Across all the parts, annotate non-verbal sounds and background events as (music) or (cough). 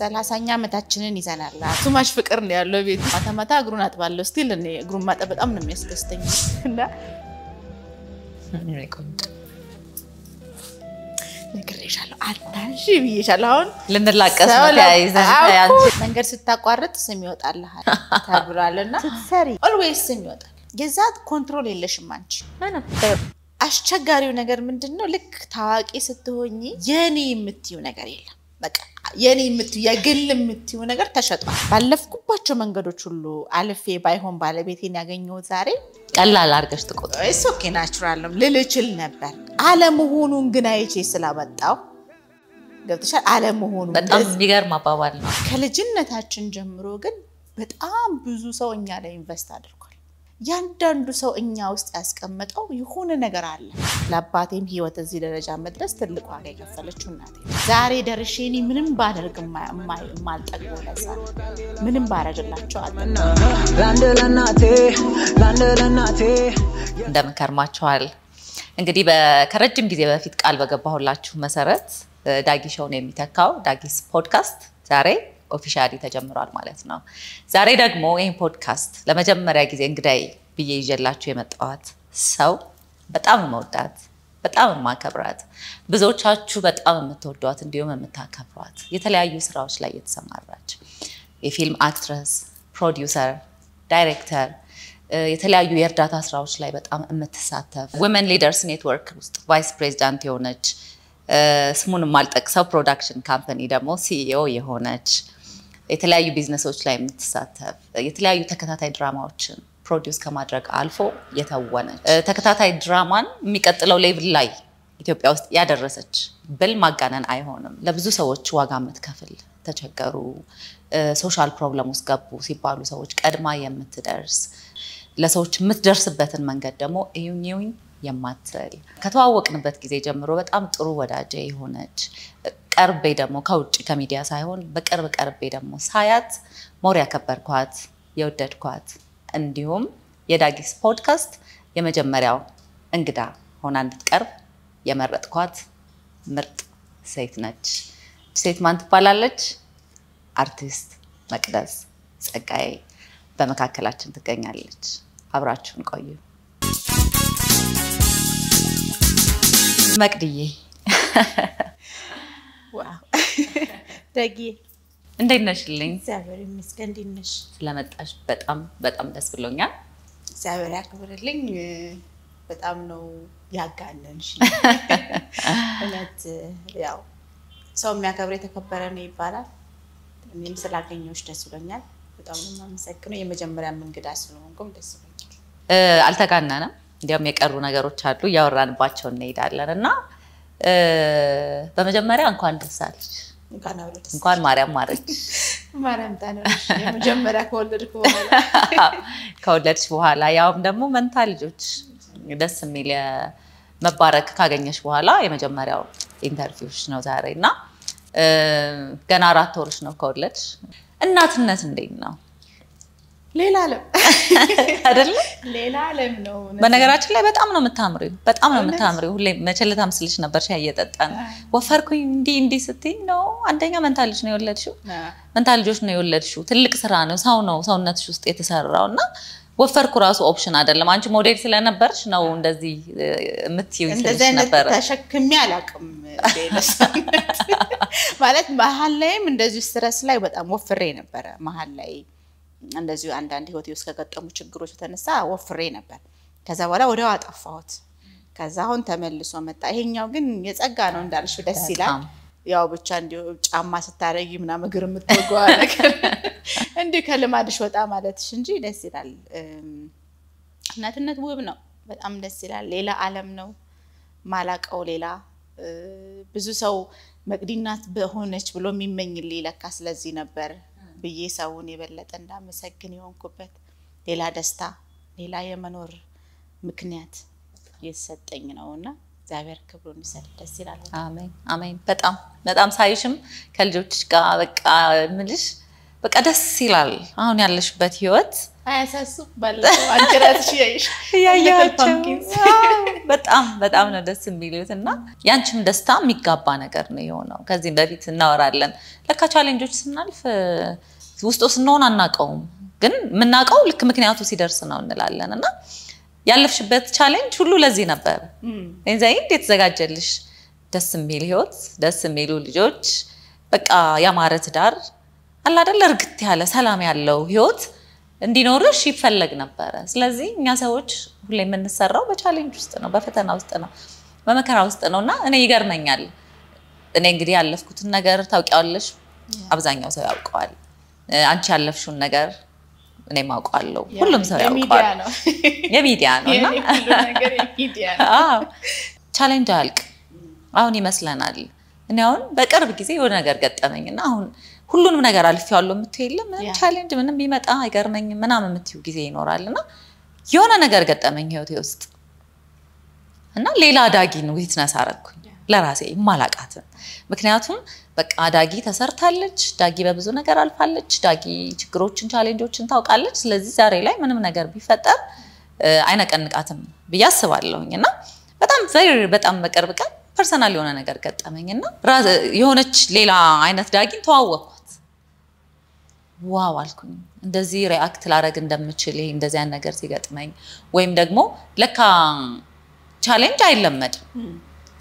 ሰላሳኛ ዓመታችንን ይዘናል። ሱማሽ ፍቅር ነው ያለው ቤት። ማታ ማታ እግሩን አጥባለሁ። ስቲል እኔ እግሩን ማጠብ በጣም ነው የሚያስደስተኝ እና ነግሬሻለሁ፣ አታንሺ ብዬሻለሁ። አሁን ልንላቀስ መንገድ ስታቋርጥ ስም ይወጣልሃል ተብሏል እና ኦልዌይስ ስም ይወጣል። የዛት ኮንትሮል የለሽም አንቺ። አስቸጋሪው ነገር ምንድን ነው? ልክ ታዋቂ ስትሆኚ የኔ የምትዩ ነገር የለም በቃ የኔ የምትይው የግል የምትይው ነገር ተሸጧል። ባለፍኩባቸው መንገዶች ሁሉ አልፌ ባይሆን ባለቤቴን ያገኘው ዛሬ ቀላል አድርገሽ ትቆጥሪ። እሱ ኦኬ ናቹራል ነው ነበር። አለመሆኑን ግን አይቼ ስላመጣው ገብተሻል። አለመሆኑ በጣም የሚገርም አባባል ነው። ከልጅነታችን ጀምሮ ግን በጣም ብዙ ሰው እኛ ላይ ኢንቨስት አድርጓል። ያንዳንዱ ሰው እኛ ውስጥ ያስቀመጠው የሆነ ነገር አለ። ለአባቴም ህይወት እዚህ ደረጃ መድረስ ትልቅ ዋጋ የከፈለችው እናቴ። ዛሬ ደርሼ እኔ ምንም ባደርግ የማልጠግበው ለዛ ምንም ባደርግላቸው አለ። እንደምን ከርማችኋል? እንግዲህ ከረጅም ጊዜ በፊት ቃል በገባሁላችሁ መሰረት ዳጊ ሾውን የሚተካው ዳጊስ ፖድካስት ዛሬ ኦፊሻሊ ተጀምሯል ማለት ነው። ዛሬ ደግሞ ይህን ፖድካስት ለመጀመሪያ ጊዜ እንግዳይ ብዬ ይዤላችሁ የመጣዋት ሰው በጣም መወዳት በጣም የማከብራት ብዙዎቻችሁ በጣም የምትወዷት እንዲሁም የምታከብሯት የተለያዩ ስራዎች ላይ የተሰማራች የፊልም አክትረስ፣ ፕሮዲውሰር፣ ዳይሬክተር የተለያዩ የእርዳታ ስራዎች ላይ በጣም የምትሳተፍ ወመን ሊደርስ ኔትወርክ ውስጥ ቫይስ ፕሬዚዳንት የሆነች ስሙን የማልጠቅሰው ፕሮዳክሽን ካምፓኒ ደግሞ ሲኢኦ የሆነች የተለያዩ ቢዝነሶች ላይ የምትሳተፍ የተለያዩ ተከታታይ ድራማዎችን ፕሮዲውስ ከማድረግ አልፎ የተወነች ተከታታይ ድራማን የሚቀጥለው ሌቭል ላይ ኢትዮጵያ ውስጥ ያደረሰች ብል ማጋነን አይሆንም። ለብዙ ሰዎች ዋጋ የምትከፍል ተቸገሩ፣ ሶሻል ፕሮብለም ውስጥ ገቡ ሲባሉ ሰዎች ቀድማ የምትደርስ ለሰዎች የምትደርስበትን መንገድ ደግሞ እዩኝ እዩኝ የማትል ከተዋወቅንበት ጊዜ ጀምሮ በጣም ጥሩ ወዳጄ የሆነች ቀርቤ ደግሞ ከውጭ ከሚዲያ ሳይሆን በቅርብ ቀርቤ ደግሞ ሳያት ሞር ያከበርኳት የወደድኳት እንዲሁም የዳጊስ ፖድካስት የመጀመሪያው እንግዳ ሆና እንድትቀርብ የመረጥኳት ምርጥ ሴት ነች። ሴት ማን ትባላለች? አርቲስት መቅደስ ጸጋዬ በመካከላችን ትገኛለች። አብራችሁን ቆዩ። መቅድዬ ደጌ (laughs) እንዴት ነሽልኝ? እግዚአብሔር ይመስገን። እንዴት ነሽ? ስለመጣሽ በጣም በጣም ደስ ብሎኛል። እግዚአብሔር ያክብርልኝ። በጣም ነው ያጋነንሽ። (laughs) እውነት ያው ሰው የሚያከብር የተከበረ ነው ይባላል። እኔም ስላገኘሁሽ ደስ ብሎኛል። በጣም ነው የማመሰግነው። የመጀመሪያ እንግዳ ስለሆንኩም ደስ ብሎኛል። አልተጋነንም። እንዲያውም የቀሩ ነገሮች አሉ፣ እያወራንባቸው እንሄዳለን እና በመጀመሪያ እንኳን ደስ እንኳን ማርያም ማረች። (laughs) ከወለድች በኋላ (laughs) ከወለድሽ በኋላ ያውም ደግሞ መንታ ልጆች ደስ የሚል መባረክ ካገኘሽ በኋላ የመጀመሪያው ኢንተርቪውሽ ነው ዛሬ እና ገና አራት ወርሽ ነው ከወለድሽ። እናትነት እንዴት ነው? ሌላ ዓለም (laughs) አይደለ? ሌላ ዓለም ነው። በነገራችን ላይ በጣም ነው የምታምሪው፣ በጣም ነው የምታምሪው። ሁሌ መቸለታ ምስልሽ ነበር ሻይ እየጠጣን ወፈርኩኝ እንዲህ እንዲህ ስትይ ነው። አንደኛ መንታ ልጅ ነው የወለድሽው፣ መንታ ልጆች ነው የወለድሽው። ትልቅ ስራ ነው፣ ሰው ነው ሰውነትሽ ውስጥ የተሰራው እና ወፈርኩ ራሱ ኦፕሽን አይደለም። አንቺ ሞዴል ስለነበርሽ ነው እንደዚህ የምትይው ስለሽ ነበረ። ተሸክሜ አላውቅም (laughs) ማለት መሀል ላይም እንደዚሁ ስትረስ ላይ በጣም ወፍሬ ነበረ መሀል ላይ እንደዚሁ አንዳንድ ህይወት ውስጥ ከገጠሙ ችግሮች የተነሳ ወፍሬ ነበር። ከዛ በኋላ ወደው አጠፋሁት። ከዛ አሁን ተመልሶ መጣ። ይሄኛው ግን የጸጋ ነው እንዳልሽ ደስ ይላል። ያው ብቻ እንዲ ጫማ ስታደርጊ ምናምን እግር የምትወገዋ ነገር (laughs) እንዲሁ ከልማድሽ ወጣ ማለትሽ እንጂ ደስ ይላል። እናትነት ውብ ነው። በጣም ደስ ይላል። ሌላ አለም ነው ማላቀው ሌላ ብዙ ሰው መቅዲናት በሆነች ብሎ የሚመኝልኝ ለካ ስለዚህ ነበር ብዬ ሰውን የበለጠ እንዳመሰግን የሆንኩበት ሌላ ደስታ፣ ሌላ የመኖር ምክንያት የተሰጠኝ ነው እና እግዚአብሔር ክብሩን ይሰጥ። ደስ ይላል። አሜን አሜን። በጣም በጣም ሳይሽም ከልጆች ጋር በቃ ምልሽ በቃ ደስ ይላል። አሁን ያለሽበት ህይወት አያሳሱም። በጣም በጣም ነው ደስ የሚሉት እና ያንቺም ደስታ የሚጋባ ነገር ነው የሆነው። ከዚህም በፊት እናወራለን። ለካ ቻሌንጆች ስናልፍ ውስጡ ስንሆን አናውቀውም፣ ግን የምናውቀው ልክ ምክንያቱ ሲደርስ ነው እንላለን። እና ያለፍሽበት ቻሌንጅ ሁሉ ለዚህ ዛ ዘይንድ የተዘጋጀልሽ ደስ የሚል ህይወት፣ ደስ የሚሉ ልጆች፣ በቃ ያማረ ትዳር አላደለ እርግት ያለ ሰላም ያለው ህይወት እንዲኖርሽ ይፈለግ ነበረ። ስለዚህ እኛ ሰዎች ሁሌ የምንሰራው በቻሌንጅ ውስጥ ነው፣ በፈተና ውስጥ ነው፣ በመከራ ውስጥ ነው እና እኔ ይገርመኛል። እኔ እንግዲህ ያለፍኩትን ነገር ታውቂዋለሽ፣ አብዛኛው ሰው ያውቀዋል። አንቺ ያለፍሽውን ነገር እኔም አውቃለሁ፣ ሁሉም ሰው ያውቃል። የሚዲያ ነው እና ቻሌንጅ አያልቅ። አሁን ይመስለናል እኔ አሁን በቅርብ ጊዜ የሆነ ነገር ገጠመኝ እና አሁን ሁሉንም ነገር አልፌዋለሁ የምትይው የለም። ምንም ቻሌንጅ ምንም ቢመጣ አይገርመኝም ምናምን የምትይው ጊዜ ይኖራል እና የሆነ ነገር ገጠመኝ ህይወቴ ውስጥ እና ሌላ ዳጊን ዊትነስ አረግኩኝ ለራሴ ማላቃትን ምክንያቱም በቃ ዳጊ ተሰርታለች፣ ዳጊ በብዙ ነገር አልፋለች፣ ዳጊ ችግሮችን፣ ቻሌንጆችን ታውቃለች። ስለዚህ ዛሬ ላይ ምንም ነገር ቢፈጠር አይነቀንቃትም ብዬ አስባለሁኝ እና በጣም በጣም በቅርብ ቀን ፐርሰናል የሆነ ነገር ገጠመኝ እና የሆነች ሌላ አይነት ዳጊን ተዋወቅኳት። ዋው አልኩኝ፣ እንደዚህ ሪአክት ላረግ እንደምችል ይሄ እንደዚህ ነገር ሲገጥመኝ ወይም ደግሞ ለካ ቻሌንጅ አይለመድም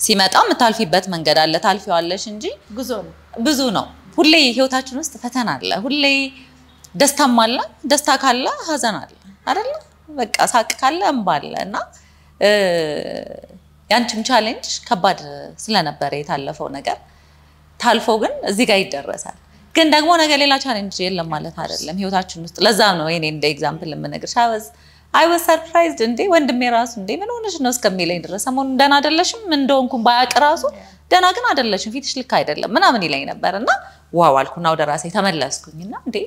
ሲመጣ የምታልፊበት መንገድ አለ፣ ታልፊዋለሽ እንጂ ጉዞ ነው፣ ብዙ ነው። ሁሌ ህይወታችን ውስጥ ፈተና አለ። ሁሌ ደስታም አለ። ደስታ ካለ ሀዘን አለ አይደለ? በቃ ሳቅ ካለ እንባ አለ እና ያንቺም ቻሌንጅ ከባድ ስለነበረ የታለፈው ነገር ታልፎ ግን እዚህ ጋር ይደረሳል። ግን ደግሞ ነገ ሌላ ቻሌንጅ የለም ማለት አይደለም ህይወታችን ውስጥ። ለዛ ነው እኔ እንደ ኤግዛምፕል የምነግርሽ አበዝ አይ ወ ሰርፕራይዝድ እንዴ ወንድሜ ራሱ እንዴ ምን ሆነሽ ነው እስከሚለኝ ድረስ ሰሞኑን ደህና አይደለሽም እንደሆንኩም ባያቅ ራሱ ደህና ግን አይደለሽም፣ ፊትሽ ልክ አይደለም ምናምን ይለኝ ነበር እና ዋው አልኩና ወደ ራሴ ተመለስኩኝ እና እንዴ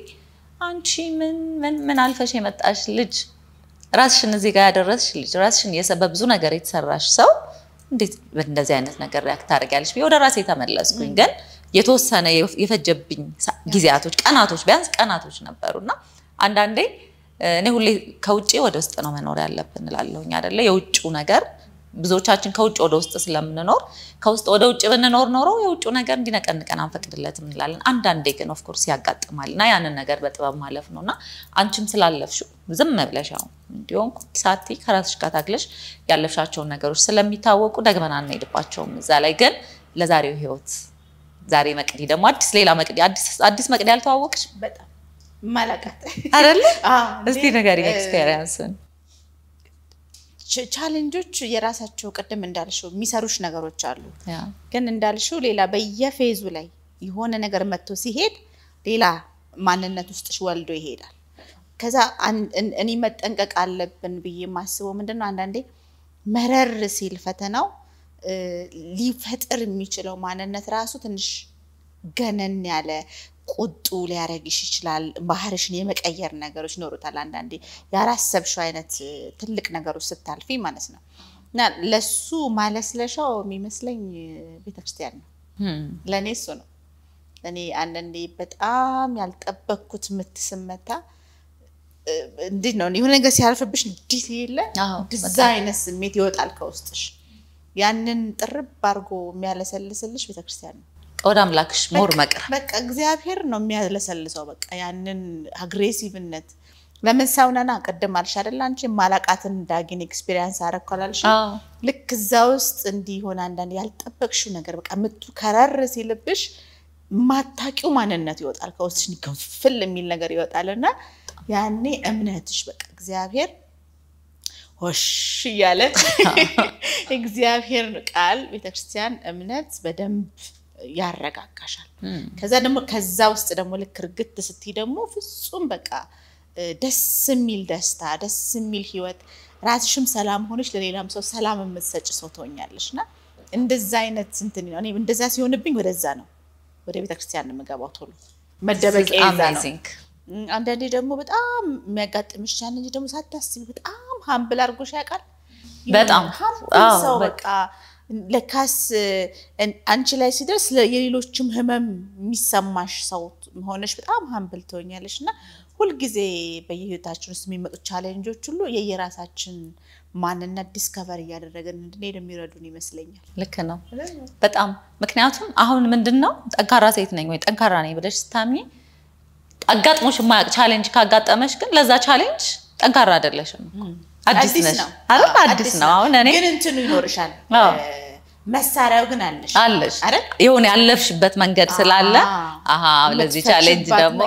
አንቺ ምን ምን ምን አልፈሽ የመጣሽ ልጅ ራስሽን እዚህ ጋር ያደረስሽ ልጅ ራስሽን በብዙ ነገር የተሰራሽ ሰው እንዴት እንደዚህ አይነት ነገር ሪያክት ታደርጊያለሽ ብዬ ወደ ራሴ ተመለስኩኝ። ግን የተወሰነ የፈጀብኝ ጊዜያቶች፣ ቀናቶች ቢያንስ ቀናቶች ነበሩና አንዳንዴ እኔ ሁሌ ከውጭ ወደ ውስጥ ነው መኖር ያለብን እላለሁኝ አደለ የውጭው ነገር ብዙዎቻችን ከውጭ ወደ ውስጥ ስለምንኖር ከውስጥ ወደ ውጭ ብንኖር ኖሮ የውጭው ነገር እንዲነቀንቀን አንፈቅድለትም እንላለን። አንዳንዴ ግን ኦፍኮርስ ያጋጥማል እና ያንን ነገር በጥበብ ማለፍ ነው እና አንቺም ስላለፍሽ ዝም ብለሽ እንዲሁም ሳቲ ከራስሽ ጋር ታግለሽ ያለፍሻቸውን ነገሮች ስለሚታወቁ ደግመን አንሄድባቸውም። እዛ ላይ ግን ለዛሬው ህይወት ዛሬ መቅዲ ደግሞ አዲስ ሌላ መቅዲ አዲስ መቅዲ አልተዋወቅሽ በጣም ማላቃት አይደለ? (laughs) እስቲ ነገር ኤክስፔሪንስን። ቻሌንጆች የራሳቸው ቅድም እንዳልሽው የሚሰሩሽ ነገሮች አሉ። ግን እንዳልሽው ሌላ በየፌዙ ላይ የሆነ ነገር መጥቶ ሲሄድ ሌላ ማንነት ውስጥሽ ወልዶ ይሄዳል። ከዛ እኔ መጠንቀቅ አለብን ብዬ የማስበው ምንድነው አንዳንዴ መረር ሲል ፈተናው ሊፈጥር የሚችለው ማንነት ራሱ ትንሽ ገነን ያለ ቁጡ ሊያደረግሽ ይችላል። ባህርሽን የመቀየር ነገሮች ይኖሩታል። አንዳንዴ ያላሰብሽው አይነት ትልቅ ነገሮች ስታልፊ ማለት ነው እና ለሱ ማለስለሻው የሚመስለኝ ቤተክርስቲያን ነው። ለእኔ እሱ ነው። እኔ አንዳንዴ በጣም ያልጠበኩት ምት ስመታ እንዴት ነው የሆነ ነገር ሲያልፍብሽ እንዲት የለ ድዛ አይነት ስሜት ይወጣል ከውስጥሽ። ያንን ጥርብ አድርጎ የሚያለሰልስልሽ ቤተክርስቲያን ነው። ወደ አምላክሽ ሞር መቅረብ በቃ እግዚአብሔር ነው የሚያለሰልሰው። በቃ ያንን አግሬሲቭነት ለምን ሰው ቅድም አልሽ አይደል አንቺ ማላቃትን ዳግን ኤክስፒሪየንስ አደረኩ አላልሽ? ልክ እዛ ውስጥ እንዲሆን አንዳንድ ያልጠበቅሽው ነገር በቃ ምቱ ከረር ሲልብሽ ማታቂው ማንነት ይወጣል ከውስጥሽ ግንፍል የሚል ነገር ይወጣል እና ያኔ እምነትሽ በቃ እግዚአብሔር ሆሽ እያለ (laughs) እግዚአብሔር ቃል ቤተክርስቲያን እምነት በደንብ ያረጋጋሻል። ከዛ ደግሞ ከዛ ውስጥ ደግሞ ልክ እርግት ስትይ ደግሞ ፍጹም በቃ ደስ የሚል ደስታ፣ ደስ የሚል ህይወት፣ ራስሽም ሰላም ሆነች፣ ለሌላም ሰው ሰላም የምትሰጭ ሰው ትሆኛለሽ እና እንደዛ አይነት ስንትን ነው እንደዛ ሲሆንብኝ ወደዛ ነው ወደ ቤተክርስቲያን የምገባው ቶሎ መደበቂያ አንዳንዴ ደግሞ በጣም የሚያጋጥምሽ ቻለንጅ ደግሞ ሳታስቢ በጣም ሀምብል አድርጎሽ ያውቃል። በጣም ሰው በቃ ለካስ አንቺ ላይ ሲደርስ የሌሎችም ህመም የሚሰማሽ ሰው ሆነሽ በጣም ሀምብል ትሆኛለሽ እና ሁልጊዜ በየህይወታችን ውስጥ የሚመጡ ቻሌንጆች ሁሉ የየራሳችን ማንነት ዲስከቨር እያደረገን እንድንሄድ የሚረዱን ይመስለኛል። ልክ ነው በጣም ምክንያቱም አሁን ምንድን ነው ጠንካራ ሴት ነኝ ወይ ጠንካራ ነኝ ብለሽ ስታምኚ አጋጥሞሽ የማያውቅ ቻሌንጅ ካጋጠመሽ ግን ለዛ ቻሌንጅ ጠንካራ አይደለሽም። አዲስ ነሽ አይደል? አዲስ ነው። አሁን እኔ ግን እንትኑ ይኖርሻል። መሳሪያው ግን አለሽ አለሽ የሆነ ያለፍሽበት መንገድ ስላለ ለዚህ ቻሌንጅ ደግሞ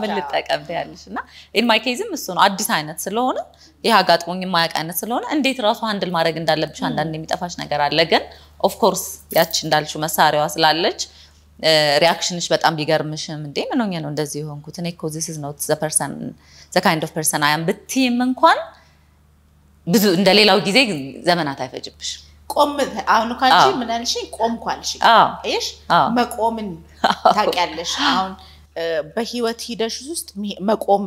ምን ልጠቀም ያለሽ እና ኢንማይኬዝም እሱ ነው አዲስ አይነት ስለሆነ ይህ አጋጥሞኝ የማያውቅ አይነት ስለሆነ እንዴት ራሱ ሀንድል ማድረግ እንዳለብሽ አንዳንድ የሚጠፋሽ ነገር አለ። ግን ኦፍኮርስ ያች እንዳልሽው መሳሪያዋ ስላለች ሪያክሽንሽ በጣም ቢገርምሽም እንዴ ምን ሆኜ ነው እንደዚህ የሆንኩት እኔ እኮ ዚስ ኢዝ ኖት ዘ ካይንድ ኦፍ ፐርሰን አይ አም ብትይም እንኳን ብዙ እንደ ሌላው ጊዜ ዘመናት አይፈጅብሽ። ቆም አሁን እኮ አንቺ ምን አልሽኝ? ቆምኩ አልሽኝ። አየሽ መቆምን ታውቂያለሽ። አሁን በህይወት ሂደሽ ውስጥ መቆም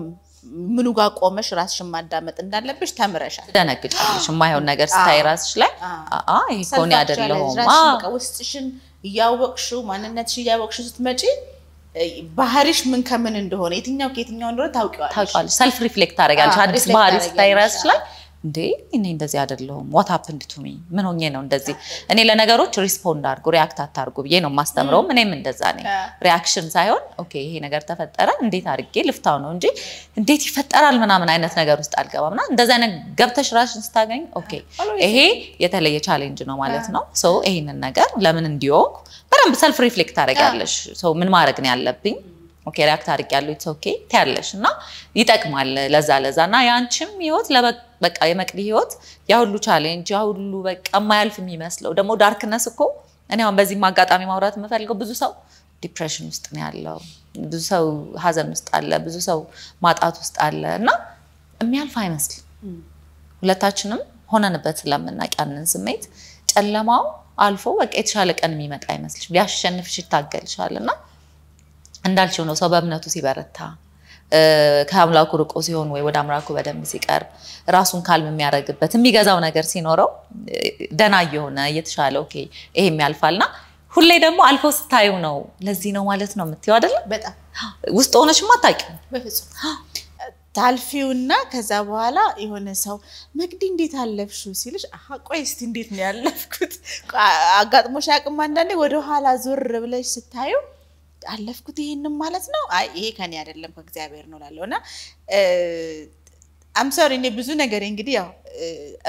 ምኑ ጋር ቆመሽ ራስሽን ማዳመጥ እንዳለብሽ ተምረሻል። ደነግጫለሽ የማይሆን ነገር ስታይ ራስሽ ላይ ይሄ እኮ እኔ አይደለሁም። ውስጥሽን እያወቅሽው ማንነትሽ እያወቅሽው ስትመጪ ባህሪሽ ምን ከምን እንደሆነ የትኛው ከየትኛው እንደሆነ ታውቂዋለሽ። ሰልፍ ሪፍሌክት ታደርጊያለሽ። አዲስ ባህሪ ስታይ ራስሽ ላይ እንዴ እኔ እንደዚህ አይደለሁም፣ ዋት ሀፕንድ ቱ ሚ ምን ሆኜ ነው እንደዚህ? እኔ ለነገሮች ሪስፖንድ አድርጉ ሪያክት አታርጉ ብዬ ነው የማስተምረውም። እኔም እንደዛ ነኝ። ሪያክሽን ሳይሆን ኦኬ ይሄ ነገር ተፈጠረ እንዴት አድርጌ ልፍታው ነው እንጂ እንዴት ይፈጠራል ምናምን አይነት ነገር ውስጥ አልገባም። እና እንደዚህ አይነት ገብተሽ ራሽን ስታገኝ ኦኬ ይሄ የተለየ ቻሌንጅ ነው ማለት ነው። ሶ ይሄንን ነገር ለምን እንዲወቅ በደንብ ሰልፍ ሪፍሌክት ታደርጊያለሽ። ሰው ምን ማድረግ ነው ያለብኝ ኦኬ ሪያክት አድርጊያለሁ፣ ኢትስ ኦኬ ትያለሽ እና ይጠቅማል ለዛ ለዛ እና የአንቺም ህይወት ለበቃ በቃ የመቅዲ ህይወት ያሁሉ ቻሌንጅ ያሁሉ ሁሉ በቃ የማያልፍ የሚመስለው ደግሞ ዳርክነስ እኮ እኔ አሁን በዚህም አጋጣሚ ማውራት የምፈልገው ብዙ ሰው ዲፕሬሽን ውስጥ ነው ያለው፣ ብዙ ሰው ሀዘን ውስጥ አለ፣ ብዙ ሰው ማጣት ውስጥ አለ እና የሚያልፍ አይመስልም። ሁለታችንም ሆነንበት ስለምናቅ ያንን ስሜት ጨለማው አልፎ በቃ የተሻለ ቀን የሚመጣ አይመስልሽ ሊያሸንፍሽ ይታገልሻል እና እንዳልችው ነው ሰው በእምነቱ ሲበረታ ከአምላኩ ርቆ ሲሆን ወይ ወደ አምላኩ በደንብ ሲቀርብ ራሱን ካልም የሚያደርግበት የሚገዛው ነገር ሲኖረው ደና እየሆነ እየተሻለ ኦኬ ይሄም ያልፋልና ሁሌ ደግሞ አልፎ ስታዩ ነው ለዚህ ነው ማለት ነው የምትይው አይደለም? በጣም ውስጥ ሆነሽማ አታውቂም። በፍጹም ታልፊውና ከዛ በኋላ የሆነ ሰው መቅዲ እንዴት አለፍሽው ሲልሽ፣ ቆይ እስቲ እንዴት ነው ያለፍኩት አጋጥሞሽ አቅም አንዳንዴ ወደኋላ ዞር ብለሽ ስታዩ አለፍኩት ይሄንም ማለት ነው። አይ ይሄ ከኔ አይደለም ከእግዚአብሔር ነው ላለው እና አምሶሪ እኔ ብዙ ነገር እንግዲህ ያው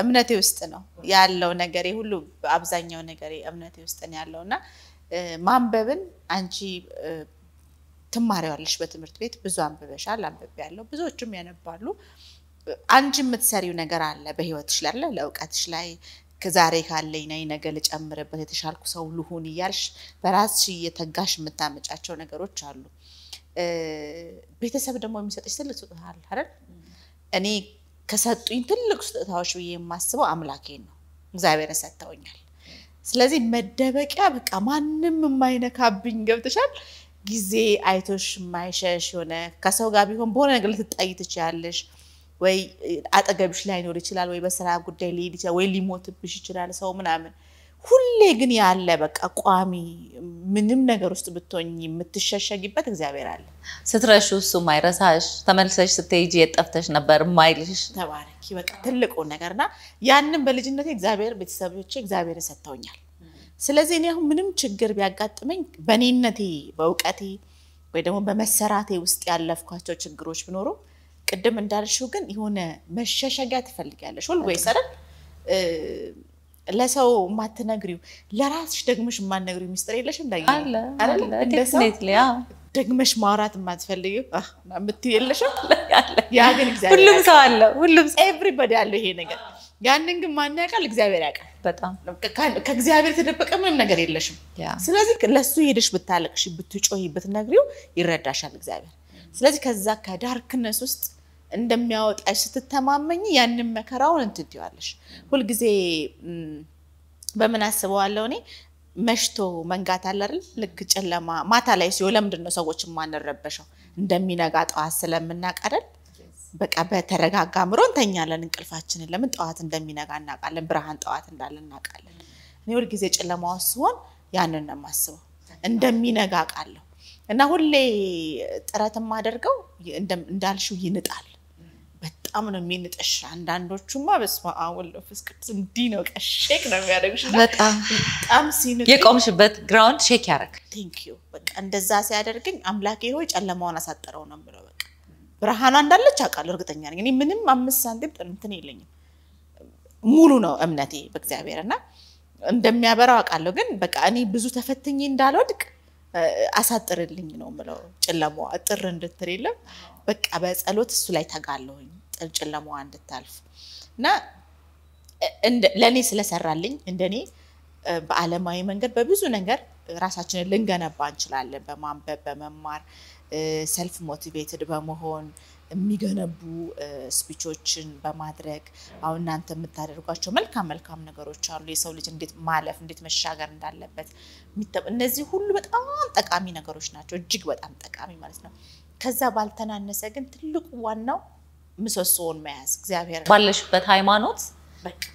እምነቴ ውስጥ ነው ያለው ነገር ሁሉ አብዛኛው ነገር እምነቴ ውስጥ ነው ያለው እና ማንበብን አንቺ ትማሪዋለሽ በትምህርት ቤት ብዙ አንብበሻል፣ አንብብ ያለው ብዙዎቹም ያነባሉ። አንቺ የምትሰሪው ነገር አለ በህይወትሽ ላለ ለእውቀትሽ ላይ ከዛሬ ካለኝ ነይ ነገ ልጨምርበት የተሻልኩ ሰው ልሁን እያልሽ በራስሽ እየተጋሽ የምታመጫቸው ነገሮች አሉ። ቤተሰብ ደግሞ የሚሰጥሽ ትልቅ ስጦታ አለ አይደል? እኔ ከሰጡኝ ትልቅ ስጦታዎች ብዬ የማስበው አምላኬን ነው። እግዚአብሔር ሰጥተውኛል። ስለዚህ መደበቂያ በቃ ማንም የማይነካብኝ ገብተሻል። ጊዜ አይቶሽ የማይሸሽ የሆነ ከሰው ጋር ቢሆን በሆነ ነገር ልትጠይ ትችያለሽ። ወይ አጠገብሽ ላይኖር ይችላል፣ ወይ በስራ ጉዳይ ሊሄድ ይችላል፣ ወይ ሊሞትብሽ ይችላል ሰው ምናምን። ሁሌ ግን ያለ በቃ ቋሚ ምንም ነገር ውስጥ ብትሆኝ የምትሸሸጊበት እግዚአብሔር አለ። ስትረሹ እሱ ማይረሳሽ ተመልሰሽ ስትሄጂ የጠፍተሽ ነበር ማይልሽ ተባረኪ። በቃ ትልቁ ነገርና ያንን በልጅነት እግዚአብሔር ቤተሰቦች እግዚአብሔር ሰጥተውኛል። ስለዚህ እኔ አሁን ምንም ችግር ቢያጋጥመኝ በእኔነቴ በእውቀቴ ወይ ደግሞ በመሰራቴ ውስጥ ያለፍኳቸው ችግሮች ቢኖሩም ቅድም እንዳልሽው ግን የሆነ መሸሸጊያ ትፈልጊያለሽ ኦልዌይስ አይደል? ለሰው የማትነግሪው ለራስሽ ደግመሽ የማትነግሪው ሚስጥር የለሽም? ደግመሽ ማውራት የማትፈልጊው የምትይው የለሽም? ሁሉም ሰው አለው፣ ሁሉም ኤቭሪባዲ አለው ይሄ ነገር። ያንን ግን ማን ያውቃል? እግዚአብሔር ያውቃል። በጣም ከእግዚአብሔር የተደበቀ ምንም ነገር የለሽም። ስለዚህ ለሱ ሄደሽ ብታለቅሽ፣ ብትጮሂ፣ ብትነግሪው ይረዳሻል እግዚአብሔር። ስለዚህ ከዛ ከዳርክነስ ውስጥ እንደሚያወጣሽ ስትተማመኝ ያንን መከራውን እንትትዋለሽ። ሁልጊዜ በምን አስበዋለሁ እኔ መሽቶ መንጋት አለ አይደል? ልክ ጨለማ ማታ ላይ ሲሆን ለምንድን ነው ሰዎች የማንረበሸው? እንደሚነጋ ጠዋት ስለምናቅ አይደል? በቃ በተረጋጋ ምሮ እንተኛለን እንቅልፋችንን። ለምን ጠዋት እንደሚነጋ እናውቃለን፣ ብርሃን ጠዋት እንዳለ እናውቃለን። እኔ ሁልጊዜ ጨለማ ውስጥ ሲሆን ያንን ነው የማስበው፣ እንደሚነጋ አውቃለሁ። እና ሁሌ ጥረት የማደርገው እንዳልሽው ይንጣል በጣም ነው የሚንጥሽ። አንዳንዶቹማ በስመ አብ ወልድ ወመንፈስ ቅዱስ እንዲህ ነው ቀሼክ ነው የሚያደርግሽ። በጣም በጣም ሲንቅ የቆምሽበት ግራውንድ ሼክ ያደረግ ቴንክ ዩ በቃ እንደዛ ሲያደርግኝ አምላኬ ሆይ ጨለማውን አሳጠረው ነው የምለው። በቃ ብርሃኗ እንዳለች አውቃለሁ፣ እርግጠኛ ነኝ። እኔ ምንም አምስት ሳንቲም እንትን የለኝም። ሙሉ ነው እምነቴ በእግዚአብሔር እና እንደሚያበራው አውቃለሁ። ግን በቃ እኔ ብዙ ተፈትኜ እንዳልወድቅ አሳጥርልኝ ነው የምለው። ጨለማዋ ጥር እንድትል የለም። በቃ በጸሎት እሱ ላይ ተጋለሁኝ። ስትል ጨለማዋ እንድታልፍ እና ለእኔ ስለሰራልኝ እንደኔ በአለማዊ መንገድ በብዙ ነገር ራሳችንን ልንገነባ እንችላለን። በማንበብ፣ በመማር፣ ሰልፍ ሞቲቬትድ በመሆን የሚገነቡ ስፒቾችን በማድረግ አሁን እናንተ የምታደርጓቸው መልካም መልካም ነገሮች አሉ። የሰው ልጅ እንዴት ማለፍ እንዴት መሻገር እንዳለበት እነዚህ ሁሉ በጣም ጠቃሚ ነገሮች ናቸው። እጅግ በጣም ጠቃሚ ማለት ነው። ከዛ ባልተናነሰ ግን ትልቁ ዋናው ምሰሶውን መያዝ እግዚአብሔር ባለሽበት ሃይማኖት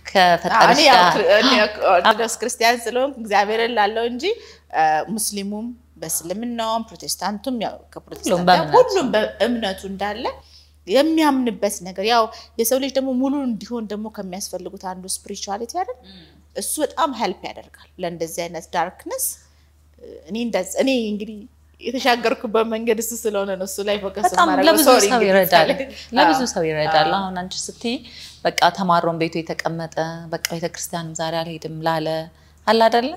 ከፈጣሪኦርቶዶክስ ክርስቲያን ስለሆን እግዚአብሔርን ላለው እንጂ ሙስሊሙም በእስልምናውም ፕሮቴስታንቱም ሁሉም በእምነቱ እንዳለ የሚያምንበት ነገር ያው የሰው ልጅ ደግሞ ሙሉ እንዲሆን ደግሞ ከሚያስፈልጉት አንዱ ስፒሪቹዋሊቲ አይደል? እሱ በጣም ሄልፕ ያደርጋል ለእንደዚህ አይነት ዳርክነስ። እኔ እንግዲህ የተሻገርኩበት መንገድ እሱ ስለሆነ ነው። እሱ ላይ ፎከስ ለብዙ ሰው ይረዳል፣ ለብዙ ሰው ይረዳል። አሁን አንቺ ስትይ በቃ ተማሮን ቤቱ የተቀመጠ በቃ ቤተክርስቲያንም ዛሬ አልሄድም ላለ አለ አይደለ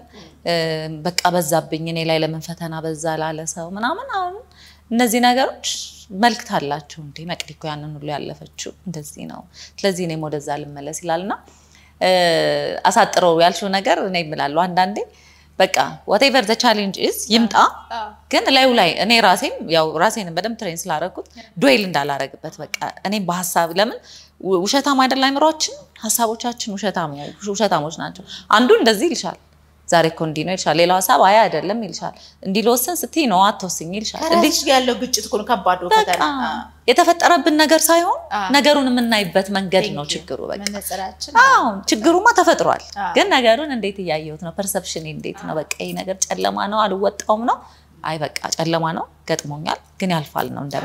በቃ በዛብኝ እኔ ላይ ለምን ፈተና በዛ ላለ ሰው ምናምን አሁን እነዚህ ነገሮች መልክት አላቸው። እንዴ መቅድ እኮ ያንን ሁሉ ያለፈችው እንደዚህ ነው፣ ስለዚህ እኔም ወደዛ ልመለስ ይላልና አሳጥረው ያልሽው ነገር እኔ እምላለሁ አንዳንዴ በቃ ዋቴቨር ዘ ቻሌንጅ ኢዝ ይምጣ። ግን ላዩ ላይ እኔ ራሴም ያው ራሴንም በደንብ ትሬን ስላደረግኩት ዱዌል እንዳላረግበት በቃ እኔም በሀሳብ ለምን ውሸታም አይደል አይምሯችን፣ ሀሳቦቻችን ውሸታሞች ናቸው። አንዱ እንደዚህ ይልሻል ዛሬ እኮ እንዲህ ነው ይልሻል። ሌላው ሀሳብ አይ አይደለም ይልሻል። እንዲህ ልወስን ስትይ ነው አትወስኝ ይልሻል። ያለው ግጭት እኮ ነው የተፈጠረብን ነገር ሳይሆን ነገሩን የምናይበት መንገድ ነው ችግሩ። በቃ አዎ ችግሩማ ተፈጥሯል፣ ግን ነገሩን እንዴት እያየሁት ነው? ፐርሰፕሽን እንዴት ነው? በቃ ይህ ነገር ጨለማ ነው አልወጣውም ነው። አይ በቃ ጨለማ ነው ገጥሞኛል፣ ግን ያልፋል ነው እንደ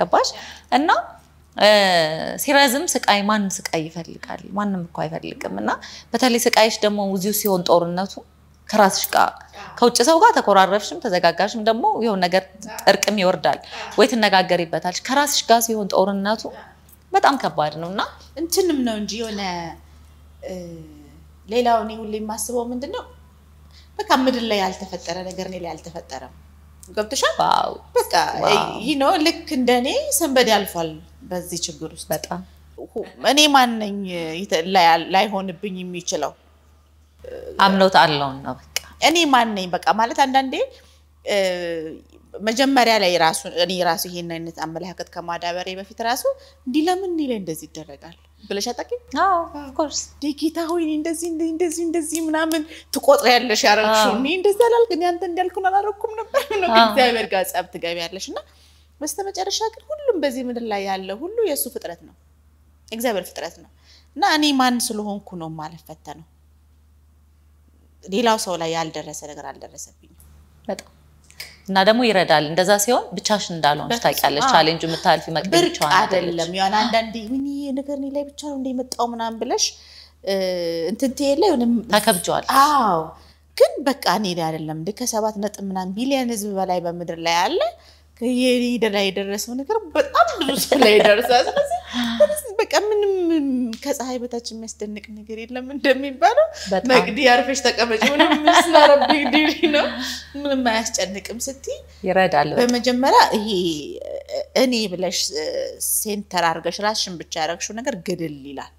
ገባሽ እና ሲረዝም ስቃይ ማንም ስቃይ ይፈልጋል? ማንም እኮ አይፈልግም። እና በተለይ ስቃይሽ ደግሞ እዚሁ ሲሆን ጦርነቱ ከራስሽ ጋር ከውጭ ሰው ጋር ተኮራረፍሽም ተዘጋጋሽም ደግሞ የሆነ ነገር እርቅም ይወርዳል ወይ ትነጋገሪበታለሽ። ከራስሽ ጋር ሲሆን ጦርነቱ በጣም ከባድ ነው እና እንትንም ነው እንጂ የሆነ ሌላው እኔ ሁሌ የማስበው ምንድን ነው በቃ ምድር ላይ ያልተፈጠረ ነገር እኔ ላይ አልተፈጠረም። ገብቶሻል? በቃ ይህ ነው ልክ እንደኔ ሰንበዴ አልፏል በዚህ ችግር ውስጥ በጣም እኔ ማነኝ ላይሆንብኝ የሚችለው አምሎት አለውና በቃ እኔ ማነኝ በቃ ማለት አንዳንዴ መጀመሪያ ላይ ራሱ እኔ ራሱ ይሄን አይነት አመለካከት ከማዳበሬ በፊት ራሱ እንዲህ ለምን እኔ ላይ እንደዚህ ይደረጋል ብለሽ አጠቂ ኦፍኮርስ ጌታ ሆይ እንደዚህ እንደዚህ እንደዚህ ምናምን ያለሽ ያረግሽው እኔ እንደዚህ አላልክ አንተ እንዲያልኩን አላረኩም ነበር ነው ከእግዚአብሔር ጋር ጸብ ትገቢያለሽ እና በስተመጨረሻ ግን ሁሉም በዚህ ምድር ላይ ያለ ሁሉ የእሱ ፍጥረት ነው፣ እግዚአብሔር ፍጥረት ነው እና እኔ ማን ስለሆንኩ ነው ማለፈተ ነው። ሌላው ሰው ላይ ያልደረሰ ነገር አልደረሰብኝም። በጣም እና ደግሞ ይረዳል። እንደዛ ሲሆን ብቻሽን እንዳልሆንሽ ታውቂያለሽ። ቻሌንጁ የምታልፊ መቅደቻ አይደለም። ሆን አንዳንዴ ምን ነገር እኔ ላይ ብቻ ነው እንደመጣው ምናምን ብለሽ እንትን ትየለ ታከብጀዋለሽ። አዎ ግን በቃ እኔ ላይ አይደለም እንደ ከሰባት ነጥብ ምናምን ቢሊየን ህዝብ በላይ በምድር ላይ አለ ላይ የደረሰው ነገር በጣም ብዙ ሰው ላይ ደርሳል። ስለዚህ በቃ ምንም ከፀሐይ በታች የሚያስደንቅ ነገር የለም እንደሚባለው መቅዲ አርፈሽ ተቀመጭ ምናረብግ ዲሪ ነው ምንም አያስጨንቅም ስትይ ይረዳል። በመጀመሪያ ይሄ እኔ ብለሽ ሴንተር አድርገሽ ራስሽን ብቻ ያደረግሽው ነገር ገደል ይላል።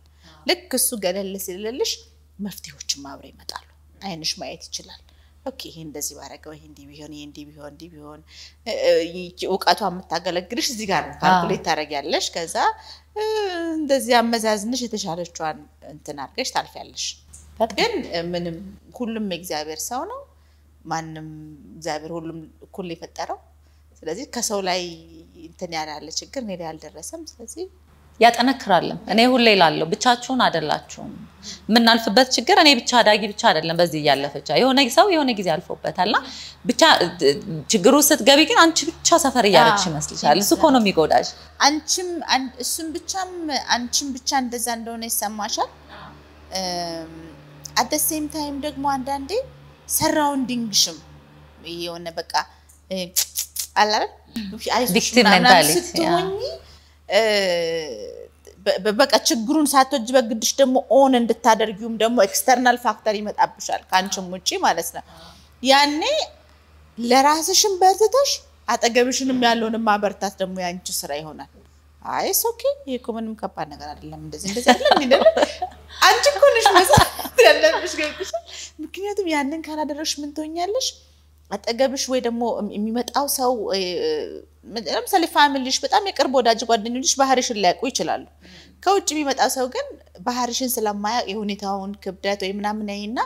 ልክ እሱ ገደል ሲልልሽ መፍትሄዎችም አብረው ይመጣሉ። አይንሽ ማየት ይችላል። ኦኬ ይሄ እንደዚህ ባረገው ይሄ እንዲህ ቢሆን ይሄ እንዲህ ቢሆን እንዲህ ቢሆን እውቀቷ የምታገለግልሽ እዚህ ጋር ነው። ካልኩሌት ታደርጊያለሽ። ከዛ እንደዚህ አመዛዝንሽ የተሻለችዋን እንትን አድርገሽ ታልፊያለሽ። ግን ምንም ሁሉም የእግዚአብሔር ሰው ነው። ማንም እግዚአብሔር ሁሉም እኩል የፈጠረው ስለዚህ ከሰው ላይ እንትን ያላለ ችግር እኔ ላይ አልደረሰም። ስለዚህ ያጠነክራልም። እኔ ሁሌ እላለሁ ብቻችሁን አይደላችሁም። የምናልፍበት ችግር እኔ ብቻ አዳጊ ብቻ አይደለም። በዚህ እያለፈች የሆነ ሰው የሆነ ጊዜ አልፎበታል አልፎበታልና ብቻ ችግሩ ስትገቢ ግን አንቺ ብቻ ሰፈር እያለች ይመስልሻል። እሱ እኮ ነው የሚጎዳሽ። አንቺም እሱም ብቻም አንቺም ብቻ እንደዛ እንደሆነ ይሰማሻል። አት ሴም ታይም ደግሞ አንዳንዴ ሰራውንዲንግሽም የሆነ በቃ አላ ቪክቲም ሜንታሊቲ ስትሆኝ በቃ ችግሩን ሳትወጅ በግድሽ ደግሞ ኦን እንድታደርጊውም ደግሞ ኤክስተርናል ፋክተር ይመጣብሻል ከአንቺም ውጭ ማለት ነው። ያኔ ለራስሽን በርትተሽ አጠገብሽንም ያለውን ማበርታት ደግሞ የአንቺ ስራ ይሆናል። አይ ኦኬ፣ ይሄ እኮ ምንም ከባድ ነገር አይደለም፣ እንደዚህ እንደዚህ አይደለም። አንቺ እኮ ነሽ መስራት (laughs) ያለብሽ ገብቶሻል። ምክንያቱም ያንን ካላደረግሽ ምን ትሆኛለሽ? አጠገብሽ ወይ ደግሞ የሚመጣው ሰው ለምሳሌ ፋሚሊሽ፣ በጣም የቅርብ ወዳጅ ጓደኞች ባህሪሽን ሊያውቁ ይችላሉ። ከውጭ የሚመጣ ሰው ግን ባህሪሽን ስለማያውቅ የሁኔታውን ክብደት ወይ ምናምን ይና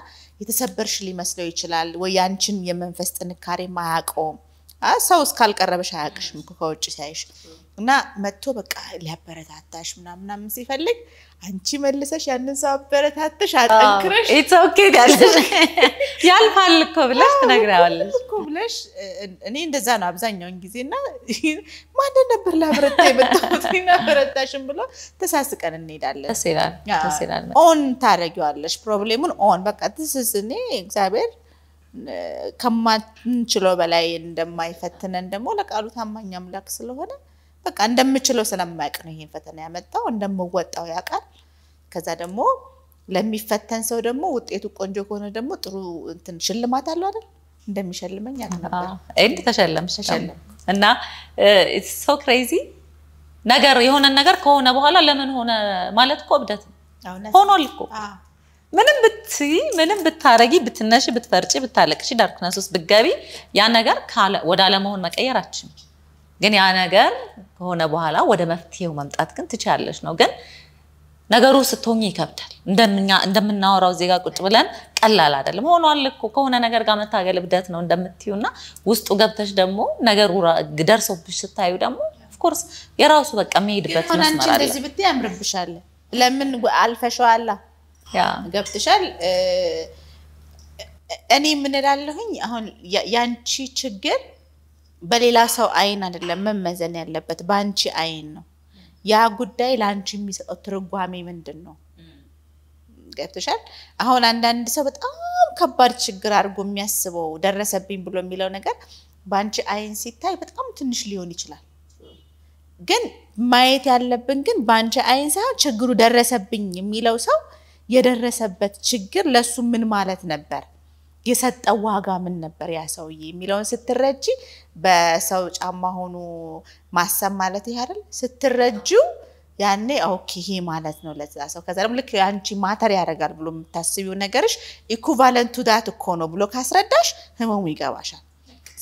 የተሰበርሽ ሊመስለው ይችላል። ወይ ያንቺን የመንፈስ ጥንካሬ አያውቀውም። ሰው እስካልቀረበሽ አያውቅሽም ከውጭ ሲያይሽ እና መጥቶ በቃ ሊያበረታታሽ ምናምናም ሲፈልግ አንቺ መልሰሽ ያንን ሰው አበረታተሽ አጠንክረሽ (laughs) ያልፋል እኮ ብለሽ ትነግሪዋለሽ እኮ ብለሽ እኔ እንደዛ ነው አብዛኛውን ጊዜ እና (laughs) ማንን ነበር ላበረታ የመጣሁት ላበረታሽም ብሎ ተሳስቀን እንሄዳለን። ኦን ታደርጊዋለሽ ፕሮብሌሙን ኦን በቃ ትስስ እኔ እግዚአብሔር ከማንችለው በላይ እንደማይፈትነን ደግሞ ለቃሉ ታማኝ አምላክ ስለሆነ በቃ እንደምችለው ስለማያውቅ ነው ይህን ፈተና ያመጣው፣ እንደምወጣው ያውቃል። ከዛ ደግሞ ለሚፈተን ሰው ደግሞ ውጤቱ ቆንጆ ከሆነ ደግሞ ጥሩ እንትን ሽልማት አለው አይደል? እንደሚሸልመኝ ያውቅ ነበር። ኤንድ ተሸለም እና ሶ ክሬዚ ነገር የሆነ ነገር ከሆነ በኋላ ለምን ሆነ ማለት እኮ እብደት ነው። ሆኗል እኮ ምንም ብት ምንም ብታረጊ ብትነሽ ብትፈርጪ ብታለቅሺ ዳርክነስ ውስጥ ብትገቢ ያ ነገር ወደ አለመሆን መቀየር አችም ግን ያ ነገር ከሆነ በኋላ ወደ መፍትሄው መምጣት ግን ትቻለች ነው። ግን ነገሩ ስትሆኝ ይከብዳል። እንደምናወራው ዜጋ ቁጭ ብለን ቀላል አይደለም። ሆኗል እኮ ከሆነ ነገር ጋር መታገል እብደት ነው እንደምትዩ እና ውስጡ ገብተች ደግሞ ነገሩ ደርሶብሽ ስታዩ ደግሞ ኦፍኮርስ የራሱ በቃ የሚሄድበት መስመር አለ። እንደዚህ ብትይ ያምርብሻል። ለምን አልፈሸዋላ ገብትሻል። እኔ የምንላለሁኝ አሁን ያንቺ ችግር በሌላ ሰው አይን አይደለም መመዘን ያለበት፣ በአንቺ አይን ነው። ያ ጉዳይ ለአንቺ የሚሰጠው ትርጓሜ ምንድን ነው? ገብቶሻል? አሁን አንዳንድ ሰው በጣም ከባድ ችግር አድርጎ የሚያስበው ደረሰብኝ ብሎ የሚለው ነገር በአንቺ አይን ሲታይ በጣም ትንሽ ሊሆን ይችላል። ግን ማየት ያለብን ግን በአንቺ አይን ሳይሆን ችግሩ ደረሰብኝ የሚለው ሰው የደረሰበት ችግር ለሱ ምን ማለት ነበር የሰጠው ዋጋ ምን ነበር ያ ሰውዬ የሚለውን ስትረጂ፣ በሰው ጫማ ሆኖ ማሰብ ማለት ይህ አይደል? ስትረጂው ያኔ ኦኬ ይሄ ማለት ነው ለዛ ሰው። ከዛ ደግሞ ልክ አንቺ ማተር ያደርጋል ብሎ የምታስቢው ነገርሽ ኢኩቫለንቱ ዳት እኮ ነው ብሎ ካስረዳሽ ህመሙ ይገባሻል።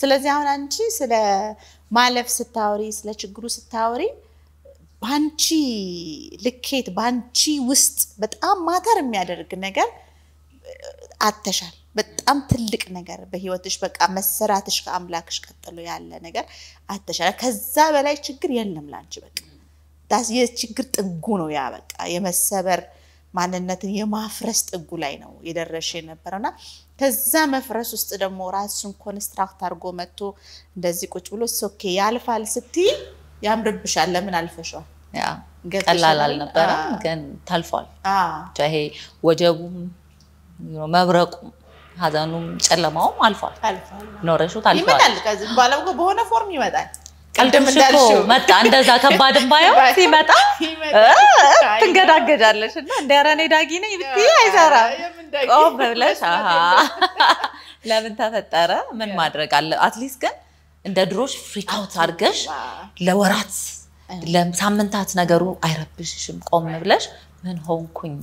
ስለዚህ አሁን አንቺ ስለ ማለፍ ስታወሪ፣ ስለ ችግሩ ስታወሪ በአንቺ ልኬት በአንቺ ውስጥ በጣም ማተር የሚያደርግ ነገር አተሻል። በጣም ትልቅ ነገር በህይወትሽ በቃ መሰራትሽ ከአምላክሽ ቀጥሎ ያለ ነገር አተሻለ። ከዛ በላይ ችግር የለም ላንቺ። በቃ የችግር ጥጉ ነው ያ በቃ የመሰበር ማንነትን የማፍረስ ጥጉ ላይ ነው የደረሽ የነበረው እና ከዛ መፍረስ ውስጥ ደግሞ ራሱን ኮንስትራክት አድርጎ መጥቶ እንደዚህ ቁጭ ብሎ ሶኬ ያልፋል ስትይ ያምርብሻል። ለምን አልፈሸዋል? ቀላል አልነበረም፣ ግን ታልፏል። ይሄ ወጀቡም መብረቁም ሀዘኑም ጨለማውም አልፏል። ኖረሹ አልፏል። ይመጣል በሆነ ፎርም ይመጣል። ቀልድምሽ መጣ። እንደዛ ከባድም ባየው ሲመጣ ትንገዳገዳለሽ እና እንደ ኧረ እኔ ዳጊ ነኝ ብትይ አይሰራም። ብለሽ ለምን ተፈጠረ ምን ማድረግ አለ። አትሊስት ግን እንደ ድሮሽ ፍሪክ አውት አድርገሽ ለወራት ለሳምንታት ነገሩ አይረብሽሽም። ቆም ብለሽ ምን ሆንኩኝ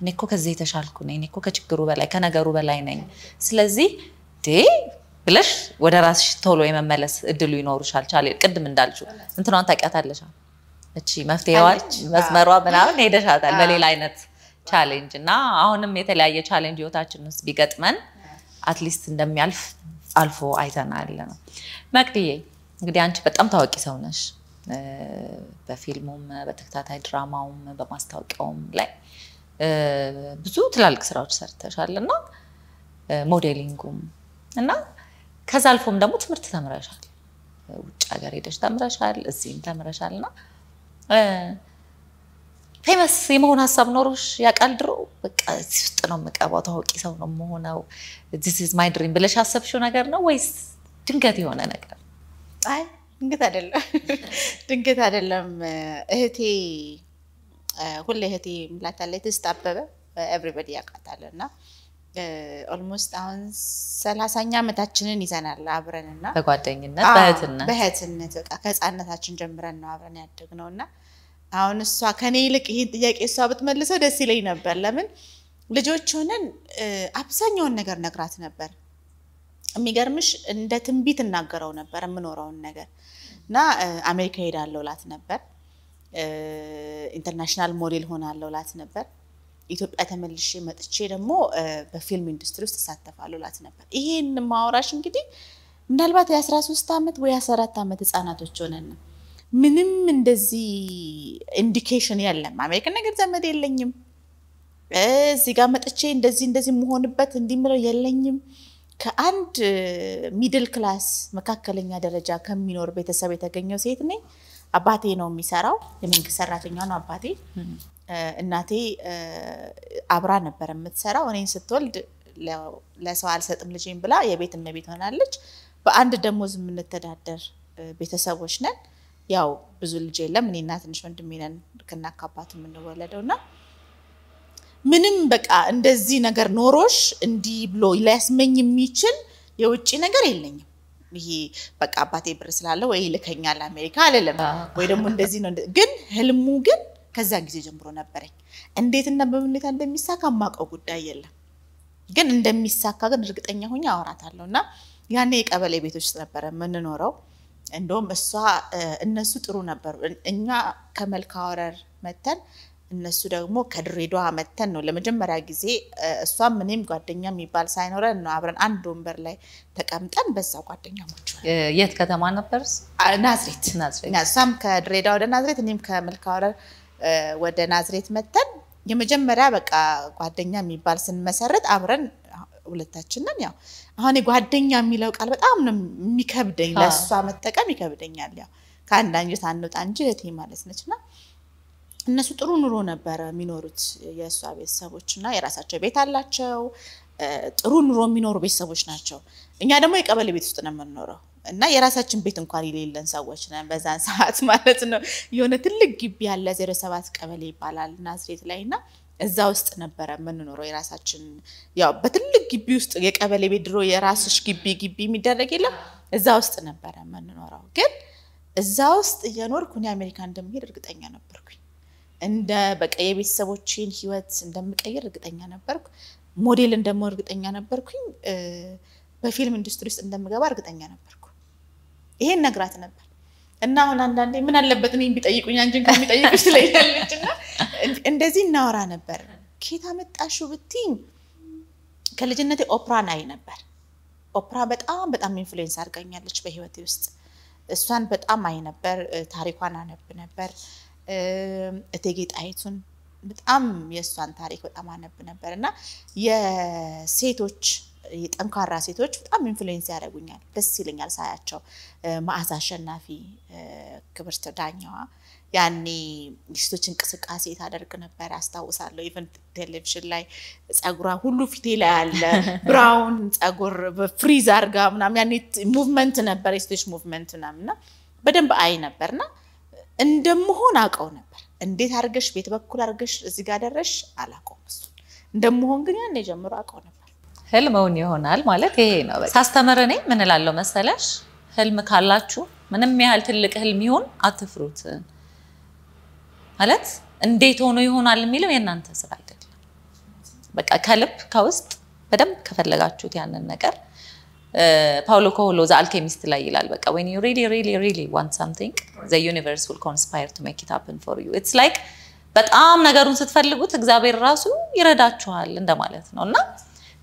እኔ እኮ ከዚህ የተሻልኩ ነኝ፣ እኔ እኮ ከችግሩ በላይ ከነገሩ በላይ ነኝ፣ ስለዚህ ብለሽ ወደ ራስሽ ቶሎ የመመለስ እድሉ ይኖርሻል። ቻሌ ቅድም እንዳልሽው እንትኗን ታውቂያታለሽ፣ እቺ መፍትሄዋች መስመሯ ምናምን ሄደሻታል በሌላ አይነት ቻሌንጅ እና አሁንም የተለያየ ቻሌንጅ ህይወታችን ውስጥ ቢገጥመን አትሊስት እንደሚያልፍ አልፎ አይተናል ነው። መቅድዬ እንግዲህ አንቺ በጣም ታዋቂ ሰው ነሽ፣ በፊልሙም በተከታታይ ድራማውም በማስታወቂያውም ላይ ብዙ ትላልቅ ስራዎች ሰርተሻል እና ሞዴሊንጉም እና ከዛ አልፎም ደግሞ ትምህርት ተምረሻል። ውጭ ሀገር ሄደሽ ተምረሻል፣ እዚህም ተምረሻል እና ፌመስ የመሆን ሀሳብ ኖሮሽ ያውቃል? ድሮ በቃ እዚህ ውስጥ ነው የምቀባው፣ ታዋቂ ሰው ነው የምሆነው፣ ዚስ ኢዝ ማይ ድሪም ብለሽ ያሰብሽው ነገር ነው ወይስ ድንገት የሆነ ነገር? አይ ድንገት አይደለም፣ ድንገት አይደለም እህቴ ሁሌ እህቴ የምላታለች ትዕግስት አበበ ኤቭሪበዲ ያውቃታል እና ኦልሞስት አሁን ሰላሳኛ ዓመታችንን ይዘናል አብረን እና በጓደኝነት በእህትነት በእህትነት በቃ ከህፃነታችን ጀምረን ነው አብረን ነው እና አሁን እሷ ከኔ ይልቅ ይህን ጥያቄ እሷ ብትመልሰው ደስ ይለኝ ነበር። ለምን ልጆች ሆነን አብዛኛውን ነገር ነግራት ነበር። የሚገርምሽ እንደ ትንቢት እናገረው ነበር የምኖረውን ነገር እና አሜሪካ ሄዳለው ላት ነበር ኢንተርናሽናል ሞዴል ሆናለሁ ላት ነበር። ኢትዮጵያ ተመልሼ መጥቼ ደግሞ በፊልም ኢንዱስትሪ ውስጥ እሳተፋለሁ ላት ነበር። ይሄን ማወራሽ እንግዲህ ምናልባት የ13 ዓመት ወይ 14 ዓመት ህጻናቶች ሆነን ነው። ምንም እንደዚህ ኢንዲኬሽን የለም። አሜሪካን ነገር ዘመድ የለኝም። እዚህ ጋር መጥቼ እንደዚህ እንደዚህ መሆንበት እንዲምለው የለኝም። ከአንድ ሚድል ክላስ መካከለኛ ደረጃ ከሚኖር ቤተሰብ የተገኘው ሴት ነኝ። አባቴ ነው የሚሰራው፣ የመንግስት ሰራተኛ ነው አባቴ። እናቴ አብራ ነበር የምትሰራው። እኔን ስትወልድ ለሰው አልሰጥም ልጅም ብላ የቤት እመቤት ሆናለች። በአንድ ደሞዝ የምንተዳደር ቤተሰቦች ነን። ያው ብዙ ልጅ የለም። እኔና ትንሽ ወንድሜ ነን የምንወለደው እና ምንም በቃ እንደዚህ ነገር ኖሮሽ እንዲህ ብሎ ሊያስመኝ የሚችል የውጭ ነገር የለኝም። ይሄ በቃ አባቴ ብር ስላለ ወይ ይልከኛል አሜሪካ አለለም ወይ ደግሞ እንደዚህ ነው። ግን ህልሙ ግን ከዛ ጊዜ ጀምሮ ነበረኝ። እንዴትና በምን እንደሚሳካ ማቀው ጉዳይ የለም። ግን እንደሚሳካ ግን እርግጠኛ ሆኜ አወራታለሁ እና ያኔ የቀበሌ ቤት ውስጥ ነበረ የምንኖረው። እንደውም እሷ እነሱ ጥሩ ነበሩ። እኛ ከመልካወረር መተን እነሱ ደግሞ ከድሬዳዋ መተን ነው ለመጀመሪያ ጊዜ እሷም እኔም ጓደኛ የሚባል ሳይኖረን ነው አብረን አንድ ወንበር ላይ ተቀምጠን በዛ ጓደኛሞች። የት ከተማ ነበር? ናዝሬት። እሷም ከድሬዳዋ ወደ ናዝሬት፣ እኔም ከመልካ ወረር ወደ ናዝሬት መተን የመጀመሪያ በቃ ጓደኛ የሚባል ስንመሰረት አብረን ሁለታችንን ያው አሁን ጓደኛ የሚለው ቃል በጣም ነው የሚከብደኝ፣ ለእሷ መጠቀም ይከብደኛል። ያው ከአንድ አንጀት አንወጣ እንጂ እህቴ ማለት ነች እና እነሱ ጥሩ ኑሮ ነበረ የሚኖሩት የእሷ ቤተሰቦች እና የራሳቸው ቤት አላቸው። ጥሩ ኑሮ የሚኖሩ ቤተሰቦች ናቸው። እኛ ደግሞ የቀበሌ ቤት ውስጥ ነው የምንኖረው እና የራሳችን ቤት እንኳን የሌለን ሰዎች ነን በዛን (laughs) ሰዓት ማለት ነው። የሆነ ትልቅ ግቢ ያለ ዜሮ ሰባት ቀበሌ ይባላል ናዝሬት ላይ እና እዛ ውስጥ ነበረ የምንኖረው የራሳችን ያው በትልቅ ግቢ ውስጥ የቀበሌ ቤት ድሮ የራስሽ ግቢ ግቢ የሚደረግ የለም እዛ ውስጥ ነበረ የምንኖረው። ግን እዛ ውስጥ እየኖርኩ እኔ አሜሪካ እንደምሄድ እርግጠኛ ነበርኩኝ። እንደ በቃ የቤተሰቦችን ህይወት እንደምቀይር እርግጠኛ ነበርኩ። ሞዴል እንደምሆን እርግጠኛ ነበርኩኝ። በፊልም ኢንዱስትሪ ውስጥ እንደምገባ እርግጠኛ ነበርኩ። ይሄን ነግራት ነበር። እና አሁን አንዳንዴ ምን አለበት እኔ ቢጠይቁኝ አንቺን ከሚጠይቁ ትለኛለች። (laughs) እና እንደዚህ እናወራ ነበር። ኬታ መጣሽው ብትይኝ ከልጅነቴ ኦፕራን ናይ ነበር። ኦፕራ በጣም በጣም ኢንፍሉዌንስ አድርጋኛለች በህይወቴ ውስጥ። እሷን በጣም አይ ነበር። ታሪኳን አነብ ነበር። እቴጌ ጣይቱን በጣም የእሷን ታሪክ በጣም አነብ ነበር እና የሴቶች የጠንካራ ሴቶች በጣም ኢንፍሉዌንስ ያደርጉኛል። ደስ ይለኛል ሳያቸው። መዓዛ አሸናፊ ክብርት ዳኛዋ ያኔ የሴቶች እንቅስቃሴ ታደርግ ነበር አስታውሳለሁ። ኢቨን ቴሌቪዥን ላይ ጸጉሯ ሁሉ ፊቴ ላይ አለ፣ (laughs) ብራውን ጸጉር ፍሪዝ አርጋ ምናምን። ያኔ ሙቭመንት ነበር የሴቶች ሙቭመንት ምናምን እና በደንብ አይ ነበርና እንደምሆን አውቀው ነበር። እንዴት አድርገሽ ቤት በኩል አድርገሽ እዚህ ጋር ደረሽ አላውቀውም። እሱን እንደምሆን ግን ያኔ ጀምሮ አውቀው ነበር። ህልመውን ይሆናል ማለት ይሄ ነው። ሳስተምር እኔ ምን እላለሁ መሰለሽ፣ ህልም ካላችሁ ምንም ያህል ትልቅ ህልም ይሁን አትፍሩት። ማለት እንዴት ሆኖ ይሆናል የሚለው የእናንተ ስራ አይደለም። በቃ ከልብ ከውስጥ በደንብ ከፈለጋችሁት ያንን ነገር ፓውሎ ኮሆሎ ዘ አልኬሚስት ላይ ይላል በቃ ዌን ዩ ሪሊ ሪሊ ሪሊ ዋንት ሳምቲንግ ዘ ዩኒቨርስ ዊል ኮንስፓየር ቱ ሜክ ኢት ፎር ዩ ኢትስ ላይክ በጣም ነገሩን ስትፈልጉት እግዚአብሔር ራሱ ይረዳችኋል እንደማለት ነው እና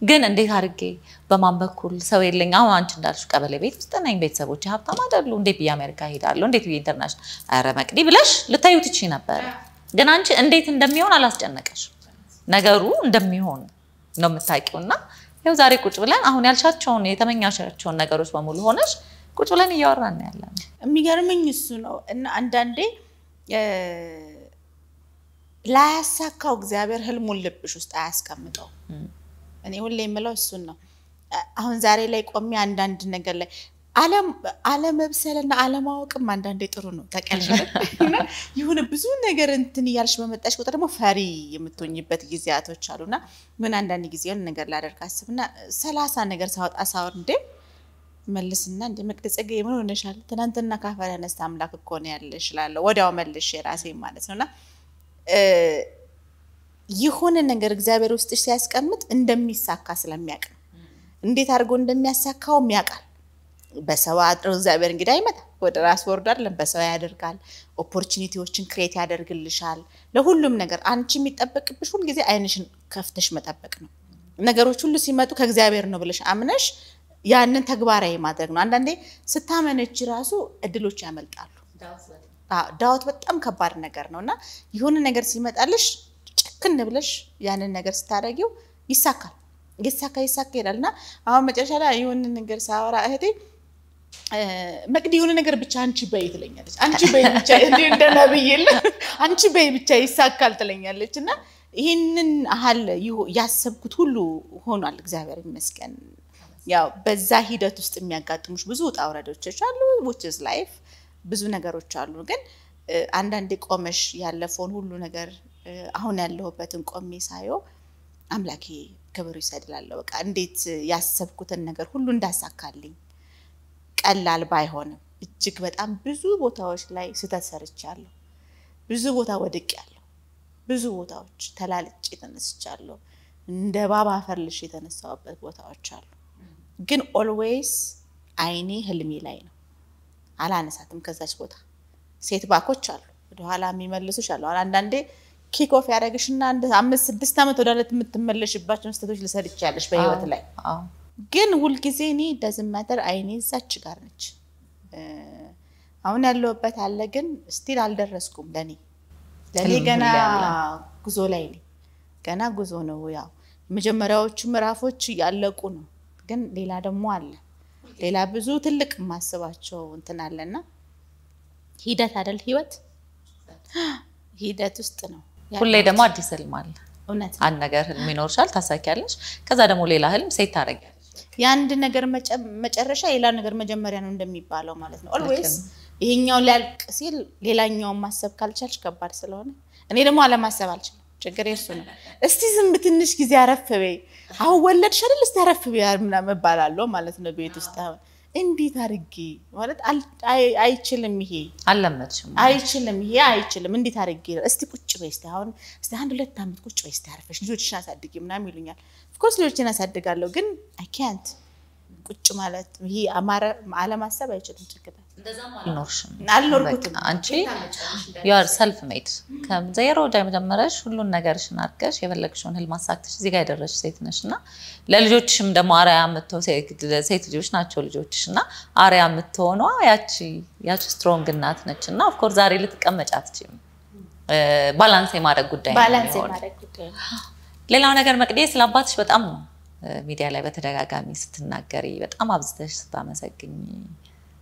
ግን እንዴት አድርጌ በማን በኩል ሰው የለኝ? አሁን አንቺ እንዳልሽ ቀበሌ ቤት ውስጥ ነኝ፣ ቤተሰቦች ሀብታም አይደሉ። እንዴት ብዬ አሜሪካ ሄዳለሁ? እንዴት ብዬ ኢንተርናሽናል ኧረ መቅዲ ብለሽ ልታዩ ትቺ ነበረ። ግን አንቺ እንዴት እንደሚሆን አላስጨነቀሽ፣ ነገሩ እንደሚሆን ነው የምታውቂው እና ያው ዛሬ ቁጭ ብለን አሁን ያልሻቸውን የተመኛሻቸውን ነገሮች በሙሉ ሆነሽ ቁጭ ብለን እያወራን ያለ የሚገርምኝ እሱ ነው እና አንዳንዴ ላያሳካው እግዚአብሔር ህልሙን ልብሽ ውስጥ አያስቀምጠው። እኔ ሁሌ የምለው እሱን ነው። አሁን ዛሬ ላይ ቆሜ አንዳንድ ነገር ላይ አለመብሰልና አለማወቅም አንዳንዴ ጥሩ ነው ታውቂያለሽ። የሆነ ብዙ ነገር እንትን እያልሽ በመጣሽ ቁጥር ደግሞ ፈሪ የምትሆኝበት ጊዜያቶች አሉና ምን አንዳንድ ጊዜ የሆነ ነገር ላደርግ አስብና ሰላሳ ነገር ሳወጣ ሳወር እንዴ መልስና እንደ መቅደጸገ የምን ሆነሻል? ትናንትና ካፈር ያነሳ አምላክ እኮ ነው ያለሽ እላለሁ። ወዲያው መልሽ የራሴ ማለት ነውና የሆነ ነገር እግዚአብሔር ውስጥሽ ሲያስቀምጥ እንደሚሳካ ስለሚያውቅ ነው። እንዴት አድርጎ እንደሚያሳካውም ያውቃል። በሰው አጥሮ እግዚአብሔር እንግዲህ አይመጣ ወደ ራስ ወርዶ አይደለም፣ በሰው ያደርጋል። ኦፖርቹኒቲዎችን ክሬት ያደርግልሻል። ለሁሉም ነገር አንቺ የሚጠበቅብሽ ሁልጊዜ አይንሽን ከፍተሽ መጠበቅ ነው። ነገሮች ሁሉ ሲመጡ ከእግዚአብሔር ነው ብለሽ አምነሽ ያንን ተግባራዊ ማድረግ ነው። አንዳንዴ ስታመነች ራሱ እድሎች ያመልጣሉ። ዳውት በጣም ከባድ ነገር ነው እና የሆነ ነገር ሲመጣልሽ ጭክን ብለሽ ያንን ነገር ስታደርጊው ይሳካል ይሳካ ይሳካ ይሄዳል እና አሁን መጨረሻ ላይ የሆነ ነገር ሳወራ እህቴ መቅዲ የሆነ ነገር ብቻ አንቺ በይ ትለኛለች። አንቺ በይ ብቻ እንዲ እንደ ነብይል አንቺ በይ ብቻ ይሳካል ትለኛለች እና ይህንን አህል ያሰብኩት ሁሉ ሆኗል። እግዚአብሔር ይመስገን። ያው በዛ ሂደት ውስጥ የሚያጋጥሙሽ ብዙ ውጣ ውረዶች አሉ። ዊችዝ ላይፍ ብዙ ነገሮች አሉ። ግን አንዳንዴ ቆመሽ ያለፈውን ሁሉ ነገር አሁን ያለሁበትን ቆሜ ሳየው አምላኬ ክብሩ ይሰድላለሁ። በቃ እንዴት ያሰብኩትን ነገር ሁሉ እንዳሳካልኝ ቀላል ባይሆንም እጅግ በጣም ብዙ ቦታዎች ላይ ስህተት ሰርቻለሁ። ብዙ ቦታ ወድቄያለሁ። ብዙ ቦታዎች ተላልጭ ተነስቻለሁ። እንደ ባባ ፈርልሽ የተነሳውበት ቦታዎች አሉ። ግን ኦልዌይስ አይኔ ህልሜ ላይ ነው። አላነሳትም ከዛች ቦታ። ሴት ባኮች አሉ፣ ወደኋላ የሚመልሱሽ አሉ። አንዳንዴ ኪክ ኦፍ ያደረግሽና አምስት ስድስት ዓመት ወደ ኋላ የምትመለሽባቸውን ስህተቶች ልሰድቻለሽ በህይወት ላይ ግን ሁልጊዜ እኔ ደዝን መጠር አይኔ እዛች ጋር ነች። አሁን ያለሁበት አለ፣ ግን ስቲል አልደረስኩም። ለእኔ ለእኔ ገና ጉዞ ላይ ነኝ። ገና ጉዞ ነው። ያው የመጀመሪያዎቹ ምዕራፎች እያለቁ ነው፣ ግን ሌላ ደግሞ አለ። ሌላ ብዙ ትልቅ የማስባቸው እንትን አለና ሂደት አይደል ህይወት ሂደት ውስጥ ነው። ሁሌ ደግሞ አዲስ ህልም አለ። እውነት አንድ ነገር ህልም ይኖርሻል፣ ታሳኪያለሽ። ከዛ ደግሞ ሌላ ህልም ሴት ታደርጊያለሽ። የአንድ ነገር መጨረሻ ሌላ ነገር መጀመሪያ ነው እንደሚባለው ማለት ነው። ኦልዌይስ ይሄኛው ሊያልቅ ሲል ሌላኛውን ማሰብ ካልቻልሽ ከባድ ስለሆነ እኔ ደግሞ አለማሰብ አልችልም። ችግር የሱ ነው። እስቲ ዝም ትንሽ ጊዜ አረፍ በይ፣ አሁን ወለድሽ አይደል? እስቲ አረፍ በይ ምናምን እባላለሁ ማለት ነው ቤት ውስጥ አሁን እንዴት አድርጌ ማለት አይችልም፣ ይሄ አልለመድሽም፣ አይችልም፣ ይሄ አይችልም። እንዴት አድርጌ እስቲ ቁጭ በይ፣ እስቲ አሁን እስቲ አንድ ሁለት ዓመት ቁጭ በይ፣ እስቲ አርፈሽ ልጆችሽን አሳድጊ ምናምን ይሉኛል። ኦፍኮርስ ልጆችን አሳድጋለሁ፣ ግን አይ ኬንት ቁጭ ማለት ይሄ አማረ አለማሰብ አይችልም። ችግር ኖርሽም አንቺ ዩአር ሰልፍ ሜድ ወደ መጀመረሽ ሁሉን ነገርሽን አድርገሽ የፈለግሽውን ህልም አሳክተሽ እዚህ ጋር የደረስሽ ሴት ነሽ እና ለልጆችሽም ደግሞ አርያ የምትሆን ሴት ልጆች ናቸው ልጆችሽ እና አርያ የምትሆኗ ያቺ ያቺ ስትሮንግ እናት ነች እና ኦፍኮርስ ዛሬ ልትቀመጫ አትችይም። ባላንስ የማድረግ ጉዳይ ባላንስ የማድረግ ጉዳይ ሌላው ነገር መቅዴ ስለ አባትሽ በጣም ነው ሚዲያ ላይ በተደጋጋሚ ስትናገሪ በጣም አብዝተሽ ስታመሰግኝ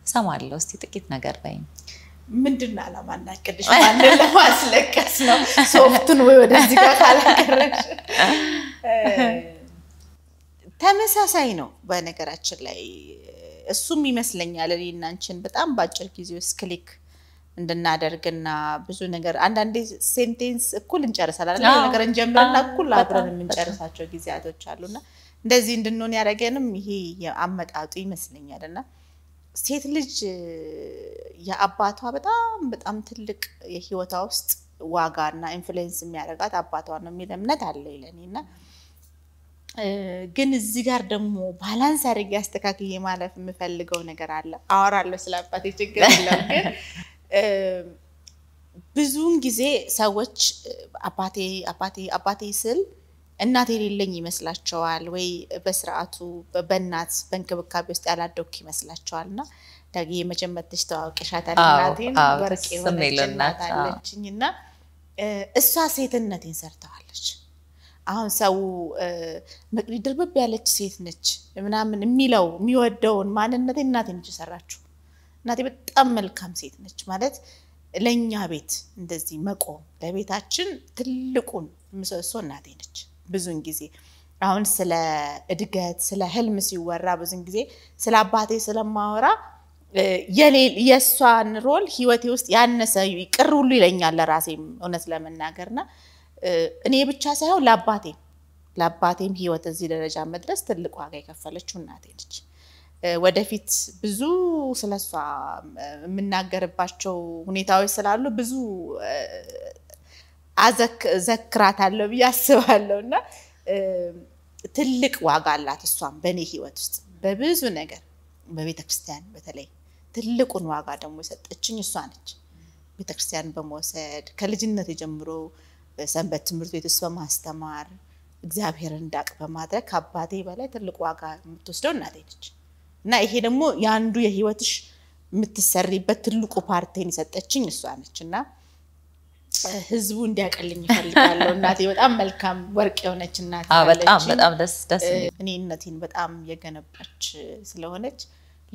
እሰማለሁ። እስቲ ጥቂት ነገር በይኝ። ምንድን ነው ዓላማ እናቅድሽ? ማንን ለማስለቀስ ነው? ሶፍቱን ወይ ወደዚህ ጋር ካላቀረሽ ተመሳሳይ ነው። በነገራችን ላይ እሱም ይመስለኛል እኔ እናንችን በጣም በአጭር ጊዜ ውስጥ ክሊክ እንድናደርግና ብዙ ነገር አንዳንዴ ሴንቴንስ እኩል እንጨርሳል ነገር እንጀምርና እኩል አብረን የምንጨርሳቸው ጊዜያቶች አሉና እንደዚህ እንድንሆን ያደረገንም ይሄ አመጣጡ ይመስለኛል እና ሴት ልጅ የአባቷ በጣም በጣም ትልቅ የህይወቷ ውስጥ ዋጋና ኢንፍሉዌንስ የሚያደርጋት አባቷ ነው የሚል እምነት አለ ለኔ እና ግን እዚህ ጋር ደግሞ ባላንስ አድርጌ አስተካክዬ ማለፍ የምፈልገው ነገር አለ። አወራለሁ ስለ አባቴ ችግር የለም ግን ብዙውን ጊዜ ሰዎች አባቴ አባቴ አባቴ ስል እናት የሌለኝ ይመስላቸዋል ወይ በስርዓቱ በእናት በእንክብካቤ ውስጥ ያላደኩ ይመስላቸዋል እና ዳጊ የመጀመርሽ ተዋውቅሻታል እናቴን ወርቅ የሆነች እናት አለችኝ እና እሷ ሴትነቴን ሰርተዋለች። አሁን ሰው መቅዲ ድርብብ ያለች ሴት ነች ምናምን የሚለው የሚወደውን ማንነቴ እናቴ ነች የሰራችሁ እናቴ በጣም መልካም ሴት ነች ማለት ለእኛ ቤት እንደዚህ መቆም ለቤታችን ትልቁን ምሰሶ እናቴ ነች። ብዙን ጊዜ አሁን ስለ እድገት ስለ ህልም ሲወራ ብዙን ጊዜ ስለ አባቴ ስለማወራ የእሷን ሮል ህይወቴ ውስጥ ያነሰ ቅር ሁሉ ይለኛል ለራሴ እውነት ለመናገርና እኔ ብቻ ሳይሆን ለአባቴም ለአባቴም ህይወት እዚህ ደረጃ መድረስ ትልቅ ዋጋ የከፈለችው እናቴ ነች። ወደፊት ብዙ ስለሷ የምናገርባቸው ሁኔታዎች ስላሉ ብዙ ዘክራታለሁ ብዬ አስባለሁ እና ትልቅ ዋጋ አላት እሷም በእኔ ህይወት ውስጥ በብዙ ነገር በቤተክርስቲያን በተለይ ትልቁን ዋጋ ደግሞ የሰጠችኝ እሷ ነች። ቤተክርስቲያን በመውሰድ ከልጅነት ጀምሮ ሰንበት ትምህርት ቤት ውስጥ በማስተማር እግዚአብሔርን እንዳቅ በማድረግ ከአባቴ በላይ ትልቅ ዋጋ የምትወስደው እናቴ ነች። እና ይሄ ደግሞ የአንዱ የህይወትሽ የምትሰሪበት ትልቁ ፓርቴን የሰጠችኝ እሷ ነች እና ህዝቡ እንዲያቀልኝ ይፈልጋለሁ። እናቴ በጣም መልካም ወርቅ የሆነች እናት በጣም በጣም ደስ ደስ እኔ እነቴን በጣም የገነባች ስለሆነች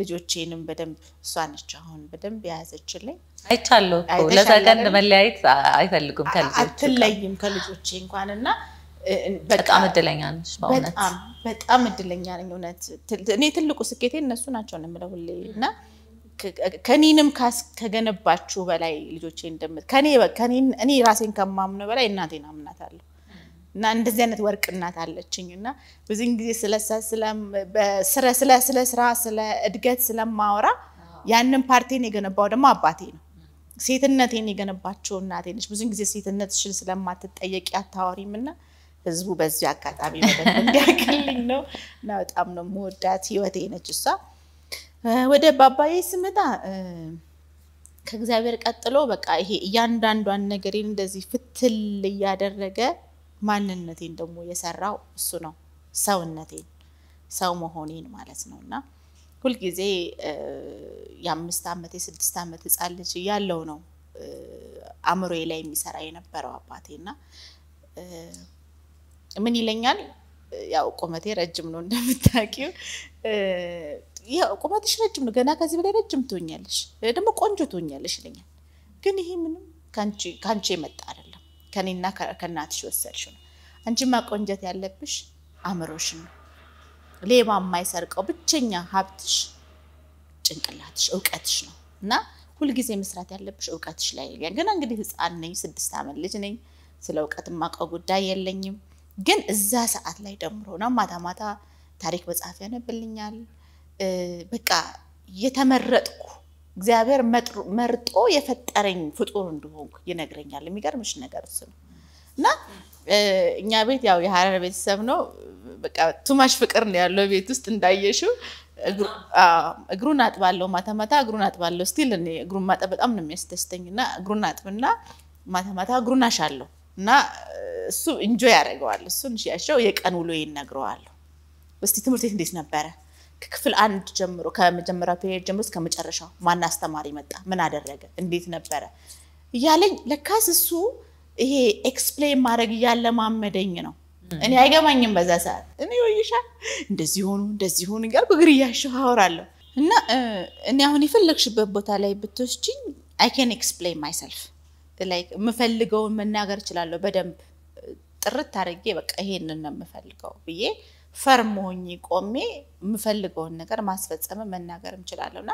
ልጆቼንም በደንብ እሷ ነች አሁን በደንብ የያዘችልኝ። አይቻለሁ። ለሰከንድ መለያየት አይፈልጉም ከልጆች አትለይም ከልጆቼ እንኳን እና በጣም እድለኛ ነሽ። በእውነት በጣም እድለኛ ነኝ። እውነት እኔ ትልቁ ስኬቴ እነሱ ናቸው ነው የምለው ሁሌ እና ከኔንም ከገነባችሁ በላይ ልጆቼ እንደምት እኔ ራሴን ከማምነው በላይ እናቴን አምናታለሁ። እና እንደዚህ አይነት ወርቅ እናት አለችኝ እና ብዙን ጊዜ ስለ ስለ ስራ ስለ እድገት ስለማወራ ያንን ፓርቲን የገነባው ደግሞ አባቴ ነው። ሴትነቴን የገነባቸው እናቴ ነች። ብዙን ጊዜ ሴትነትሽን ስለማትጠየቂ አታወሪም እና ህዝቡ በዚህ አጋጣሚ በደንብ ነው እና በጣም ነው የምወዳት ህይወቴ ነች እሷ። ወደ ባባዬ ስመጣ ከእግዚአብሔር ቀጥሎ በቃ ይሄ እያንዳንዷን ነገሬን እንደዚህ ፍትል እያደረገ ማንነቴን ደግሞ የሰራው እሱ ነው። ሰውነቴን ሰው መሆኔን ማለት ነው እና ሁልጊዜ የአምስት ዓመት የስድስት ዓመት ህፃን ልጅ እያለው ነው አእምሮዬ ላይ የሚሰራ የነበረው አባቴ እና ምን ይለኛል? ያው ቁመቴ ረጅም ነው እንደምታውቂው፣ ያው ቁመትሽ ረጅም ነው፣ ገና ከዚህ በላይ ረጅም ትሆኛለሽ፣ ደግሞ ቆንጆ ትሆኛለሽ ይለኛል። ግን ይሄ ምንም ከአንቺ የመጣ አይደለም፣ ከኔና ከእናትሽ ወሰድሽው ነው። አንቺማ ቆንጀት ያለብሽ አምሮሽ ነው። ሌባ የማይሰርቀው ብቸኛ ሀብትሽ ጭንቅላትሽ፣ እውቀትሽ ነው እና ሁልጊዜ መስራት ያለብሽ እውቀትሽ ላይ ግን እንግዲህ ህፃን ነኝ፣ ስድስት ዓመት ልጅ ነኝ። ስለ እውቀት የማውቀው ጉዳይ የለኝም። ግን እዛ ሰዓት ላይ ደምሮ ነው ማታ ማታ ታሪክ መጽሐፍ ያነብልኛል። በቃ የተመረጥኩ እግዚአብሔር መርጦ የፈጠረኝ ፍጡር እንደሆንኩ ይነግረኛል። የሚገርምሽ ነገር እሱ ነው እና እኛ ቤት ያው የሀረር ቤተሰብ ነው። በቃ ቱማሽ ፍቅር ነው ያለው ቤት ውስጥ እንዳየሽው እግሩን አጥባለሁ ማታ ማታ እግሩን አጥባለሁ ስቲል እግሩን ማጠብ በጣም ነው የሚያስደስተኝ እና እግሩን አጥብና ማታ ማታ እግሩን አሻለሁ እና እሱ እንጆይ ያደርገዋል። እሱን ያሸው የቀን ውሎ ይነግረዋለሁ። እስቲ ትምህርት ቤት እንዴት ነበረ? ከክፍል አንድ ጀምሮ ከመጀመሪያው ፔሪየድ ጀምሮ እስከ መጨረሻው ማን አስተማሪ መጣ፣ ምን አደረገ፣ እንዴት ነበረ እያለኝ ለካስ እሱ ይሄ ኤክስፕሌን ማድረግ ማመደኝ ነው። እኔ አይገባኝም በዛ ሰዓት። እኔ ወይሻ እንደዚህ ሆኑ እንደዚህ ሆኑ እያል በእግር እያሸሁ አወራለሁ እና እኔ አሁን የፈለግሽበት ቦታ ላይ ብትወስጂኝ አይ ኤክስፕሌን ማይሰልፍ የምፈልገውን መናገር እችላለሁ በደንብ ጥርት አድርጌ በቃ ይሄንን ነው የምፈልገው ብዬ ፈርም ሆኜ ቆሜ የምፈልገውን ነገር ማስፈጸም መናገር እንችላለሁ። እና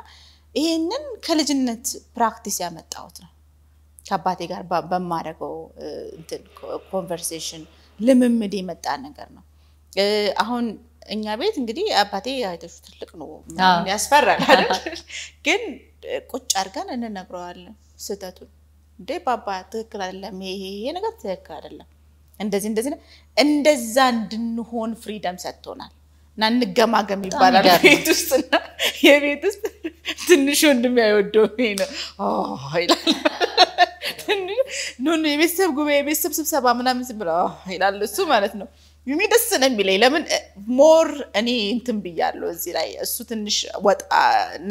ይሄንን ከልጅነት ፕራክቲስ ያመጣሁት ነው። ከአባቴ ጋር በማደርገው ኮንቨርሴሽን ልምምድ የመጣ ነገር ነው። አሁን እኛ ቤት እንግዲህ አባቴ አይተሹ ትልቅ ነው ያስፈራል፣ ግን ቁጭ አድርገን እንነግረዋለን ስህተቱን እንዴ ባባ ትክክል አይደለም፣ ይሄ ነገር ትክክል አይደለም፣ እንደዚህ እንደዚህ ነው። እንደዛ እንድንሆን ፍሪደም ሰጥቶናል። እና እንገማገም ይባላል ቤት ውስጥ እና የቤት ውስጥ ትንሽ ወንድሜ አይወደውም ነው ይላል። ኑ የቤተሰብ ጉባኤ የቤተሰብ ስብሰባ ምናምን ስም ይላል እሱ ማለት ነው። ዩሚ ደስ ነው የሚለኝ ለምን ሞር እኔ እንትን ብያለሁ እዚህ ላይ እሱ ትንሽ ወጣ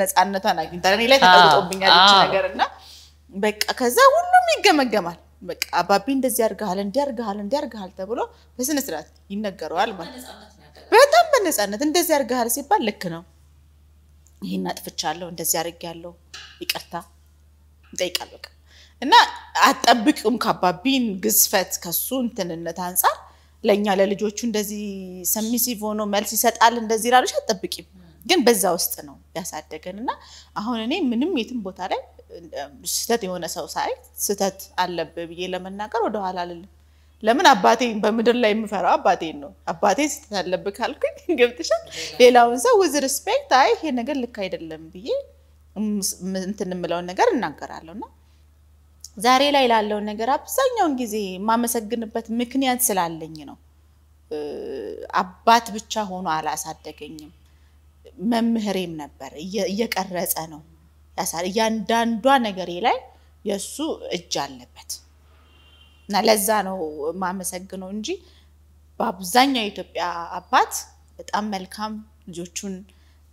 ነፃነቷን አግኝታል። እኔ ላይ ተቀውጦብኛል ነገር እና በቃ ከዛ ሁሉም ይገመገማል። በቃ አባቢ እንደዚህ ያርግሃል፣ እንዲህ ያርግሃል፣ እንዲህ ያርግሃል ተብሎ በስነ ስርዓት ይነገረዋል ማለት በጣም በነፃነት እንደዚህ ያርግሃል ሲባል ልክ ነው፣ ይህን አጥፍቻለሁ፣ እንደዚህ አድርጌያለሁ፣ ይቅርታ ይጠይቃል። በቃ እና አጠብቅም ከአባቢን ግዝፈት ከሱ እንትንነት አንጻር ለእኛ ለልጆቹ እንደዚህ ሰሚሲቭ ሆኖ መልስ ይሰጣል እንደዚህ ላለች አትጠብቂም። ግን በዛ ውስጥ ነው ያሳደገን እና አሁን እኔ ምንም የትም ቦታ ላይ ስህተት የሆነ ሰው ሳይ ስህተት አለብህ ብዬ ለመናገር ወደኋላ አልልም። ለምን አባቴ በምድር ላይ የምፈራው አባቴን ነው። አባቴ ስህተት አለብህ ካልኩኝ (laughs) ገብትሻል። ሌላውን ሰው ውዝ ሪስፔክት፣ አይ ይሄ ነገር ልክ አይደለም ብዬ እንትን የምለውን ነገር እናገራለሁ እና ዛሬ ላይ ላለውን ነገር አብዛኛውን ጊዜ የማመሰግንበት ምክንያት ስላለኝ ነው። አባት ብቻ ሆኖ አላሳደገኝም። መምህሬም ነበር፣ እየቀረጸ ነው ያሳል። እያንዳንዷ ነገሬ ላይ የእሱ እጅ አለበት እና ለዛ ነው የማመሰግነው እንጂ በአብዛኛው የኢትዮጵያ አባት በጣም መልካም ልጆቹን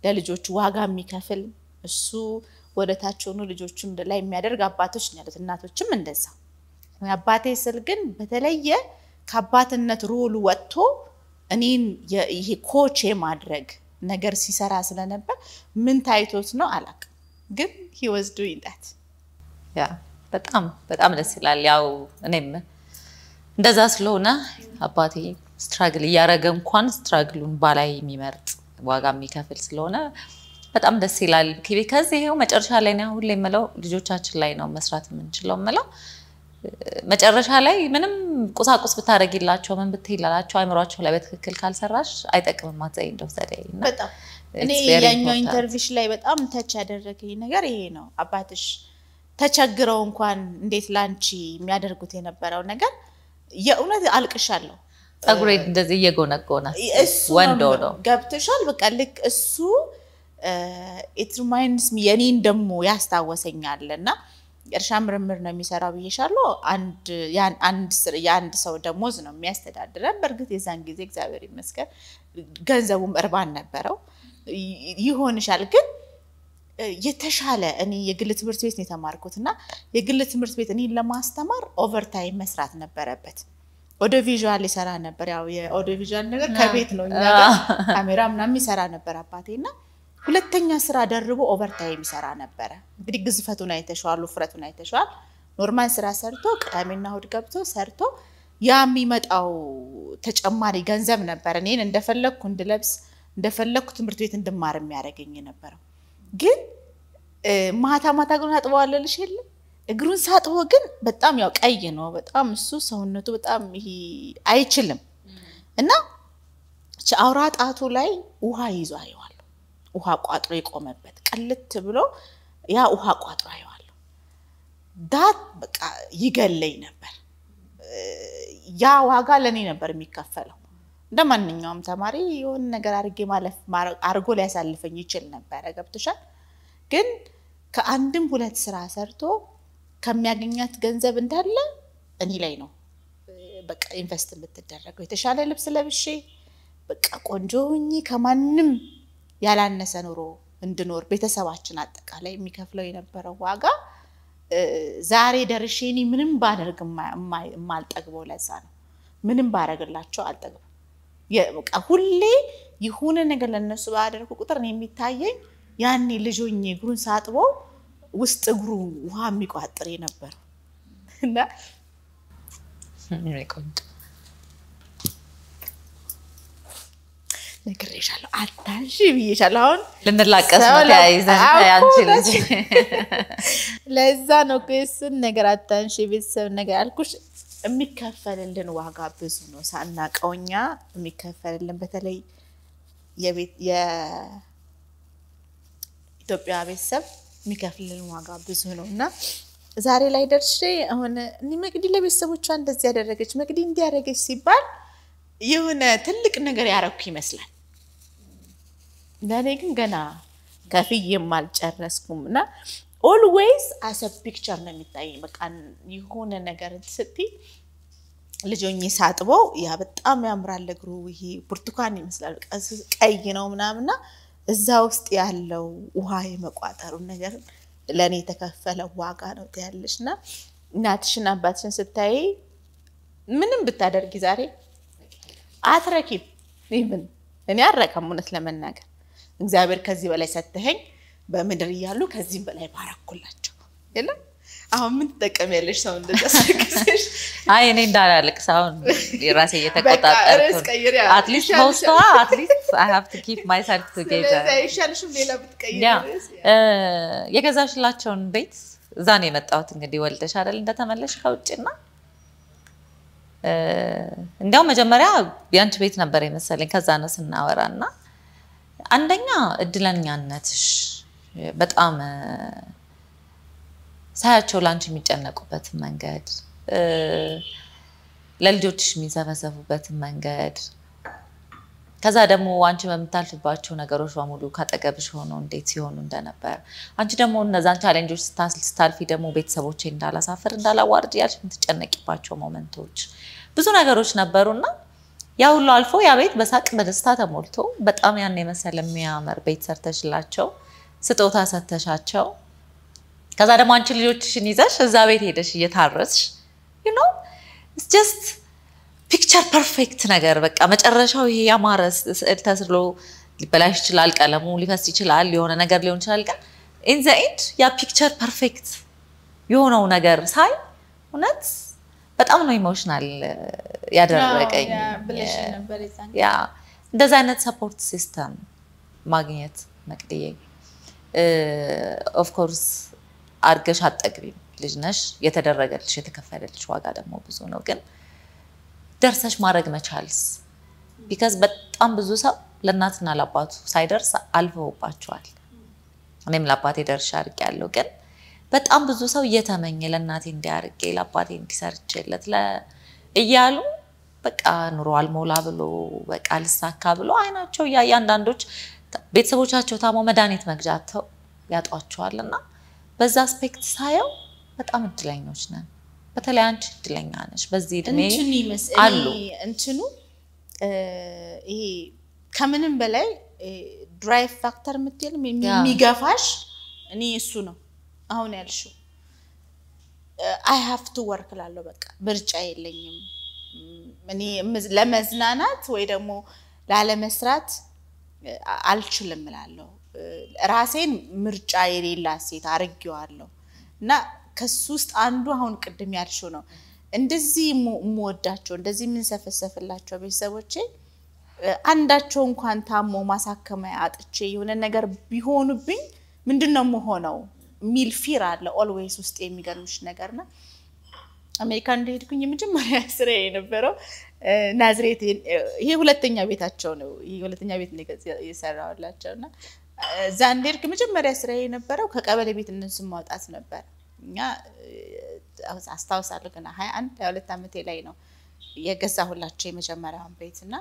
ለልጆቹ ዋጋ የሚከፍል እሱ ወደ ታች ሆኖ ልጆቹን ላይ የሚያደርግ አባቶች ነው ያሉት። እናቶችም እንደዛ። አባቴ ስል ግን በተለየ ከአባትነት ሮሉ ወጥቶ እኔን ይሄ ኮቼ ማድረግ ነገር ሲሰራ ስለነበር ምን ታይቶት ነው አላውቅም። ግን ሂ ወዝ ዱይንግ ዳት ያ በጣም በጣም ደስ ይላል። ያው እኔም እንደዛ ስለሆነ አባቴ ስትራግል እያደረገ እንኳን ስትራግሉን ባላይ የሚመርጥ ዋጋ የሚከፍል ስለሆነ በጣም ደስ ይላል። ከዚህ ይኸው መጨረሻ ላይ ነው ሁሌ የምለው ልጆቻችን ላይ ነው መስራት የምንችለው የምለው መጨረሻ ላይ ምንም ቁሳቁስ ብታደረግላቸው ምን ብትይላላቸው አይምሯቸው ላይ በትክክል ካልሰራሽ አይጠቅምም አት ዘ ኤንድ እኔ ያኛው ኢንተርቪሽ ላይ በጣም ተች ያደረገኝ ነገር ይሄ ነው። አባትሽ ተቸግረው እንኳን እንዴት ላንቺ የሚያደርጉት የነበረው ነገር የእውነት አልቅሻለሁ። ጸጉሬ እንደዚህ እየጎነጎነ ወንዶ ነው ገብትሻል። በቃ ልክ እሱ ኢት ሪማይንድስ ሚ የኔን ደግሞ ያስታወሰኛል እና እርሻ ምርምር ነው የሚሰራው ብዬሻለሁ። የአንድ ሰው ደሞዝ ነው የሚያስተዳድረን። በእርግጥ የዛን ጊዜ እግዚአብሔር ይመስገን ገንዘቡም እርባን ነበረው። ይሆንሻል ግን የተሻለ እኔ የግል ትምህርት ቤት ነው የተማርኩት እና የግል ትምህርት ቤት እኔን ለማስተማር ኦቨርታይም መስራት ነበረበት። ኦዲዮ ቪዥዋል ይሰራ ነበር። ያው የኦዲዮ ቪዥዋል ነገር ከቤት ነው እኛ ካሜራ ምናምን ይሰራ ነበር አባቴ እና ሁለተኛ ስራ ደርቦ ኦቨርታይም ይሰራ ነበረ። እንግዲህ ግዝፈቱን አይተሸዋል፣ ውፍረቱን አይተሸዋል። ኖርማል ስራ ሰርቶ ቅዳሜና እሑድ ገብቶ ሰርቶ ያ የሚመጣው ተጨማሪ ገንዘብ ነበር እኔን እንደፈለግኩ እንድለብስ እንደፈለግኩ ትምህርት ቤት እንድማር የሚያደርገኝ የነበረው። ግን ማታ ማታ እግሩን አጥበዋለልሽ የለ እግሩን ሳጥቦ ግን በጣም ያው ቀይ ነው። በጣም እሱ ሰውነቱ በጣም ይሄ አይችልም እና አውራ ጣቱ ላይ ውሃ ይዞ አየዋለሁ። ውሃ ቋጥሮ የቆመበት ቅልት ብሎ ያ ውሃ ቋጥሮ አየዋለሁ። ዳት በቃ ይገለኝ ነበር። ያ ዋጋ ለእኔ ነበር የሚከፈለው። እንደ ማንኛውም ተማሪ የሆን ነገር አድርጌ ማለፍ አድርጎ ሊያሳልፈኝ ይችል ነበረ። ገብቶሻል። ግን ከአንድም ሁለት ስራ ሰርቶ ከሚያገኛት ገንዘብ እንዳለ እኔ ላይ ነው በቃ ኢንቨስት የምትደረገው። የተሻለ ልብስ ለብሼ በቃ ቆንጆ ሆኜ ከማንም ያላነሰ ኑሮ እንድኖር ቤተሰባችን አጠቃላይ የሚከፍለው የነበረው ዋጋ ዛሬ ደርሼ እኔ ምንም ባደርግ የማልጠግበው ለዛ ነው። ምንም ባደረግላቸው አልጠግብም። ሁሌ የሆነ ነገር ለነሱ ባደረኩ ቁጥር ነው የሚታየኝ ያኔ ልጆኝ እግሩን ሳጥቦ ውስጥ እግሩ ውሃ የሚቋጥር ነበር እና ነግሬሻለሁ፣ አታንሺ ብዬሻለሁ። አሁን ልንላቀስ ነው ተያይዘን ያንቺ ልጅ። ለዛ ነው እሱን ነገር አታንሺ፣ ቤተሰብ ነገር አልኩሽ። የሚከፈልልን ዋጋ ብዙ ነው። ሳናቀው እኛ የሚከፈልልን በተለይ የኢትዮጵያ ቤተሰብ የሚከፍልልን ዋጋ ብዙ ነው እና ዛሬ ላይ ደርሼ አሁን መቅዲ ለቤተሰቦቿ እንደዚህ ያደረገች መቅዲ እንዲያደረገች ሲባል የሆነ ትልቅ ነገር ያረኩ ይመስላል። ለእኔ ግን ገና ከፍዬም አልጨረስኩም እና ኦልዌይስ አሰ ፒክቸር ነው የሚታየኝ። በቃ የሆነ ነገር ስትይ ልጆኝ ሳጥበው ያ በጣም ያምራል እግሩ ይሄ ብርቱካን ይመስላል ቀይ ነው ምናምና እዛ ውስጥ ያለው ውሃ የመቋጠሩ ነገር ለእኔ የተከፈለ ዋጋ ነው ትያለሽ። እና እናትሽን አባትሽን ስታይ ምንም ብታደርጊ ዛሬ አትረኪም። ይህምን እኔ አረቀም እውነት ለመናገር እግዚአብሔር ከዚህ በላይ ሰጥተኸኝ በምድር እያሉ ከዚህም በላይ ባረኩላቸው የለም አሁን ምን ትጠቀሚያለሽ? ሰው እንደተሳቅሰሽ? (laughs) አይ እኔ እንዳላለቅስ አሁን ራሴ እየተቆጣጠርኩ አትሊስት ሆስቷ አትሊስት አይ ሃቭ ቱ ኪፕ ማይ ቱጌዘር። የገዛሽላቸውን ቤት እዛ ነው የመጣሁት። እንግዲህ ወልደሽ አይደል እንደተመለሽ ከውጭ ከውጭና እንዲያውም መጀመሪያ ያንቺ ቤት ነበር የመሰለኝ። ከዛ ነው ስናወራ እና አንደኛ እድለኛነትሽ በጣም ሳያቸው ላንች የሚጨነቁበትን መንገድ ለልጆችሽ የሚዘበዘቡበትን መንገድ ከዛ ደግሞ አንቺ በምታልፍባቸው ነገሮች በሙሉ ከጠገብሽ ሆኖ እንዴት ሲሆኑ እንደነበር አንቺ ደግሞ እነዛን ቻሌንጆች ስታልፊ ደግሞ ቤተሰቦቼ እንዳላሳፍር እንዳላዋርድ ያልሽ የምትጨነቂባቸው ሞመንቶች ብዙ ነገሮች ነበሩና ያ ሁሉ አልፎ ያ ቤት በሳቅ በደስታ ተሞልቶ በጣም ያን የመሰለ የሚያምር ቤት ሰርተሽላቸው ስጦታ ሰተሻቸው ከዛ ደግሞ አንቺ ልጆችሽን ይዘሽ እዛ ቤት ሄደሽ እየታረስሽ ዩኖ ጀስት ፒክቸር ፐርፌክት ነገር በቃ መጨረሻው ይሄ ያማረ ስዕል ተስሎ ሊበላሽ ይችላል፣ ቀለሙ ሊፈስ ይችላል፣ የሆነ ነገር ሊሆን ይችላል። ግን ኢን ዘ ያ ፒክቸር ፐርፌክት የሆነው ነገር ሳይ እውነት በጣም ነው ኢሞሽናል ያደረገኝ። እንደዚ አይነት ሰፖርት ሲስተም ማግኘት መቅድዬ ኦፍኮርስ አርገሽ አጠግቢም ልጅ ነሽ። የተደረገልሽ የተከፈለልሽ ዋጋ ደግሞ ብዙ ነው። ግን ደርሰሽ ማድረግ መቻልስ ቢካዝ በጣም ብዙ ሰው ለእናትና ለአባቱ ሳይደርስ አልፈውባቸዋል። እኔም ለአባቴ ደርሼ አድርጌያለሁ። ግን በጣም ብዙ ሰው እየተመኘ ለእናቴ እንዲያርጌ ለአባቴ እንዲሰርችለት እያሉ በቃ ኑሮ አልሞላ ብሎ በቃ ልሳካ ብሎ አይናቸው እያየ አንዳንዶች ቤተሰቦቻቸው ታሞ መድኃኒት መግዣ አጥተው ያጧቸዋል እና በዛ አስፔክት ሳየው በጣም እድለኞች ነን። በተለይ አንቺ እድለኛ ነች። በዚህ እድሜ አሉ እንትኑ ይሄ ከምንም በላይ ድራይቭ ፋክተር የምትል የሚገፋሽ እኔ እሱ ነው አሁን ያልሽው አይ ሀፍ ቱ ወርክ ላለው በቃ ምርጫ የለኝም እኔ ለመዝናናት ወይ ደግሞ ላለመስራት አልችልም እላለሁ። ራሴን ምርጫ የሌላ ሴት አርጌዋለሁ እና ከሱ ውስጥ አንዱ አሁን ቅድም ያልሽው ነው። እንደዚህ የምወዳቸው እንደዚህ የምንሰፈሰፍላቸው ቤተሰቦቼ አንዳቸው እንኳን ታሞ ማሳከሚያ አጥቼ የሆነ ነገር ቢሆኑብኝ ምንድን ነው የምሆነው ሚል ፊር አለ ኦልዌይስ ውስጥ የሚገርምሽ ነገር ነው። አሜሪካ እንደሄድኩኝ የመጀመሪያ ስራ የነበረው ናዝሬት ይሄ ሁለተኛ ቤታቸው ነው። ይሄ ሁለተኛ ቤት የሰራሁላቸው እና እዛ እንደሄድክ መጀመሪያ ስራ የነበረው ከቀበሌ ቤት እነሱን ማውጣት ነበር። እኛ አስታውሳለሁ ገና ሀያ አንድ ሀያ ሁለት ዓመቴ ላይ ነው የገዛሁላቸው የመጀመሪያውን ቤት እና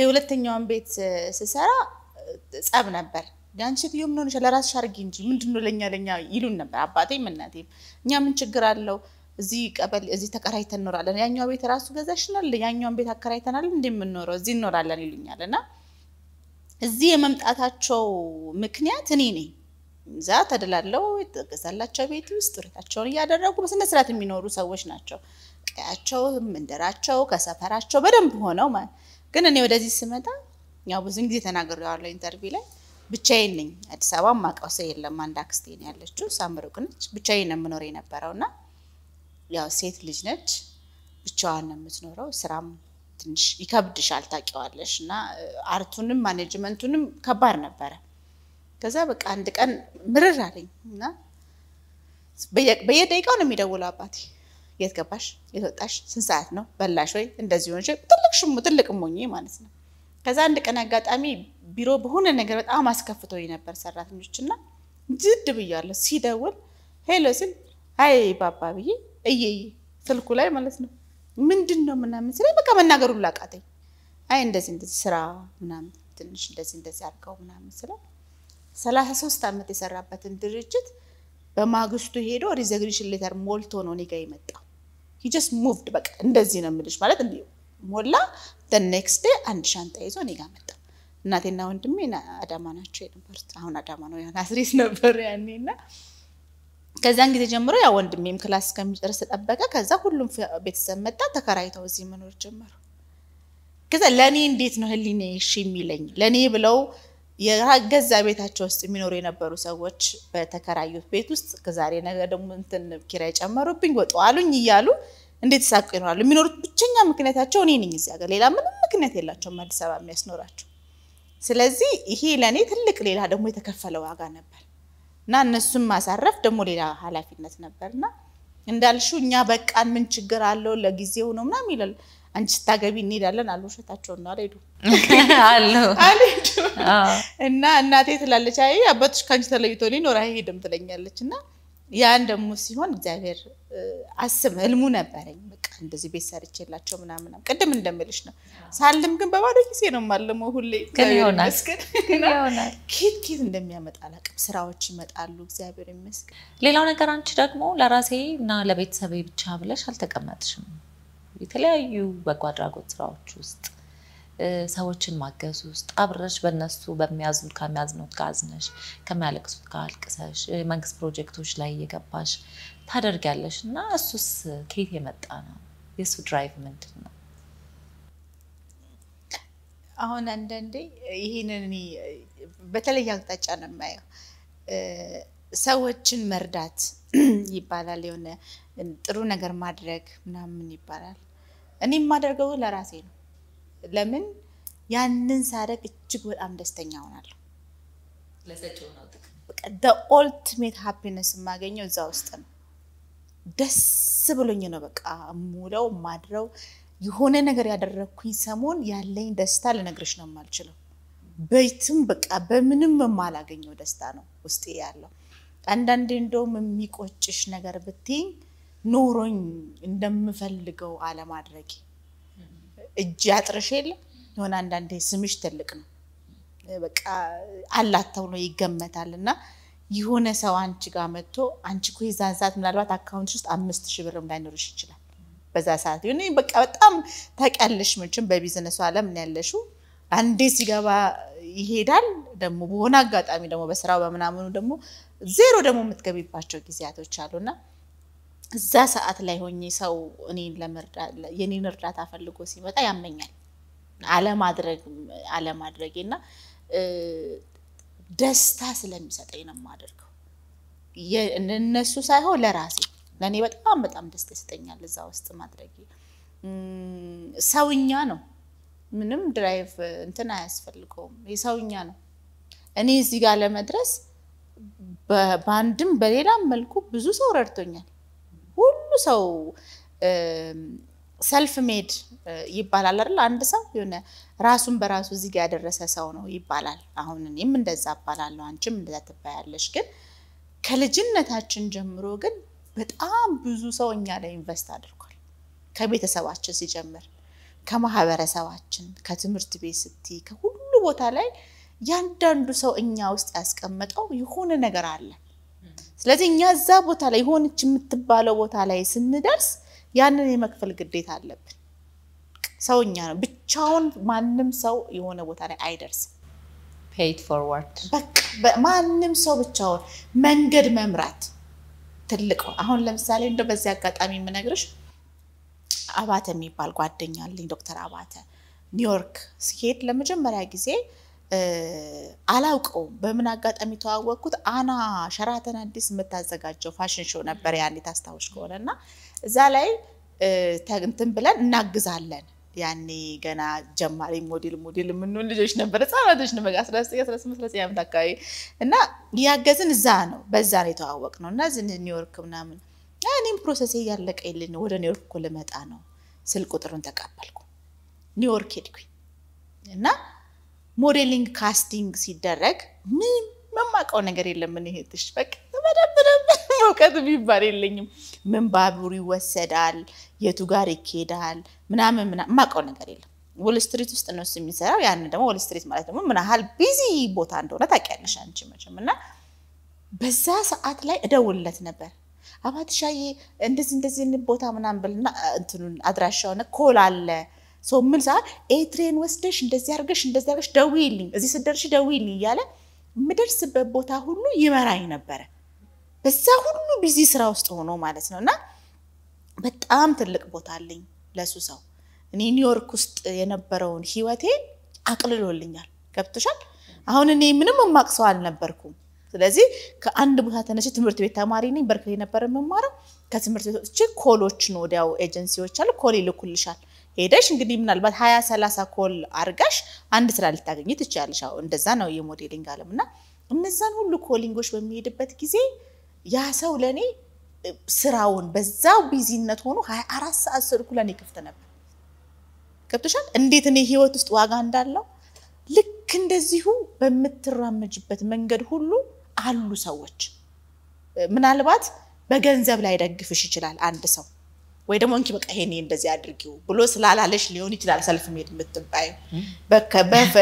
የሁለተኛውን ቤት ስሰራ ጸብ ነበር። አንቺ ሴትዮ ምን ሆነሻል? ለራስሽ አድርጊ እንጂ ምንድን ነው ለእኛ ለእኛ ይሉን ነበር አባቴም እናቴም። እኛ ምን ችግር አለው እዚህ ቀበሌ እዚህ ተከራይተን እንኖራለን፣ ያኛው ቤት ራሱ ገዛሽናል፣ ያኛውን ቤት አከራይተናል፣ እንዲህ የምንኖረው እዚህ እንኖራለን ይሉኛል። እና እዚህ የመምጣታቸው ምክንያት እኔ ነኝ። እዛ ተደላለው የተገዛላቸው ቤት ውስጥ ሬታቸውን እያደረጉ በስነ ስርዓት የሚኖሩ ሰዎች ናቸው። ቀያቸው፣ መንደራቸው፣ ከሰፈራቸው በደንብ ሆነው ግን እኔ ወደዚህ ስመጣ ያው ብዙን ጊዜ ተናግሬዋለሁ ኢንተርቪው ላይ ብቻዬን ነኝ። አዲስ አበባ ማውቀው ሰው የለም። አንድ አክስቴ ነው ያለችው፣ ሳምሩቅ ነች። ብቻዬን ነው የምኖር የነበረው እና ያው ሴት ልጅ ነች፣ ብቻዋን ነው የምትኖረው። ስራም ትንሽ ይከብድሻል ታውቂዋለሽ። እና አርቱንም ማኔጅመንቱንም ከባድ ነበረ። ከዛ በቃ አንድ ቀን ምርር አለኝ እና በየደቂቃው ነው የሚደውለው አባቴ የት ገባሽ? የት ወጣሽ? ስንት ሰዓት ነው? በላሽ ወይ? እንደዚህ ሆንሽ? ትልቅ ሽሙ ትልቅ ሞኝ ማለት ነው። ከዛ አንድ ቀን አጋጣሚ ቢሮ በሆነ ነገር በጣም አስከፍቶ ነበር ሰራተኞች እና ዝድ ብያለሁ። ሲደውል ሄሎ ስል አይ ባባ ብዬ እየይ ስልኩ ላይ ማለት ነው ምንድን ነው ምናምን ስለ በቃ መናገሩ ላቃተኝ። አይ እንደዚህ እንደዚህ ስራ ምናምን ትንሽ እንደዚህ እንደዚህ አድርገው ምናምን ስለ ሰላሳ ሶስት ዓመት የሰራበትን ድርጅት በማግስቱ ሄዶ ሪዘግኒሽን ሌተር ሞልቶ ነው እኔ ጋ የመጣው። ሂ ሙቭድ በቃ እንደዚህ ነው የምልሽ ማለት እንዲ ሞላ። ኔክስት ዴይ አንድ ሻንጣ ይዞ እኔ ጋ መጣ። እናቴና ወንድሜ አዳማ ናቸው የነበሩት። አሁን አዳማ ነው ያው ናዝሬት ነበር ያኔ እና ከዚያን ጊዜ ጀምሮ ያ ወንድሜም ክላስ እስከሚጨርስ ተጠበቀ። ከዛ ሁሉም ቤተሰብ መጣ፣ ተከራይተው እዚህ መኖር ጀመሩ። ከዛ ለእኔ እንዴት ነው ህሊኔ እሺ የሚለኝ? ለእኔ ብለው የገዛ ቤታቸው ውስጥ የሚኖሩ የነበሩ ሰዎች በተከራዩት ቤት ውስጥ ከዛሬ ነገ ደግሞ እንትን ኪራይ ጨመሩብኝ፣ ወጡ አሉኝ እያሉ እንዴት ሳቁ ይኖራሉ? የሚኖሩት ብቸኛ ምክንያታቸው እኔ ነኝ እዚህ ሀገር። ሌላ ምንም ምክንያት የላቸውም አዲስ አበባ የሚያስኖራቸው። ስለዚህ ይሄ ለእኔ ትልቅ ሌላ ደግሞ የተከፈለ ዋጋ ነበር። እና እነሱን ማሳረፍ ደግሞ ሌላ ኃላፊነት እና እንዳልሹ እኛ በቃን፣ ምን ችግር አለው ለጊዜው ነው ምናምን ይላል። አንቺ ስታገቢ እንሄዳለን አሉ። ውሸታቸውን ነው፣ አልሄዱም (laughs) አልሄዱም። እና እናቴ ትላለች፣ አይ አባትሽ ከአንቺ ተለይቶ ሊኖር አይሄድም ትለኛለች እና ያን ደግሞ ሲሆን እግዚአብሔር አስብ እልሙ ነበረኝ። በቃ እንደዚህ ቤት ሰርቼ የላቸው ምናምን ቅድም እንደምልሽ ነው። ሳልም ግን በባዶ ጊዜ ነው የማልመው ሁሌ። ግን ይሆናል ኬት ኬት እንደሚያመጣ አላውቅም። ስራዎች ይመጣሉ፣ እግዚአብሔር ይመስገን። ሌላው ነገር አንቺ ደግሞ ለራሴ እና ለቤተሰቤ ብቻ ብለሽ አልተቀመጥሽም። የተለያዩ በጎ አድራጎት ስራዎች ውስጥ ሰዎችን ማገዝ ውስጥ አብረሽ በነሱ በሚያዝኑት ከሚያዝኑት ጋር አዝነሽ ከሚያለቅሱት ጋር አልቅሰሽ መንግስት ፕሮጀክቶች ላይ እየገባሽ ታደርጊያለሽ እና እሱስ ከየት የመጣ ነው? የእሱ ድራይቭ ምንድን ነው? አሁን አንዳንዴ ይህንን በተለየ አቅጣጫ ነው የማየው። ሰዎችን መርዳት (clears throat) ይባላል፣ የሆነ ጥሩ ነገር ማድረግ ምናምን ይባላል። እኔ የማደርገው ለራሴ ነው። ለምን ያንን ሳደግ እጅግ በጣም ደስተኛ ሆናለሁ። ኦልቲሜት ሀፒነስ የማገኘው እዛ ውስጥ ነው። ደስ ብሎኝ ነው በቃ ሙለው ማድረው። የሆነ ነገር ያደረግኩኝ ሰሞን ያለኝ ደስታ ልነግርሽ ነው የማልችለው። በይትም በቃ በምንም የማላገኘው ደስታ ነው ውስጤ ያለው። አንዳንዴ እንደውም የሚቆጭሽ ነገር ብትይኝ ኖሮኝ እንደምፈልገው አለማድረጌ እጅ ያጥርሽ የለም የሆነ አንዳንዴ ስምሽ ትልቅ ነው በቃ አላት ተብሎ ይገመታል እና የሆነ ሰው አንቺ ጋር መጥቶ አንቺ እኮ የዛን ሰዓት ምናልባት አካውንት ውስጥ አምስት ሺህ ብርም ላይኖርሽ ይችላል በዛ ሰዓት ሆ በቃ በጣም ታውቂያለሽ ምችም በቢዝነሱ አለም ነው ያለሽው አንዴ ሲገባ ይሄዳል ደግሞ በሆነ አጋጣሚ ደግሞ በስራው በምናምኑ ደግሞ ዜሮ ደግሞ የምትገቢባቸው ጊዜያቶች አሉና እዛ ሰዓት ላይ ሆኜ ሰው እኔን የኔን እርዳታ ፈልጎ ሲመጣ ያመኛል። አለማድረግ አለማድረጌ እና ደስታ ስለሚሰጠኝ ነው የማደርገው። እነሱ ሳይሆን ለራሴ ለእኔ በጣም በጣም ደስታ ይሰጠኛል እዛ ውስጥ ማድረጌ። ሰውኛ ነው፣ ምንም ድራይቭ እንትን አያስፈልገውም። የሰውኛ ነው። እኔ እዚህ ጋር ለመድረስ በአንድም በሌላም መልኩ ብዙ ሰው ረድቶኛል። ሁሉ ሰው ሰልፍ ሜድ ይባላል አይደል? አንድ ሰው የሆነ ራሱን በራሱ እዚህ ጋር ያደረሰ ሰው ነው ይባላል። አሁን እኔም እንደዛ እባላለሁ፣ አንቺም እንደዛ ትባያለሽ። ግን ከልጅነታችን ጀምሮ ግን በጣም ብዙ ሰው እኛ ላይ ኢንቨስት አድርጓል። ከቤተሰባችን ሲጀምር፣ ከማህበረሰባችን፣ ከትምህርት ቤት ስቲ፣ ከሁሉ ቦታ ላይ ያንዳንዱ ሰው እኛ ውስጥ ያስቀመጠው የሆነ ነገር አለን። ስለዚህ እኛ እዛ ቦታ ላይ የሆነች የምትባለው ቦታ ላይ ስንደርስ ያንን የመክፈል ግዴታ አለብን። ሰው እኛ ነው። ብቻውን ማንም ሰው የሆነ ቦታ ላይ አይደርስም። ማንም ሰው ብቻውን መንገድ መምራት ትልቅ አሁን ለምሳሌ እንደ በዚህ አጋጣሚ የምነግርሽ አባተ የሚባል ጓደኛ አለኝ ዶክተር አባተ ኒውዮርክ ሲሄድ ለመጀመሪያ ጊዜ አላውቀውም። በምን አጋጣሚ ተዋወቅኩት። አና ሸራተን አዲስ የምታዘጋጀው ፋሽን ሾው ነበር ያኔ ታስታውሽ ከሆነ እና እዛ ላይ እንትን ብለን እናግዛለን። ያኔ ገና ጀማሪ ሞዴል ሞዴል የምንሆን ልጆች ነበር፣ ህጻናቶች ነው በቃ 19 ዓመት አካባቢ እና ያገዝን እዛ ነው በዛ ነው የተዋወቅ ነው እና ዝን ኒውዮርክ ምናምን እኔም ፕሮሰሴ እያለቀልኝ ወደ ኒውዮርክ እኮ ልመጣ ነው ስል ቁጥሩን ተቀበልኩ። ኒውዮርክ ሄድኩኝ እና ሞዴሊንግ ካስቲንግ ሲደረግ ምን መማቀው ነገር የለም። ምን ይሄትሽ በቃ (laughs) እውቀት የሚባል የለኝም። ምን ባቡር ይወሰዳል፣ የቱ ጋር ይኬዳል ምናምን ምና የማውቀው ነገር የለም። ወል ስትሪት ውስጥ ነው እሱ የሚሰራው። ያን ደግሞ ወል ስትሪት ማለት ደግሞ ምን ያህል ቢዚ ቦታ እንደሆነ ታውቂያለሽ አንቺ መቼም እና በዛ ሰዓት ላይ እደውልለት ነበር አባትሻዬ እንደዚህ እንደዚህ ቦታ ምናምን ብልና እንትኑን አድራሻውን ኮል አለ ሰው ምን ሰዓት ኤትሬን ወስደሽ እንደዚህ አድርገሽ እንደዚህ አድርገሽ ደውይልኝ፣ እዚህ ስትደርሺ ደውይልኝ እያለ የምደርስበት ቦታ ሁሉ ይመራኝ ነበረ። በዛ ሁሉ ቢዚ ስራ ውስጥ ሆኖ ማለት ነው። እና በጣም ትልቅ ቦታ አለኝ ለሱ ሰው። እኔ ኒውዮርክ ውስጥ የነበረውን ህይወቴን አቅልሎልኛል። ገብቶሻል? አሁን እኔ ምንም የማቅ ሰው አልነበርኩም። ስለዚህ ከአንድ ቦታ ተነስቼ ትምህርት ቤት ተማሪ ነኝ፣ በርክሌ ነበር የምማረው። ከትምህርት ቤቶች ኮሎች ነው ወዲያው ኤጀንሲዎች አሉ፣ ኮል ይልኩልሻል ሄደሽ እንግዲህ ምናልባት ሀያ ሰላሳ ኮል አርጋሽ አንድ ስራ ልታገኝ ትችላለሽ። እንደዛ ነው የሞዴሊንግ አለም እና እነዛን ሁሉ ኮሊንጎች በሚሄድበት ጊዜ ያ ሰው ለእኔ ስራውን በዛው ቢዚነት ሆኖ ሀያ አራት ሰዓት ስልኩ ለእኔ ክፍት ነበር። ገብቶሻል? እንዴት እኔ ህይወት ውስጥ ዋጋ እንዳለው ልክ እንደዚሁ በምትራመጅበት መንገድ ሁሉ አሉ ሰዎች። ምናልባት በገንዘብ ላይ ደግፍሽ ይችላል አንድ ሰው ወይ ደግሞ እንኪ በቃ ይሄኔ እንደዚህ አድርጊው ብሎ ስላላለሽ ሊሆን ይችላል ሰልፍ መሄድ የምትባዩ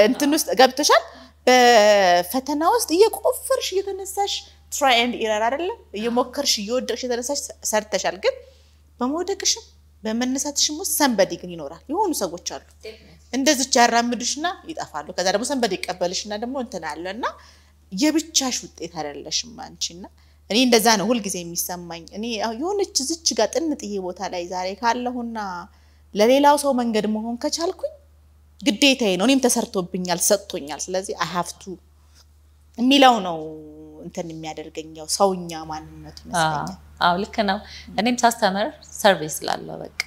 እንትን ውስጥ ገብተሻል። በፈተና ውስጥ እየቆፈርሽ እየተነሳሽ ትራይ ኤንድ ኢረር አይደለም እየሞከርሽ እየወደቅሽ የተነሳሽ ሰርተሻል። ግን በመውደቅሽም በመነሳትሽም ውስጥ ሰንበዴ ግን ይኖራል። የሆኑ ሰዎች አሉ እንደዚች ያራምዱሽና ይጠፋሉ። ከዛ ደግሞ ሰንበዴ ይቀበልሽና ደግሞ እንትን አለ እና የብቻሽ ውጤት አይደለሽም አንቺና እኔ እንደዛ ነው ሁልጊዜ የሚሰማኝ። እኔ የሆነች ዝች ጋር ጥንጥዬ ቦታ ላይ ዛሬ ካለሁና ለሌላው ሰው መንገድ መሆን ከቻልኩኝ ግዴታዬ ነው። እኔም ተሰርቶብኛል፣ ሰጥቶኛል። ስለዚህ አሀፍቱ የሚለው ነው እንትን የሚያደርገኝ ያው ሰውኛ ማንነቱ ይመስለኛል። አዎ ልክ ነው። እኔም ሳስተምር ሰርቪስ ላለው በቃ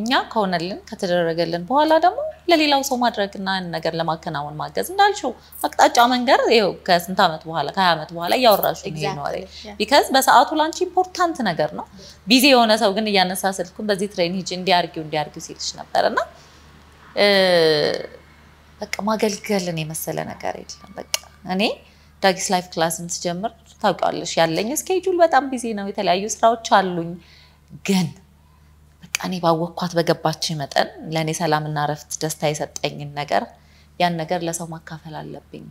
እኛ ከሆነልን ከተደረገልን በኋላ ደግሞ ለሌላው ሰው ማድረግና ነገር ለማከናወን ማገዝ እንዳልሽው አቅጣጫ መንገር ከስንት ዓመት በኋላ ከሀያ ዓመት በኋላ እያወራሹ ነው ቢካዝ በሰዓቱ ላንቺ ኢምፖርታንት ነገር ነው። ቢዚ የሆነ ሰው ግን እያነሳ ስልኩን በዚህ ትሬን ሂጂ እንዲያርጊው እንዲያርጊው ሲልሽ ነበር እና በቃ ማገልገልን የመሰለ ነገር የለም። በቃ እኔ ዳጊስ ላይፍ ክላስን ስጀምር ታውቂዋለሽ፣ ያለኝ ስኬጁል በጣም ቢዚ ነው፣ የተለያዩ ስራዎች አሉኝ ግን እኔ ባወቅኳት በገባችኝ መጠን ለእኔ ሰላምና ረፍት ደስታ የሰጠኝን ነገር ያን ነገር ለሰው ማካፈል አለብኝ።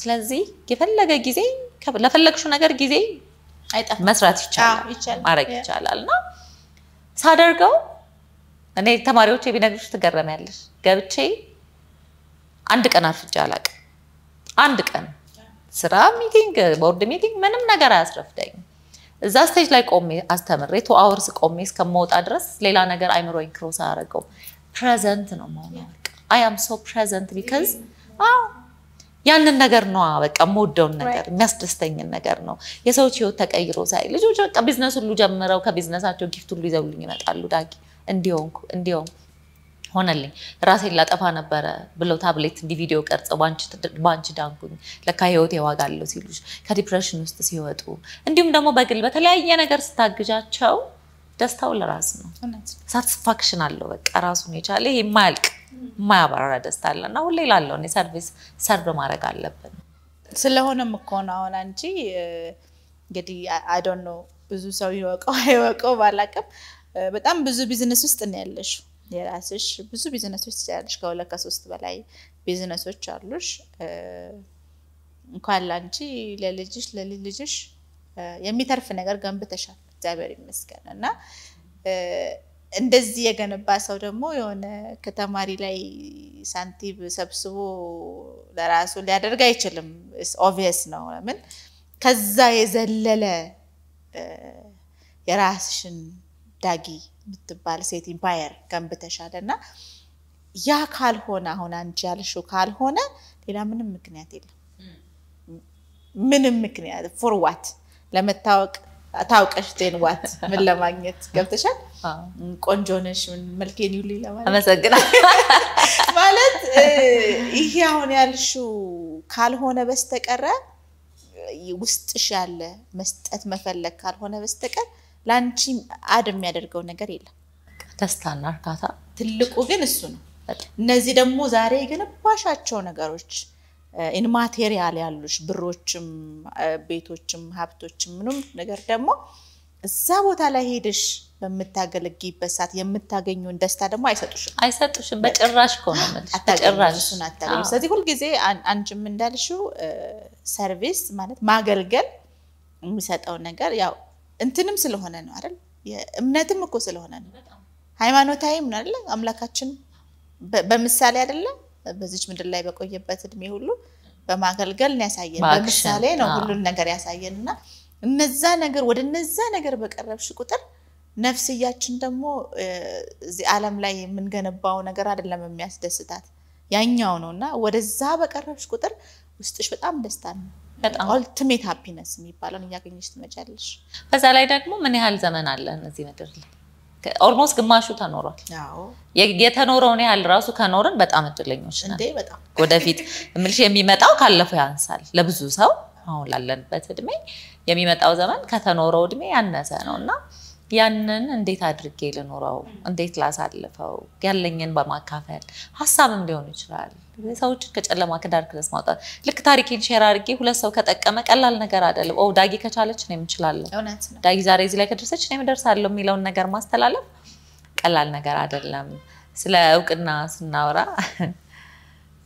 ስለዚህ የፈለገ ጊዜ ለፈለግሽው ነገር ጊዜ መስራት ይቻላል፣ ማድረግ ይቻላል እና ሳደርገው እኔ ተማሪዎች ቢነግሩሽ ትገረሚያለሽ። ገብቼ አንድ ቀን አርፍጄ አላውቅም። አንድ ቀን ስራ ሚቲንግ፣ ቦርድ ሚቲንግ ምንም ነገር አያስረፍደኝም። እዛ ስቴጅ ላይ ቆሜ አስተምሬ ቱ አወርስ ቆሜ እስከመውጣ ድረስ ሌላ ነገር አይምሮኝ ክሮስ አያደረገው ፕሬዘንት ነው መሆኑ አይ አም ሶ ፕሬዘንት ቢካዝ ያንን ነገር ነው በቃ የምወደውን ነገር የሚያስደስተኝን ነገር ነው። የሰዎች ህይወት ተቀይሮ ሳይ ልጆች በቃ ቢዝነስ ሁሉ ጀምረው ከቢዝነሳቸው ጊፍት ሁሉ ይዘውልኝ ይመጣሉ። ዳጊ እንዲሆንኩ እንዲሆንኩ ሆነልኝ። ራሴን ላጠፋ ነበረ ብለው ታብሌት እንዲህ ቪዲዮ ቀርጸው በአንቺ ዳንኩኝ ለካ ህይወት ዋጋ አለው ሲሉሽ፣ ከዲፕሬሽን ውስጥ ሲወጡ፣ እንዲሁም ደግሞ በግል በተለያየ ነገር ስታግዣቸው ደስታው ለራስ ነው። ሳትስፋክሽን አለው። በቃ ራሱን የቻለ የማያልቅ የማያባራ ደስታ አለ እና ሁሌ ላለው ሰርቪስ ሰርቭ ማድረግ አለብን። ስለሆነም እኮ ነው አሁን አንቺ እንግዲህ አይ ብዙ ሰው ይወቀው አይወቀው ባላቅም በጣም ብዙ ቢዝነስ ውስጥ ነው ያለሽው የራስሽ ብዙ ቢዝነሶች ትችላለሽ ከሁለት ከሶስት በላይ ቢዝነሶች አሉሽ እንኳን ለአንቺ ለልጅሽ ለልጅ ልጅሽ የሚተርፍ ነገር ገንብተሻል እግዚአብሔር ይመስገን እና እንደዚህ የገነባ ሰው ደግሞ የሆነ ከተማሪ ላይ ሳንቲም ሰብስቦ ለራሱ ሊያደርግ አይችልም ኦቪየስ ነው ለምን ከዛ የዘለለ የራስሽን ዳጊ ምትባል ሴት ኢምፓየር ገንብተሻል እና ያ ካልሆነ አሁን አንቺ ያልሽው ካልሆነ ሌላ ምንም ምክንያት የለም። ምንም ምክንያት ፎር ዋት ለመታወቅ ታውቀሽ ቴን ዋት ምን ለማግኘት ገብተሻል። ቆንጆ ነሽ መልኬን ይሉ ለማለት ማለት (laughs) ይሄ አሁን ያልሽው ካልሆነ በስተቀረ ውስጥሽ ያለ መስጠት መፈለግ ካልሆነ በስተቀር ለአንቺ አድ የሚያደርገው ነገር የለም። ደስታና እርካታ ትልቁ ግን እሱ ነው። እነዚህ ደግሞ ዛሬ የገነባሻቸው ነገሮች ኢንማቴሪያል ያሉሽ ብሮችም፣ ቤቶችም፣ ሀብቶችም ምንም ነገር ደግሞ እዛ ቦታ ላይ ሄድሽ በምታገለግይበት ሰዓት የምታገኙን ደስታ ደግሞ አይሰጡሽም አይሰጡሽም። በጭራሽ ከሆነ ስለዚህ ሁልጊዜ አንቺም እንዳልሽው ሰርቪስ ማለት ማገልገል የሚሰጠው ነገር ያው እንትንም ስለሆነ ነው አይደል? እምነትም እኮ ስለሆነ ነው። ሃይማኖታዊ ምን አለ አምላካችን በምሳሌ አይደለም በዚች ምድር ላይ በቆየበት እድሜ ሁሉ በማገልገል ነው ያሳየን። በምሳሌ ነው ሁሉን ነገር ያሳየን እና እነዛ ነገር ወደ እነዛ ነገር በቀረብሽ ቁጥር ነፍስያችን ደግሞ እዚህ ዓለም ላይ የምንገነባው ነገር አይደለም የሚያስደስታት ያኛው ነው እና ወደዛ በቀረብሽ ቁጥር ውስጥሽ በጣም ደስታ ነው በጣም አልቲሜት ሃፒነስ የሚባለውን እያገኘች ትመጫለሽ። በዛ ላይ ደግሞ ምን ያህል ዘመን አለ እነዚህ ምድር ላይ ኦልሞስት ግማሹ ተኖሯል። የተኖረውን ያህል ራሱ ከኖርን በጣም እድለኞች ነን። (laughs) ወደፊት ምልሽ የሚመጣው ካለፈው ያንሳል ለብዙ ሰው አሁን ላለንበት እድሜ የሚመጣው ዘመን ከተኖረው እድሜ ያነሰ ነው እና ያንን እንዴት አድርጌ ልኖረው፣ እንዴት ላሳልፈው፣ ያለኝን በማካፈል ሀሳብም ሊሆን ይችላል። ሰዎችን ከጨለማ ከዳር ክለስ ማውጣት ልክ ታሪኬን ሼር አድርጌ ሁለት ሰው ከጠቀመ ቀላል ነገር አይደለም። ዳጊ ከቻለች እኔም እችላለሁ፣ ዳጊ ዛሬ እዚህ ላይ ከደረሰች እኔም እደርሳለሁ የሚለውን ነገር ማስተላለፍ ቀላል ነገር አይደለም። ስለ እውቅና ስናወራ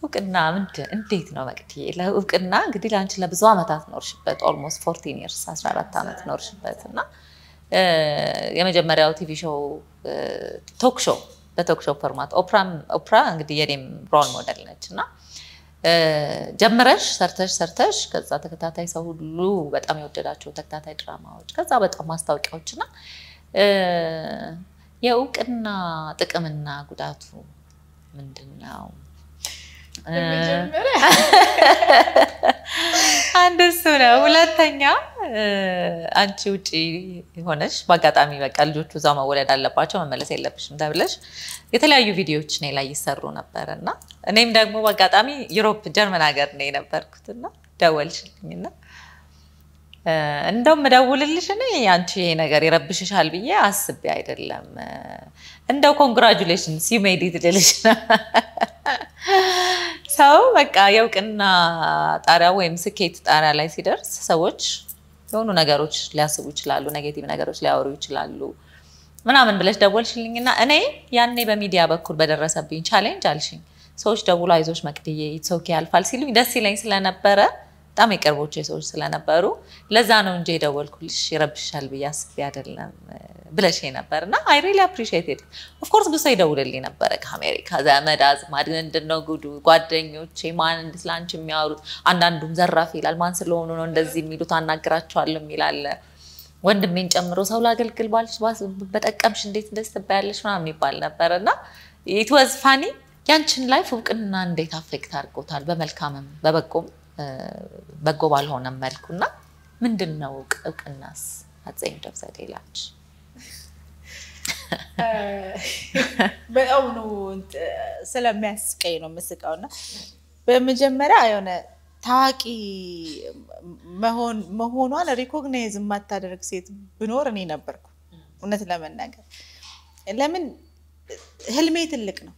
እውቅና ምንድን እንዴት ነው መቅድዬ? ለእውቅና እንግዲህ ለአንቺ ለብዙ ዓመታት ኖርሽበት፣ ኦልሞስት ፎርቲን ይርስ 14 ዓመት ኖርሽበት እና የመጀመሪያው ቲቪ ሾው ቶክ ሾው በቶክ ሾው ፎርማት ኦፕራ እንግዲህ የኔም ሮል ሞዴል ነች እና ጀምረሽ ሰርተሽ ሰርተሽ ከዛ ተከታታይ ሰው ሁሉ በጣም የወደዳቸው ተከታታይ ድራማዎች ከዛ በጣም ማስታወቂያዎች እና የእውቅና ጥቅምና ጉዳቱ ምንድን ነው? (laughs) አንድ እሱ ነው። ሁለተኛ አንቺ ውጭ ሆነሽ በአጋጣሚ በቃ ልጆቹ እዛው መወለድ አለባቸው መመለስ የለብሽም ተብለሽ የተለያዩ ቪዲዮዎች እኔ ላይ ይሰሩ ነበር እና እኔም ደግሞ በአጋጣሚ ዩሮፕ ጀርመን ሀገር ነው ደወልሽልኝ ደወልሽልኝና እንደውም ደውልልሽ እኔ አንቺ ይሄ ነገር ይረብሽሻል ብዬ አስቤ አይደለም እንደው ኮንግራጁሌሽንስ ዩ ሜድ ልልሽ ሰው በቃ የእውቅና ጣሪያ ወይም ስኬት ጣሪያ ላይ ሲደርስ ሰዎች የሆኑ ነገሮች ሊያስቡ ይችላሉ፣ ኔጌቲቭ ነገሮች ሊያወሩ ይችላሉ ምናምን ብለሽ ደወልሽልኝና እኔ ያኔ በሚዲያ በኩል በደረሰብኝ ቻሌንጅ አልሽኝ ሰዎች ደውሎ አይዞች መቅድዬ ኢትስ ኦኬ ያልፋል ሲሉኝ ደስ ይለኝ ስለነበረ በጣም የቅርቦች የሰዎች ስለነበሩ ለዛ ነው እንጂ የደወልኩልሽ ይረብሻል ብዬ አስቤ አይደለም ብለሽ ነበር እና አይ ሪሊ አፕሪሺየትድ ኦፍኮርስ ብዙ ሰው ይደውልልኝ ነበረ ከአሜሪካ ዘመድ አዝማድ ምንድን ነው ጉዱ ጓደኞቼ ማን እንድት ለአንቺ የሚያወሩት አንዳንዱም ዘራፍ ይላል ማን ስለሆኑ ነው እንደዚህ የሚሉት አናግራቸዋለሁ ይላል ወንድሜን ጨምሮ ሰው ላገልግል ባልሽ በጠቀምሽ እንዴት እንደዚህ ትባያለሽ ምናምን የሚባል ነበር እና ኢት ዋዝ ፋኒ ያንችን ላይፍ እውቅና እንዴት አፌክት አድርጎታል በመልካምም በበጎም በጎ ባልሆነ መልኩና ምንድን ነው እውቅናስ አፄም ደብዘዴ ላች በጣም ነው ስለሚያስቀኝ ነው የምስቀው እና በመጀመሪያ የሆነ ታዋቂ መሆኗን ሪኮግናይዝ የማታደርግ ሴት ብኖር እኔ ነበርኩ። እውነት ለመናገር ለምን ህልሜ ትልቅ ነው።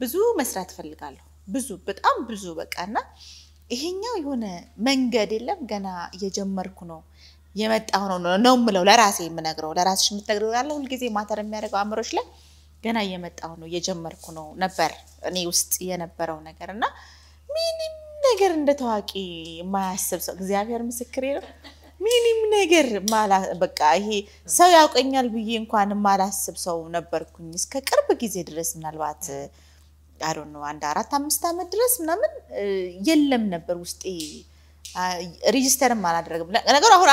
ብዙ መስራት ፈልጋለሁ። ብዙ በጣም ብዙ በቃ እና ይሄኛው የሆነ መንገድ የለም ገና እየጀመርኩ ነው የመጣሁ ነው ነው የምለው ለራሴ የምነግረው። ለራስሽ የምትነግረው ያለ ሁልጊዜ ማተር የሚያደርገው አእምሮች ላይ ገና እየመጣሁ ነው እየጀመርኩ ነው ነበር እኔ ውስጥ የነበረው ነገር እና ምንም ነገር እንደ ታዋቂ የማያስብ ሰው እግዚአብሔር ምስክሬ ነው። ምንም ነገር በቃ ይሄ ሰው ያውቀኛል ብዬ እንኳን የማላስብ ሰው ነበርኩኝ እስከ ቅርብ ጊዜ ድረስ ምናልባት ነው አንድ አራት አምስት ዓመት ድረስ ምናምን የለም ነበር ውስጤ ሬጅስተርም አላደረግም ነገሩ። አሁን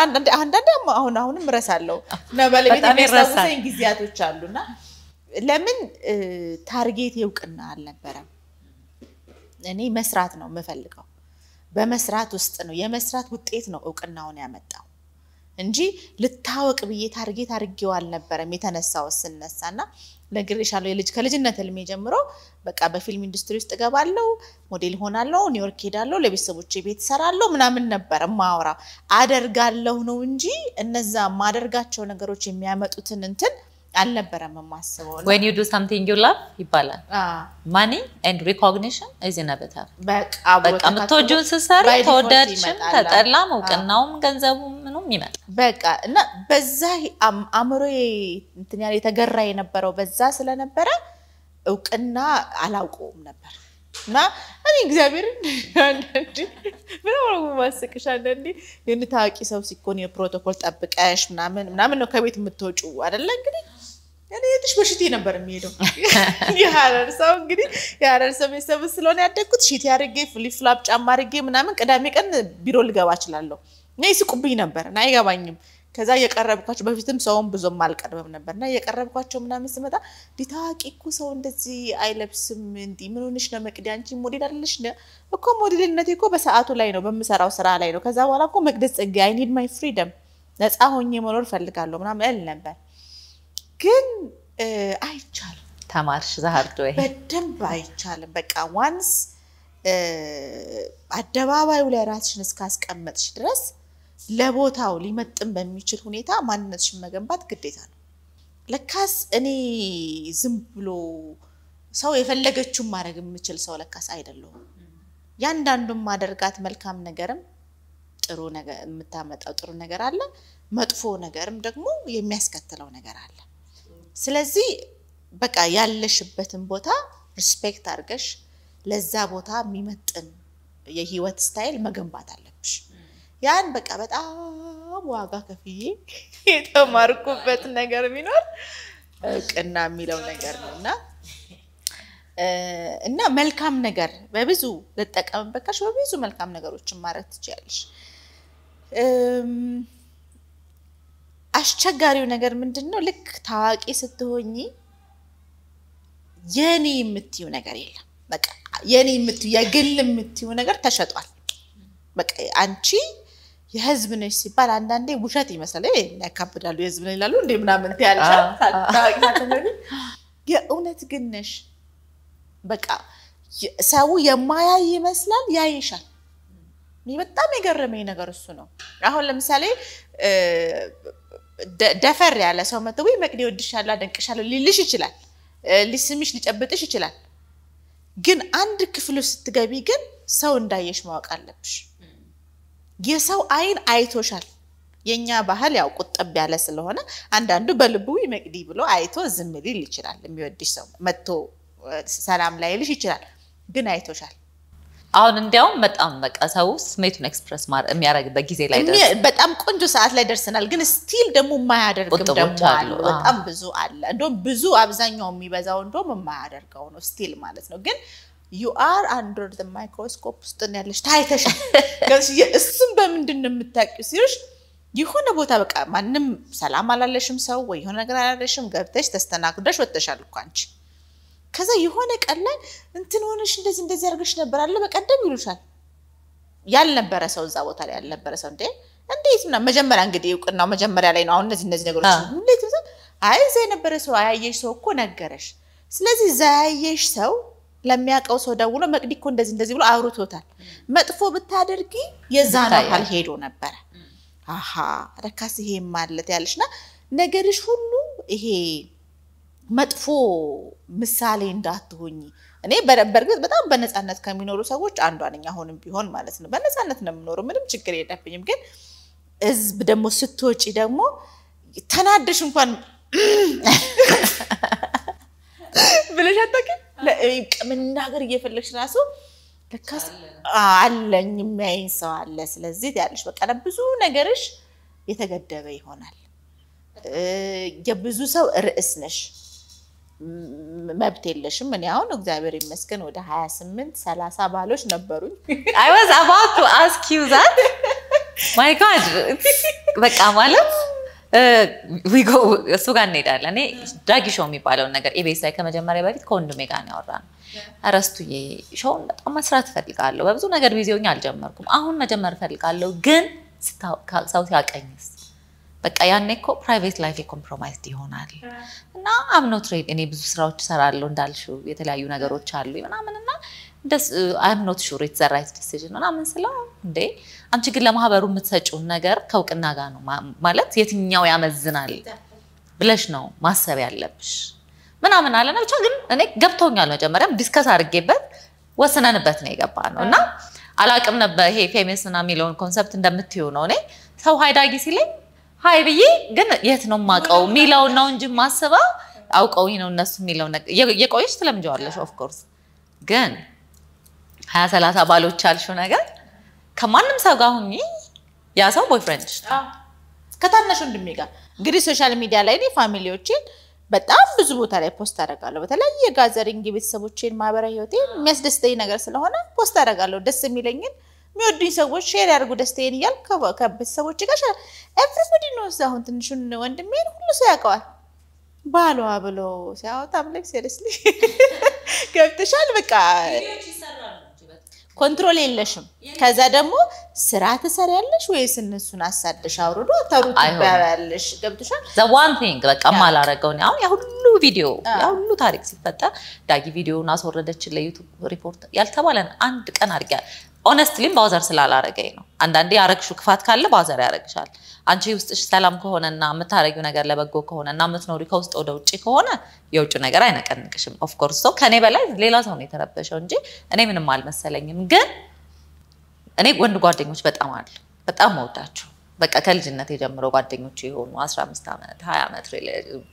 አሁን አሁንም እረሳለሁ እና ባለቤት የሚያስታውሰኝ ጊዜያቶች ለምን ታርጌት እውቅና አልነበረም። እኔ መስራት ነው የምፈልገው። በመስራት ውስጥ ነው የመስራት ውጤት ነው እውቅናውን ያመጣው እንጂ ልታወቅ ብዬ ታርጌት አድርጌው አልነበረም የተነሳው ስነሳ እና ነግሬሻለሁ። የልጅ ከልጅነት ህልሜ ጀምሮ በቃ በፊልም ኢንዱስትሪ ውስጥ እገባለሁ፣ ሞዴል ሆናለሁ፣ ኒውዮርክ ሄዳለሁ፣ ለቤተሰቦች ቤት ሰራለሁ ምናምን ነበር ማውራ አደርጋለሁ ነው እንጂ እነዛ ማደርጋቸው ነገሮች የሚያመጡትን እንትን አልነበረም የማስበው። ወን ዩ ዱ ሳምቲንግ ዩ ላቭ ይባላል። ማኒ ኤንድ ሪኮግኒሽን እዚህ ነበታል። በቃ የምትወጂውን ስትሰሪ ተወደድሽም፣ ተጠላም፣ እውቅናውም፣ ገንዘቡም ምኑም ይመጣል። በቃ እና በዛ አእምሮዬ እንትን ያለ የተገራ የነበረው በዛ ስለነበረ እውቅና አላውቀውም ነበር። እና እኔ እግዚአብሔርን አንዳንዴ ምናምን ነው የማስቅሽ። አንዳንዴ የሆነ ታዋቂ ሰው ሲኮን የፕሮቶኮል ጠብቀሽ ምናምን ምናምን ነው ከቤት የምትወጪው አይደለ እንግዲህ እኔ ትሽ በሽቴ ነበር የሚሄደው። የሀረር ሰው እንግዲህ የሀረር ሰው ቤተሰብ ስለሆነ ያደግኩት ሽቴ አድርጌ ፍሊፍላፕ ጫማ አድርጌ ምናምን ቅዳሜ ቀን ቢሮ ልገባ እችላለሁ እና ይስቁብኝ ነበር እና አይገባኝም። ከዛ እየቀረብኳቸው በፊትም ሰውን ብዙም አልቀርብም ነበር እና እየቀረብኳቸው ምናምን ስመጣ ዲታዋቂ እኮ ሰው እንደዚህ አይለብስም እንዲህ ምን ሆነሽ ነው መቅዲ፣ አንቺ ሞዴል አይደለሽ እኮ ሞዴልነቴ እኮ በሰዓቱ ላይ ነው በምሰራው ስራ ላይ ነው። ከዛ በኋላ እኮ መቅደስ ጽጌ አይ ኒድ ማይ ፍሪደም ነፃ ሆኜ መኖር ፈልጋለሁ ምናምን እል ነበር። ግን አይቻልም። ተማርሽ ዛሀርዶ በደንብ አይቻልም። በቃ ዋንስ አደባባዩ ላይ ራስሽን እስካስቀመጥሽ ድረስ ለቦታው ሊመጥን በሚችል ሁኔታ ማንነትሽን መገንባት ግዴታ ነው። ለካስ እኔ ዝም ብሎ ሰው የፈለገችውን ማድረግ የምችል ሰው ለካስ አይደለሁም። ያንዳንዱን ማደርጋት መልካም ነገርም ጥሩ ነገር የምታመጣው ጥሩ ነገር አለ፣ መጥፎ ነገርም ደግሞ የሚያስከትለው ነገር አለ። ስለዚህ በቃ ያለሽበትን ቦታ ሪስፔክት አድርገሽ ለዛ ቦታ የሚመጥን የህይወት ስታይል መገንባት አለብሽ። ያን በቃ በጣም ዋጋ ከፍዬ የተማርኩበት ነገር ቢኖር እውቅና የሚለው ነገር ነው እና እና መልካም ነገር በብዙ ልጠቀምበት በብዙ መልካም ነገሮችን ማድረግ ትችላለሽ። አስቸጋሪው ነገር ምንድን ነው? ልክ ታዋቂ ስትሆኝ የኔ የምትዩ ነገር የለም። በቃ የኔ የምትዩ የግል የምትዩ ነገር ተሸጧል። በቃ አንቺ የህዝብ ነች ሲባል አንዳንዴ ውሸት ይመስላል። ያካብዳሉ። የህዝብ ነች ይላሉ እንዴ ምናምን ያልታዋቂ የእውነት ግን ነሽ። በቃ ሰው የማያይ ይመስላል፣ ያይሻል። በጣም የገረመኝ ነገር እሱ ነው። አሁን ለምሳሌ ደፈር ያለ ሰው መጥቶ ወይ መቅዲ ወድሻለሁ፣ አደንቅሻለሁ ሊልሽ ይችላል፣ ሊስምሽ፣ ሊጨብጥሽ ይችላል። ግን አንድ ክፍል ስትገቢ ግን ሰው እንዳየሽ ማወቅ አለብሽ። የሰው አይን አይቶሻል። የእኛ ባህል ያው ቁጠብ ያለ ስለሆነ አንዳንዱ በልቡ መቅዲ ብሎ አይቶ ዝም ሊል ይችላል። የሚወድሽ ሰው መጥቶ ሰላም ላይልሽ ይችላል፣ ግን አይቶሻል። አሁን እንዲያውም በጣም በቃ ሰው ስሜቱን ኤክስፕረስ ማር የሚያደርግበት ጊዜ ላይ በጣም ቆንጆ ሰዓት ላይ ደርሰናል። ግን ስቲል ደግሞ የማያደርግም ደግሞ አሉ፣ በጣም ብዙ አለ። እንደውም ብዙ አብዛኛው የሚበዛው እንደውም የማያደርገው ነው ስቲል ማለት ነው። ግን ዩ አር አንደር ዘ ማይክሮስኮፕ ውስጥ ያለሽ ታይተሻል። (laughs) እሱም በምንድን ነው የምታውቂው ሲሉሽ የሆነ ቦታ በቃ ማንም ሰላም አላለሽም ሰው ወይ የሆነ ነገር አላለሽም፣ ገብተሽ ተስተናግደሽ ወጥተሻል እኮ አንቺ ከዛ የሆነ ቀን ላይ እንትን ሆነሽ እንደዚህ እንደዚህ አድርገሽ ነበር አለ በቀደም ይሉሻል። ያልነበረ ሰው እዛ ቦታ ላይ ያልነበረ ሰው እንዴ እንዴት ምና መጀመሪያ እንግዲህ እውቅናው መጀመሪያ ላይ ነው። አሁን እነዚህ እነዚህ ነገሮች እንዴት አይ እዛ የነበረ ሰው አያየሽ ሰው እኮ ነገረሽ። ስለዚህ እዛ ያየሽ ሰው ለሚያውቀው ሰው ደውሎ መቅዲ እኮ እንደዚህ እንደዚህ ብሎ አውርቶታል። መጥፎ ብታደርጊ የዛን አካል ሄዶ ነበረ። አሀ ለካስ ይሄ ማለት ያለሽ ያለሽና ነገርሽ ሁሉ ይሄ መጥፎ ምሳሌ እንዳትሆኝ። እኔ በእርግጥ በጣም በነፃነት ከሚኖሩ ሰዎች አንዷ ነኝ፣ አሁንም ቢሆን ማለት ነው። በነፃነት ነው የምኖረው፣ ምንም ችግር የለብኝም። ግን ህዝብ ደግሞ ስትወጪ ደግሞ ተናደሽ እንኳን (laughs) ብለሽ አታውቂም። መናገር እየፈለግሽ ራሱ ለካስ አለኝ የሚያይኝ ሰው አለ። ስለዚህ ያለሽ በቃ ብዙ ነገርሽ የተገደበ ይሆናል። የብዙ ሰው ርዕስ ነሽ። መብት የለሽም። እኔ አሁን እግዚአብሔር ይመስገን ወደ 28 30 ባሎች ነበሩኝ። አይ ዋዝ አባውት ቱ አስክ ዩ ዛት ማይ ጋድ። በቃ ማለት እሱ ጋር እንሄዳለን። እኔ ዳጊ ሾው የሚባለውን ነገር ኢቤስ ላይ ከመጀመሪያ በፊት ከወንድሜ ጋር ነው ያወራነው። እረስቱዬ ሾውን በጣም መስራት እፈልጋለሁ፣ በብዙ ነገር ቢዚ ሆኜ አልጀመርኩም፣ አሁን መጀመር እፈልጋለሁ፣ ግን ሰው ሲያቀኝስ በቃ ያኔ እኮ ፕራይቬት ላይፍ የኮምፕሮማይዝድ ይሆናል እና አምኖ ትሬድ እኔ ብዙ ስራዎች እሰራለሁ እንዳልሽው የተለያዩ ነገሮች አሉ ምናምን እና አይም ሹር የተዘራይት ራይት ዲሲዥን ምናምን ስለው እንዴ አንቺ ግን ለማህበሩ የምትሰጪውን ነገር ከእውቅና ጋር ነው ማለት የትኛው ያመዝናል ብለሽ ነው ማሰብ ያለብሽ ምናምን አለ ብቻ ግን እኔ ገብቶኛል። መጀመሪያም ዲስከስ አድርጌበት ወስነንበት ነው የገባ ነው እና አላቅም ነበር ይሄ ፌሚስ ና የሚለውን ኮንሰፕት እንደምትዩ ነው። እኔ ሰው ሀይዳጊ ሲለኝ ሀይ ብዬ ግን የት ነው የማውቀው የሚለውን ነው እንጂ ማስበው አውቀውኝ ነው እነሱ የሚለው የቆየች ትለምጀዋለሽ። ኦፍኮርስ ግን ሀያ ሰላሳ ባሎች ያልሽው ነገር ከማንም ሰው ጋር ሁኚ ያ ሰው ቦይፍሬንድሽ ከታናሽ ወንድሜ ጋር እንግዲህ ሶሻል ሚዲያ ላይ እኔ በጣም ብዙ ቦታ ላይ ፖስት አደርጋለሁ። በተለያየ የጋዘሪንግ ቤተሰቦችን ማህበራዊ ህይወቴ የሚያስደስተኝ ነገር ስለሆነ ፖስት አደርጋለሁ። ደስ የሚለኝን የሚወዱኝ ሰዎች ሼር ያደርጉ ደስታዬን እያል ከቤተሰቦች ጋር ኤቭሪበዲ ነው። አሁን ትንሹን ወንድሜን ሁሉ ሰው ያውቀዋል። ባሏ ብሎ ሲያወጣ ምለክ ሴሪስሊ ገብተሻል። በቃ ኮንትሮል የለሽም። ከዛ ደግሞ ስራ ትሰሪያለሽ ወይስ እነሱን አሳደሽ አውርዶ ተሩያለሽ? ትባያለሽ። ገብተሻል። ዘ ዋን ቲንግ በቃ ማላረገው አሁን ያ ቪዲዮ ያ ታሪክ ሲፈጠር ዳጊ ቪዲዮውን አስወረደችን ለዩቱብ ሪፖርት ያልተባለን አንድ ቀን አድርጊያ ኦነስትሊም ባውዘር ስላላረገኝ ነው። አንዳንዴ ያረግሽው ክፋት ካለ ባውዘር ያረግሻል። አንቺ ውስጥሽ ሰላም ከሆነና የምታረጊው ነገር ለበጎ ከሆነና የምትኖሪ ከውስጥ ወደ ውጭ ከሆነ የውጭ ነገር አይነቀንቅሽም። ኦፍኮርስ ሰው ከኔ በላይ ሌላ ሰው ነው የተረበሸው እንጂ እኔ ምንም አልመሰለኝም። ግን እኔ ወንድ ጓደኞች በጣም አሉ፣ በጣም መወዳቸው በቃ ከልጅነት የጀምሮ ጓደኞች የሆኑ 15 ዓመት 20 ዓመት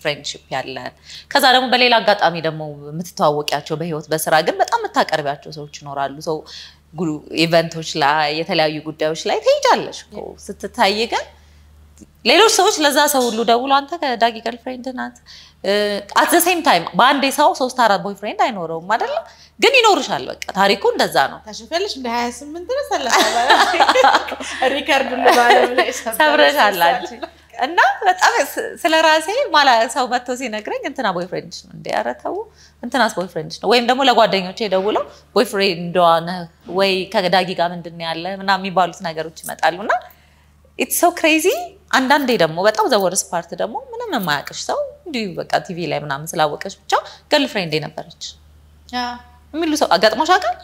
ፍሬንድሽፕ ያለን ከዛ ደግሞ በሌላ አጋጣሚ ደግሞ የምትተዋወቂያቸው በህይወት በስራ ግን በጣም የምታቀርቢያቸው ሰዎች ይኖራሉ። ሰው ኢቨንቶች ላይ የተለያዩ ጉዳዮች ላይ ትሄጃለሽ ስትታይ ግን ሌሎች ሰዎች ለዛ ሰው ሁሉ ደውሎ አንተ ከዳጊ ገርልፍሬንድ ናት። አት ሴም ታይም በአንዴ ሰው ሶስት አራት ቦይፍሬንድ አይኖረውም አይደለ? ግን ይኖርሻል። በቃ ታሪኩ እንደዛ ነው። ተሽፈልሽ እንደ ሪከርድ (laughs) (laughs) ሰብረሻል እና በጣም ስለ ራሴ ማላ ሰው መጥቶ ሲነግረኝ እንትና ቦይፍሬንድ ነው እንዴ? ኧረ ተው እንትናስ ቦይፍሬንድ ነው። ወይም ደግሞ ለጓደኞቼ ደውለው ቦይፍሬንዷ ነህ ወይ ከዳጊ ጋር ምንድን ያለ ምናምን የሚባሉት ነገሮች ይመጣሉ እና ኢትስ ሶ ክሬዚ። አንዳንዴ ደግሞ በጣም ዘወርስ ፓርት ደግሞ ምንም የማያውቅሽ ሰው እንዲሁ በቃ ቲቪ ላይ ምናምን ስላወቀች ብቻ ገርልፍሬንድ ነበረች የሚሉ ሰው አጋጥሞሽ አውቃል?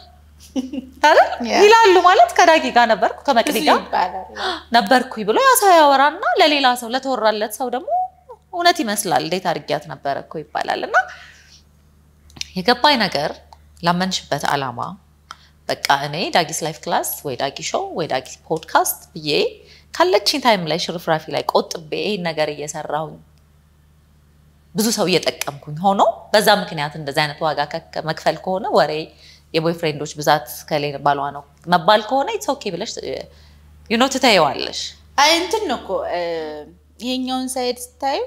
አይደል ይላሉ። ማለት ከዳጊ ጋር ነበርኩ ከመቅዲ ጋር ነበርኩኝ ብሎ ያሳ ያወራና ለሌላ ሰው ለተወራለት ሰው ደግሞ እውነት ይመስላል። እንዴት አድርጊያት ነበረ እኮ ይባላል። እና የገባኝ ነገር ላመንሽበት አላማ በቃ እኔ ዳጊስ ላይፍ ክላስ ወይ ዳጊ ሾው ወይ ዳጊ ፖድካስት ብዬ ካለችኝ ታይም ላይ ሽርፍራፊ ላይ ቆጥቤ ይህን ነገር እየሰራሁኝ ብዙ ሰው እየጠቀምኩኝ ሆኖ በዛ ምክንያት እንደዚህ አይነት ዋጋ መክፈል ከሆነ ወሬ የቦይፍሬንዶች ብዛት ከሌ ባሏ ነው መባል ከሆነ ኢትስ ኦኬ ብለሽ ዩኖ ትታየዋለሽ። እንትን ነው እኮ ይሄኛውን ሳይድ ስታዩ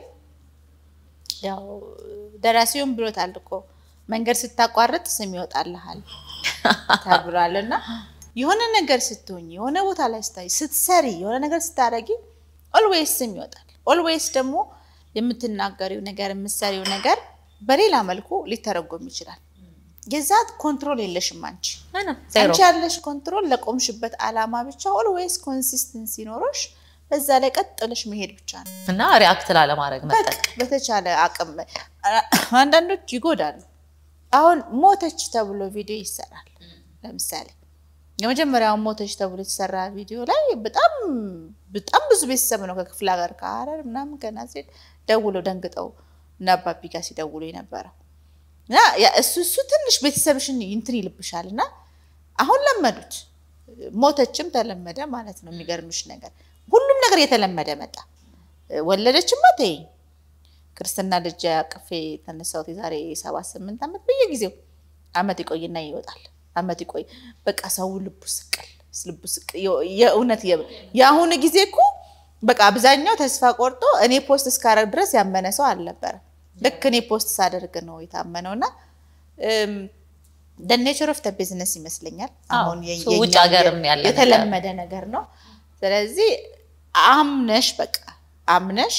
ያው ደራሲውን ብሎታል እኮ መንገድ ስታቋርጥ ስም ይወጣልሃል ተብሏል። እና የሆነ ነገር ስትሆኝ የሆነ ቦታ ላይ ስታይ ስትሰሪ የሆነ ነገር ስታደርጊ ኦልዌይስ ስም ይወጣል። ኦልዌይስ ደግሞ የምትናገሪው ነገር የምትሰሪው ነገር በሌላ መልኩ ሊተረጎም ይችላል። የዛት ኮንትሮል የለሽም አንቺ አንቺ ያለሽ ኮንትሮል ለቆምሽበት አላማ ብቻ ኦልዌይስ ኮንሲስተንሲ ኖሮሽ በዛ ላይ ቀጥለሽ መሄድ ብቻ ነው እና ሪአክት ላለማድረግ መጠቅ በተቻለ አቅም አንዳንዶች ይጎዳሉ። አሁን ሞተች ተብሎ ቪዲዮ ይሰራል። ለምሳሌ የመጀመሪያውን ሞተች ተብሎ የተሰራ ቪዲዮ ላይ በጣም በጣም ብዙ ቤተሰብ ነው ከክፍለ ሀገር ከሀረር ምናምን ገና ደውለው ደንግጠው እና አባቢ ጋር ሲደውሉ የነበረው እሱ እሱ ትንሽ ቤተሰብሽን እንትን ይልብሻል እና አሁን ለመዱት። ሞተችም ተለመደ ማለት ነው። የሚገርምሽ ነገር ሁሉም ነገር የተለመደ መጣ። ወለደችማ ክርስትና ልጅ አቅፌ የተነሳሁት የዛሬ ሰባት ስምንት ዓመት በየጊዜው አመት ይቆይና ይወጣል። አመት ይቆይ በቃ ሰው ልቡ ስቅል ልቡ ስቅል የእውነት የአሁኑ ጊዜ እኮ በቃ አብዛኛው ተስፋ ቆርጦ እኔ ፖስት እስካረግ ድረስ ያመነ ሰው አልነበረም። ልክ እኔ ፖስት ሳደርግ ነው የታመነው እና ኔቸር ኦፍ ቢዝነስ ይመስለኛል። አሁን ውጭ ሀገርም ያለ የተለመደ ነገር ነው። ስለዚህ አምነሽ በቃ አምነሽ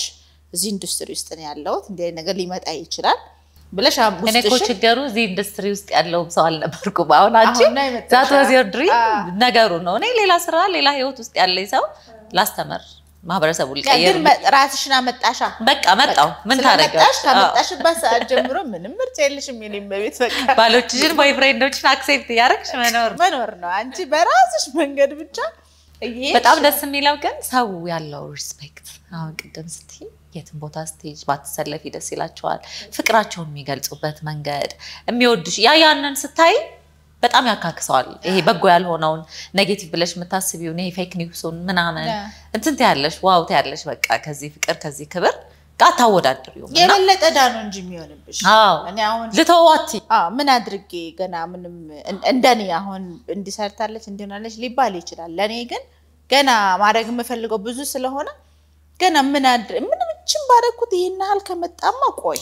እዚህ ኢንዱስትሪ ውስጥ ነው ያለሁት፣ እንዲ ነገር ሊመጣ ይችላል ብለሽ እኔ እኮ ችግሩ እዚህ ኢንዱስትሪ ውስጥ ያለውም ሰው አልነበርኩም። አሁን አንቺ ዛት ዋዝ ዮር ድሪም ነገሩ ነው። እኔ ሌላ ስራ ሌላ ህይወት ውስጥ ያለኝ ሰው ላስተምር ማህበረሰቡ ሊቀየር ራስሽን አመጣሻ። በቃ መጣው ምን ታደርጊያለሽ? ከመጣሽበት ሰዓት ጀምሮ ምንም ምርጫ የለሽም። የኔም በቤት በቃ (laughs) ባሎችሽን፣ ቦይፍሬንዶችን አክሴፕት እያደረግሽ መኖር መኖር ነው። አንቺ በራስሽ መንገድ ብቻ በጣም ደስ የሚለው ግን ሰው ያለው ሪስፔክት አሁን ቅድም ስትይ የትን ቦታ ስቴጅ ባትሰለፊ ደስ ይላቸዋል። ፍቅራቸውን የሚገልጹበት መንገድ የሚወዱሽ ያ ያንን ስታይ በጣም ያካክሰዋል። ይሄ በጎ ያልሆነውን ኔጌቲቭ ብለሽ የምታስቢውን ይሄ ፌክ ኒውሱን ምናምን እንትን ትያለሽ፣ ዋው ትያለሽ። በቃ ከዚህ ፍቅር ከዚህ ክብር ጋር ታወዳድሪውም የበለጠ ዳኑ እንጂ የሚሆንብሽ ልተዋት ምን አድርጌ ገና ምንም እንደኔ አሁን እንዲሰርታለች እንዲሆናለች ሊባል ይችላል። ለእኔ ግን ገና ማድረግ የምፈልገው ብዙ ስለሆነ ገና ምን ምንም እችን ባደረኩት ይህን ያህል ከመጣማ ቆይ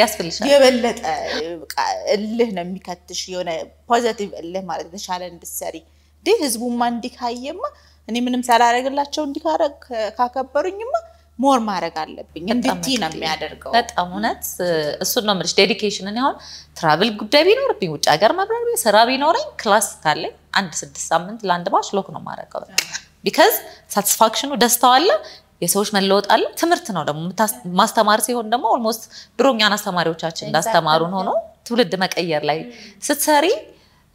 ያስፈልሻል። የበለጠ እልህ ነው የሚከትሽ፣ የሆነ ፖዘቲቭ እልህ ማለት የተሻለ እንድትሰሪ እንዴ ህዝቡማ እንዲካየማ እኔ ምንም ሳላደርግላቸው እንዲካረግ ካከበሩኝማ ሞር ማድረግ አለብኝ እንድትይ ነው የሚያደርገው። በጣም እውነት እሱን ነው የምልሽ። ዴዲኬሽንን ያሁን አሁን ትራቭል ጉዳይ ቢኖርብኝ ውጭ ሀገር መብረር ስራ ቢኖረኝ ክላስ ካለኝ አንድ ስድስት ሳምንት ለአንድ ባች ሎክ ነው ማድረገው። ቢካዝ ሳትስፋክሽኑ ደስታው አለ። የሰዎች መለወጥ አለ። ትምህርት ነው ደግሞ ማስተማር ሲሆን ደግሞ ኦልሞስት ድሮ እኛን አስተማሪዎቻችን እንዳስተማሩን ሆኖ ትውልድ መቀየር ላይ hmm. ስትሰሪ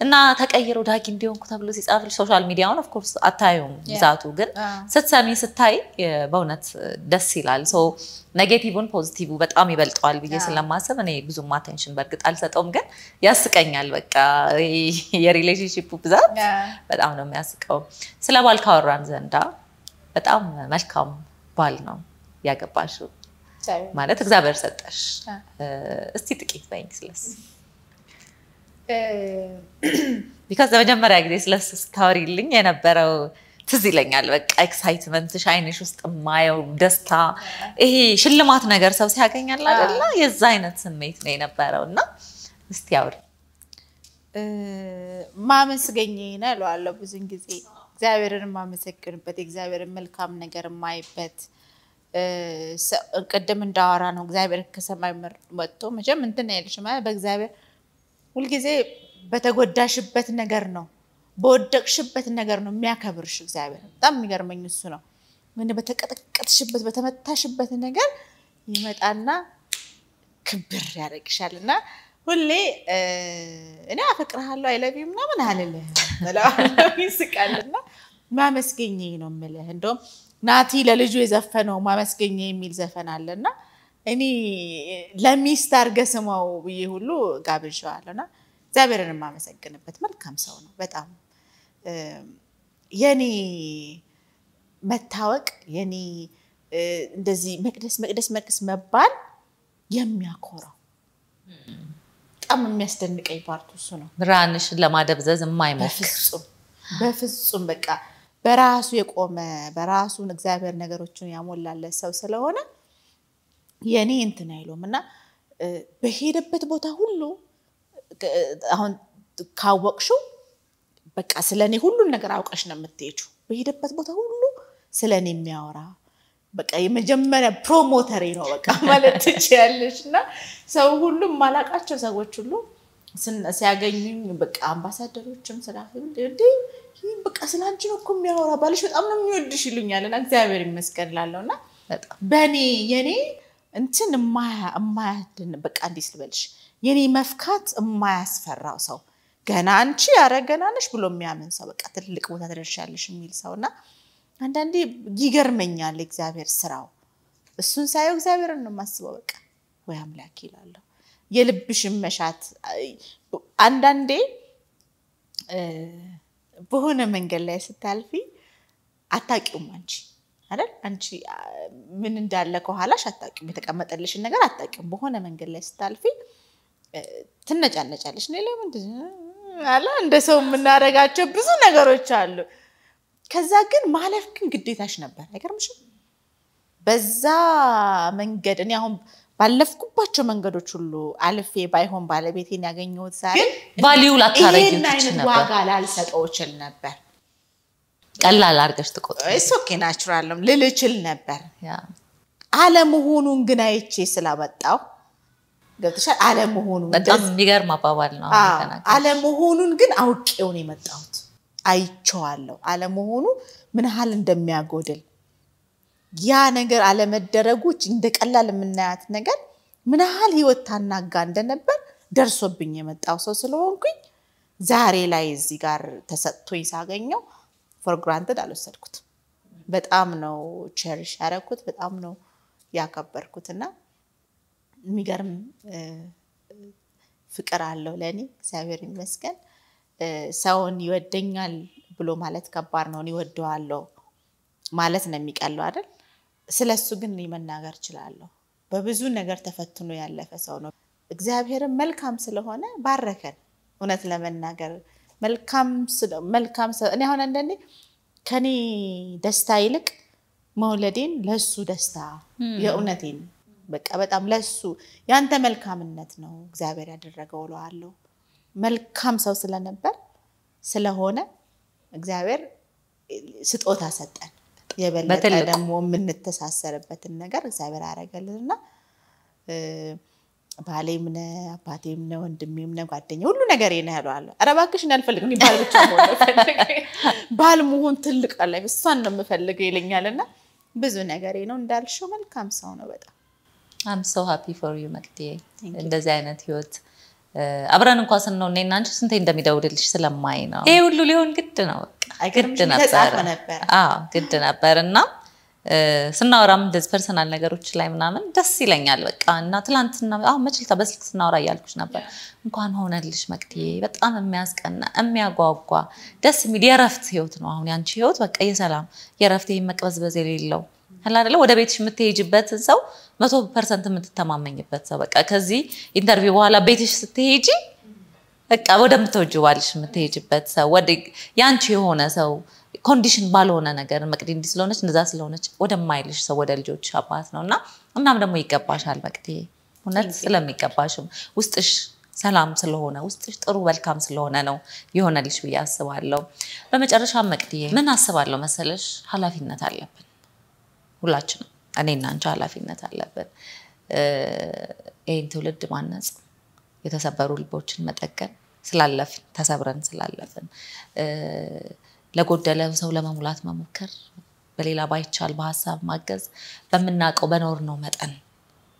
እና ተቀይረው ዳጊ እንዲሆንኩ ተብሎ ሲጻፍ ሶሻል ሚዲያውን ኦፍኮርስ አታዩም። ብዛቱ ግን ስትሰሚ ስታይ በእውነት ደስ ይላል። ኔጌቲቭን ፖዚቲቭ በጣም ይበልጠዋል ብዬ ስለማሰብ እኔ ብዙም አቴንሽን በእርግጥ አልሰጠውም፣ ግን ያስቀኛል። በቃ (laughs) የሪሌሽንሽፑ ብዛት በጣም ነው የሚያስቀው። ስለ ባል ካወራን ዘንዳ በጣም መልካም ባል ነው ያገባሽው ማለት እግዚአብሔር ሰጠሽ። እስቲ ጥቂት በይኝ ስለስ ቢካዝ ለመጀመሪያ ጊዜ ስለስ ስታወሪልኝ የነበረው ትዝ ይለኛል። በቃ ኤክሳይትመንትሽ፣ አይንሽ ውስጥ የማየው ደስታ፣ ይሄ ሽልማት ነገር ሰው ሲያገኛል አይደለ? የዛ አይነት ስሜት ነው የነበረው እና እስቲ አውሪ። ማመስገኝ ነው እለዋለሁ ብዙን ጊዜ እግዚአብሔርን የማመሰግንበት የእግዚአብሔርን መልካም ነገር የማይበት ቅድም እንዳወራ ነው። እግዚአብሔር ከሰማይ መጥቶ መቼም እንትን ያለች ማለት በእግዚአብሔር ሁልጊዜ በተጎዳሽበት ነገር ነው፣ በወደቅሽበት ነገር ነው የሚያከብርሽ እግዚአብሔር። በጣም የሚገርመኝ እሱ ነው። ምን በተቀጠቀጥሽበት በተመታሽበት ነገር ይመጣና ክብር ያደርግሻል እና ሁሌ እኔ አፈቅርሃለሁ አይለቢ ምናምን አልልህም ማመስገኘ ነው የምልህ። እንደውም ናቲ ለልጁ የዘፈነው ማመስገኘ የሚል ዘፈን አለና እኔ ለሚስት አድርገህ ስማው ብዬ ሁሉ ጋብዣዋለሁና እግዚአብሔርን የማመሰግንበት መልካም ሰው ነው። በጣም የኔ መታወቅ የኔ እንደዚህ መቅደስ መቅደስ መቅደስ መባል የሚያኮራው በጣም የሚያስደንቀኝ ፓርቱ እሱ ነው። ብርሃንሽን ለማደብዘዝ የማይሞክር በፍጹም በቃ በራሱ የቆመ በራሱን እግዚአብሔር ነገሮችን ያሞላለት ሰው ስለሆነ የኔ እንትን አይሉም እና በሄደበት ቦታ ሁሉ አሁን ካወቅሽው በቃ ስለ እኔ ሁሉን ነገር አውቀሽ ነው የምትሄጂው። በሄደበት ቦታ ሁሉ ስለ እኔ የሚያወራ በቃ የመጀመሪያ ፕሮሞተሪ ነው በቃ (laughs) ማለት ትችያለሽ። እና ሰው ሁሉም ማላቃቸው ሰዎች ሁሉ ሲያገኙኝ በቃ አምባሳደሮችም ስራ በቃ ስለ አንቺ ነው እኮ የሚያወራ ባልሽ በጣም ነው የሚወድሽ ይሉኛል እና እግዚአብሔር ይመስገን ላለው እና በእኔ የኔ እንትን የማያድን በቃ እንዲህ ስልበልሽ የኔ መፍካት የማያስፈራው ሰው ገና አንቺ ያረ ገና ነሽ ብሎ የሚያምን ሰው በቃ ትልቅ ቦታ ትደርሻለሽ የሚል ሰው እና አንዳንዴ ይገርመኛል እግዚአብሔር ስራው። እሱን ሳየው እግዚአብሔርን ነው የማስበው። በቃ ወይ አምላክ ይላለሁ። የልብሽን መሻት አንዳንዴ በሆነ መንገድ ላይ ስታልፊ አታቂውም አንቺ አይደል? አንቺ ምን እንዳለ ከኋላሽ አታቂውም፣ የተቀመጠልሽን ነገር አታቂውም። በሆነ መንገድ ላይ ስታልፊ ትነጫነጫለሽ። እኔ ላይ እንደ ሰው የምናደርጋቸው ብዙ ነገሮች አሉ። ከዛ ግን ማለፍ ግን ግዴታሽ ነበር። አይገርምሽም? በዛ መንገድ እኔ አሁን ባለፍኩባቸው መንገዶች ሁሉ አልፌ ባይሆን ባለቤቴን ያገኘሁት ዛሬ ቫሊዩ ላታረጊ ዋጋ ላልሰጠው እችል ነበር። ቀላል አድርገሽ ትቆጥሪ ኦኬ ናቹራል ልል እችል ነበር። አለመሆኑን ግን አይቼ ስላመጣው ገብተሻል። አለመሆኑን በጣም የሚገርም አባባል ነው። አለመሆኑን ግን አውቄውን የመጣሁት አይቸዋለሁ አለመሆኑ ምን ያህል እንደሚያጎድል ያ ነገር አለመደረጎች እንደ ቀላል የምናያት ነገር ምን ያህል ህይወት ታናጋ እንደነበር ደርሶብኝ የመጣው ሰው ስለሆንኩኝ ዛሬ ላይ እዚህ ጋር ተሰጥቶኝ ሳገኘው ፎር ግራንትድ አልወሰድኩት። በጣም ነው ቸርሽ ያረኩት፣ በጣም ነው ያከበርኩት እና የሚገርም ፍቅር አለው ለእኔ እግዚአብሔር ይመስገን። ሰውን ይወደኛል ብሎ ማለት ከባድ ነው። ይወደዋለው ማለት ነው የሚቀለው አይደል? ስለ እሱ ግን መናገር እችላለሁ። በብዙ ነገር ተፈትኖ ያለፈ ሰው ነው። እግዚአብሔርም መልካም ስለሆነ ባረከን። እውነት ለመናገር መልካም እኔ አሁን አንዳንዴ ከኔ ደስታ ይልቅ መውለዴን ለሱ ደስታ የእውነቴን በቃ በጣም ለሱ ያንተ መልካምነት ነው እግዚአብሔር ያደረገው እለዋለሁ። መልካም ሰው ስለነበር ስለሆነ እግዚአብሔር ስጦታ ሰጠን። የበለጠ ደግሞ የምንተሳሰርበትን ነገር እግዚአብሔር አረገልን እና ባሌም ነህ፣ አባቴም ነህ፣ ወንድሜም ነህ፣ ጓደኛ ሁሉ ነገር ነ ያለዋለ። ኧረ እባክሽን አልፈልግም ባል ብቻ ባል መሆን ትልቅ አለ እሷን ነው የምፈልገው ይለኛል እና ብዙ ነገር ነው እንዳልሽው መልካም ሰው ነው በጣም አም ሶ ሃፒ ፎር ዩ መቅዲ እንደዚህ አይነት ህይወት አብረን እንኳ ስንሆን እና አንቺ ስንቴ እንደሚደውልልሽ ስለማይ ነው። ይሄ ሁሉ ሊሆን ግድ ነው፣ ግድ ነበር፣ ግድ ነበር እና ስናወራም እንደዚህ ፐርሰናል ነገሮች ላይ ምናምን ደስ ይለኛል። በቃ እና ትላንትና አሁ መችልታ በስልክ ስናወራ እያልኩሽ ነበር እንኳን ሆነልሽ መቅድዬ። በጣም የሚያስቀና የሚያጓጓ ደስ የሚል የረፍት ህይወት ነው። አሁን ያንቺ ህይወት በቃ የሰላም የረፍት፣ ይህ መቅበዝበዝ የሌለው አላደለ ወደ ቤትሽ የምትሄጅበት ሰው መቶ ፐርሰንት የምትተማመኝበት ሰው በቃ ከዚህ ኢንተርቪው በኋላ ቤትሽ ስትሄጂ በቃ ወደምትወጂው ባልሽ የምትሄጅበት ሰው ወደ ያንቺ የሆነ ሰው ኮንዲሽን ባልሆነ ነገር መቅዲ እንዲህ ስለሆነች እንደዛ ስለሆነች ወደማይልሽ ሰው ወደ ልጆች አባት ነው እና እናም ደግሞ ይገባሻል መቅዲ እውነት ስለሚገባሽም ውስጥሽ ሰላም ስለሆነ ውስጥሽ ጥሩ መልካም ስለሆነ ነው የሆነልሽ ብዬ አስባለሁ። በመጨረሻ መቅድዬ ምን አስባለሁ መሰለሽ፣ ኃላፊነት አለብን ሁላችንም እኔና አንቺ ኃላፊነት አለብን። ይህን ትውልድ ማነጽ፣ የተሰበሩ ልቦችን መጠገን ስላለፍን ተሰብረን ስላለፍን ለጎደለ ሰው ለመሙላት መሞከር፣ በሌላ ባይቻል በሀሳብ ማገዝ፣ በምናውቀው በኖር ነው መጠን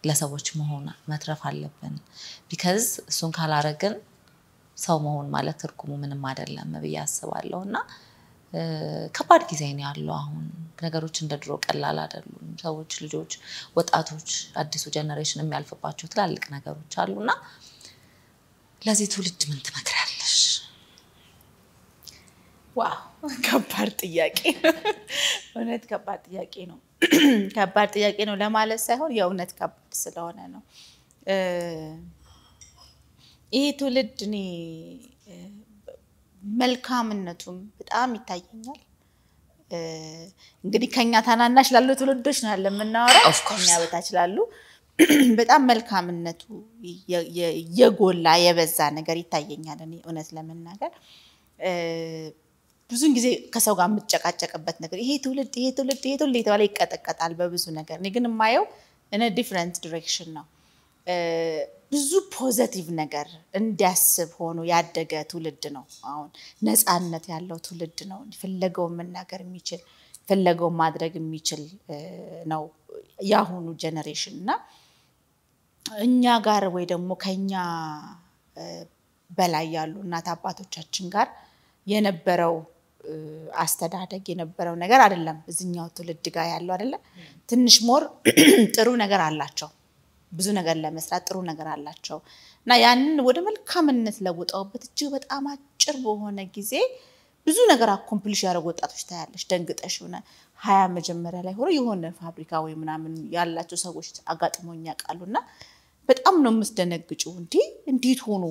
ለሰዎች መሆን መትረፍ አለብን። ቢከዝ እሱን ካላረግን ሰው መሆን ማለት ትርጉሙ ምንም አይደለም ብዬ አስባለሁ እና ከባድ ጊዜ ነው ያለው። አሁን ነገሮች እንደ ድሮ ቀላል አይደሉም። ሰዎች፣ ልጆች፣ ወጣቶች፣ አዲሱ ጀነሬሽን የሚያልፍባቸው ትላልቅ ነገሮች አሉ እና ለዚህ ትውልድ ምን ትመክሪያለሽ? ዋው ከባድ ጥያቄ ነው። እውነት ከባድ ጥያቄ ነው። ከባድ ጥያቄ ነው ለማለት ሳይሆን የእውነት ከባድ ስለሆነ ነው። ይህ ትውልድ እኔ መልካምነቱም በጣም ይታየኛል። እንግዲህ ከኛ ታናናሽ ላሉ ትውልዶች ነው ያለ የምናወራው። ከኛ በታች ላሉ (clears throat) በጣም መልካምነቱ የጎላ የበዛ ነገር ይታየኛል። እኔ እውነት ለመናገር ብዙን ጊዜ ከሰው ጋር የምትጨቃጨቅበት ነገር ይሄ ትውልድ ይሄ ትውልድ ይሄ ትውልድ የተባለ ይቀጠቀጣል በብዙ ነገር። እኔ ግን የማየው እነ ዲፍረንት ዲሬክሽን ነው ብዙ ፖዘቲቭ ነገር እንዲያስብ ሆኖ ያደገ ትውልድ ነው። አሁን ነፃነት ያለው ትውልድ ነው። ፈለገውን መናገር የሚችል ፈለገውን ማድረግ የሚችል ነው የአሁኑ ጀኔሬሽን እና እኛ ጋር ወይ ደግሞ ከኛ በላይ ያሉ እናት አባቶቻችን ጋር የነበረው አስተዳደግ የነበረው ነገር አይደለም። እዚኛው ትውልድ ጋር ያለው አይደለም። ትንሽ ሞር (clears throat) ጥሩ ነገር አላቸው ብዙ ነገር ለመስራት ጥሩ ነገር አላቸው እና ያንን ወደ መልካምነት ለውጠውበት እጅግ በጣም አጭር በሆነ ጊዜ ብዙ ነገር አኮምፕሊሽ ያደረጉ ወጣቶች ታያለች ደንግጠሽ ሆነ ሀያ መጀመሪያ ላይ ሆኖ የሆነ ፋብሪካ ወይ ምናምን ያላቸው ሰዎች አጋጥሞኝ ያውቃሉ እና በጣም ነው የምስደነግጩ እንዲ እንዴት ሆኖ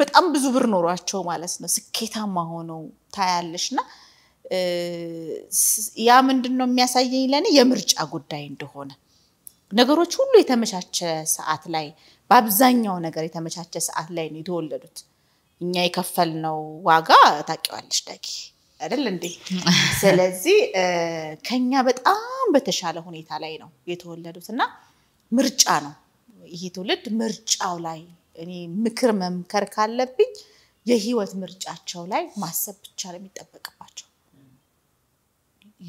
በጣም ብዙ ብር ኖሯቸው ማለት ነው ስኬታማ ሆነው ታያለሽ እና ያ ምንድን ነው የሚያሳየኝ ለእኔ የምርጫ ጉዳይ እንደሆነ ነገሮች ሁሉ የተመቻቸ ሰዓት ላይ በአብዛኛው ነገር የተመቻቸ ሰዓት ላይ ነው የተወለዱት። እኛ የከፈልነው ዋጋ ታውቂዋለሽ ዳጊ አይደል እንዴ? (laughs) ስለዚህ ከኛ በጣም በተሻለ ሁኔታ ላይ ነው የተወለዱት እና ምርጫ ነው ይሄ ትውልድ ምርጫው ላይ እኔ ምክር መምከር ካለብኝ የህይወት ምርጫቸው ላይ ማሰብ ብቻ ነው የሚጠበቅባቸው።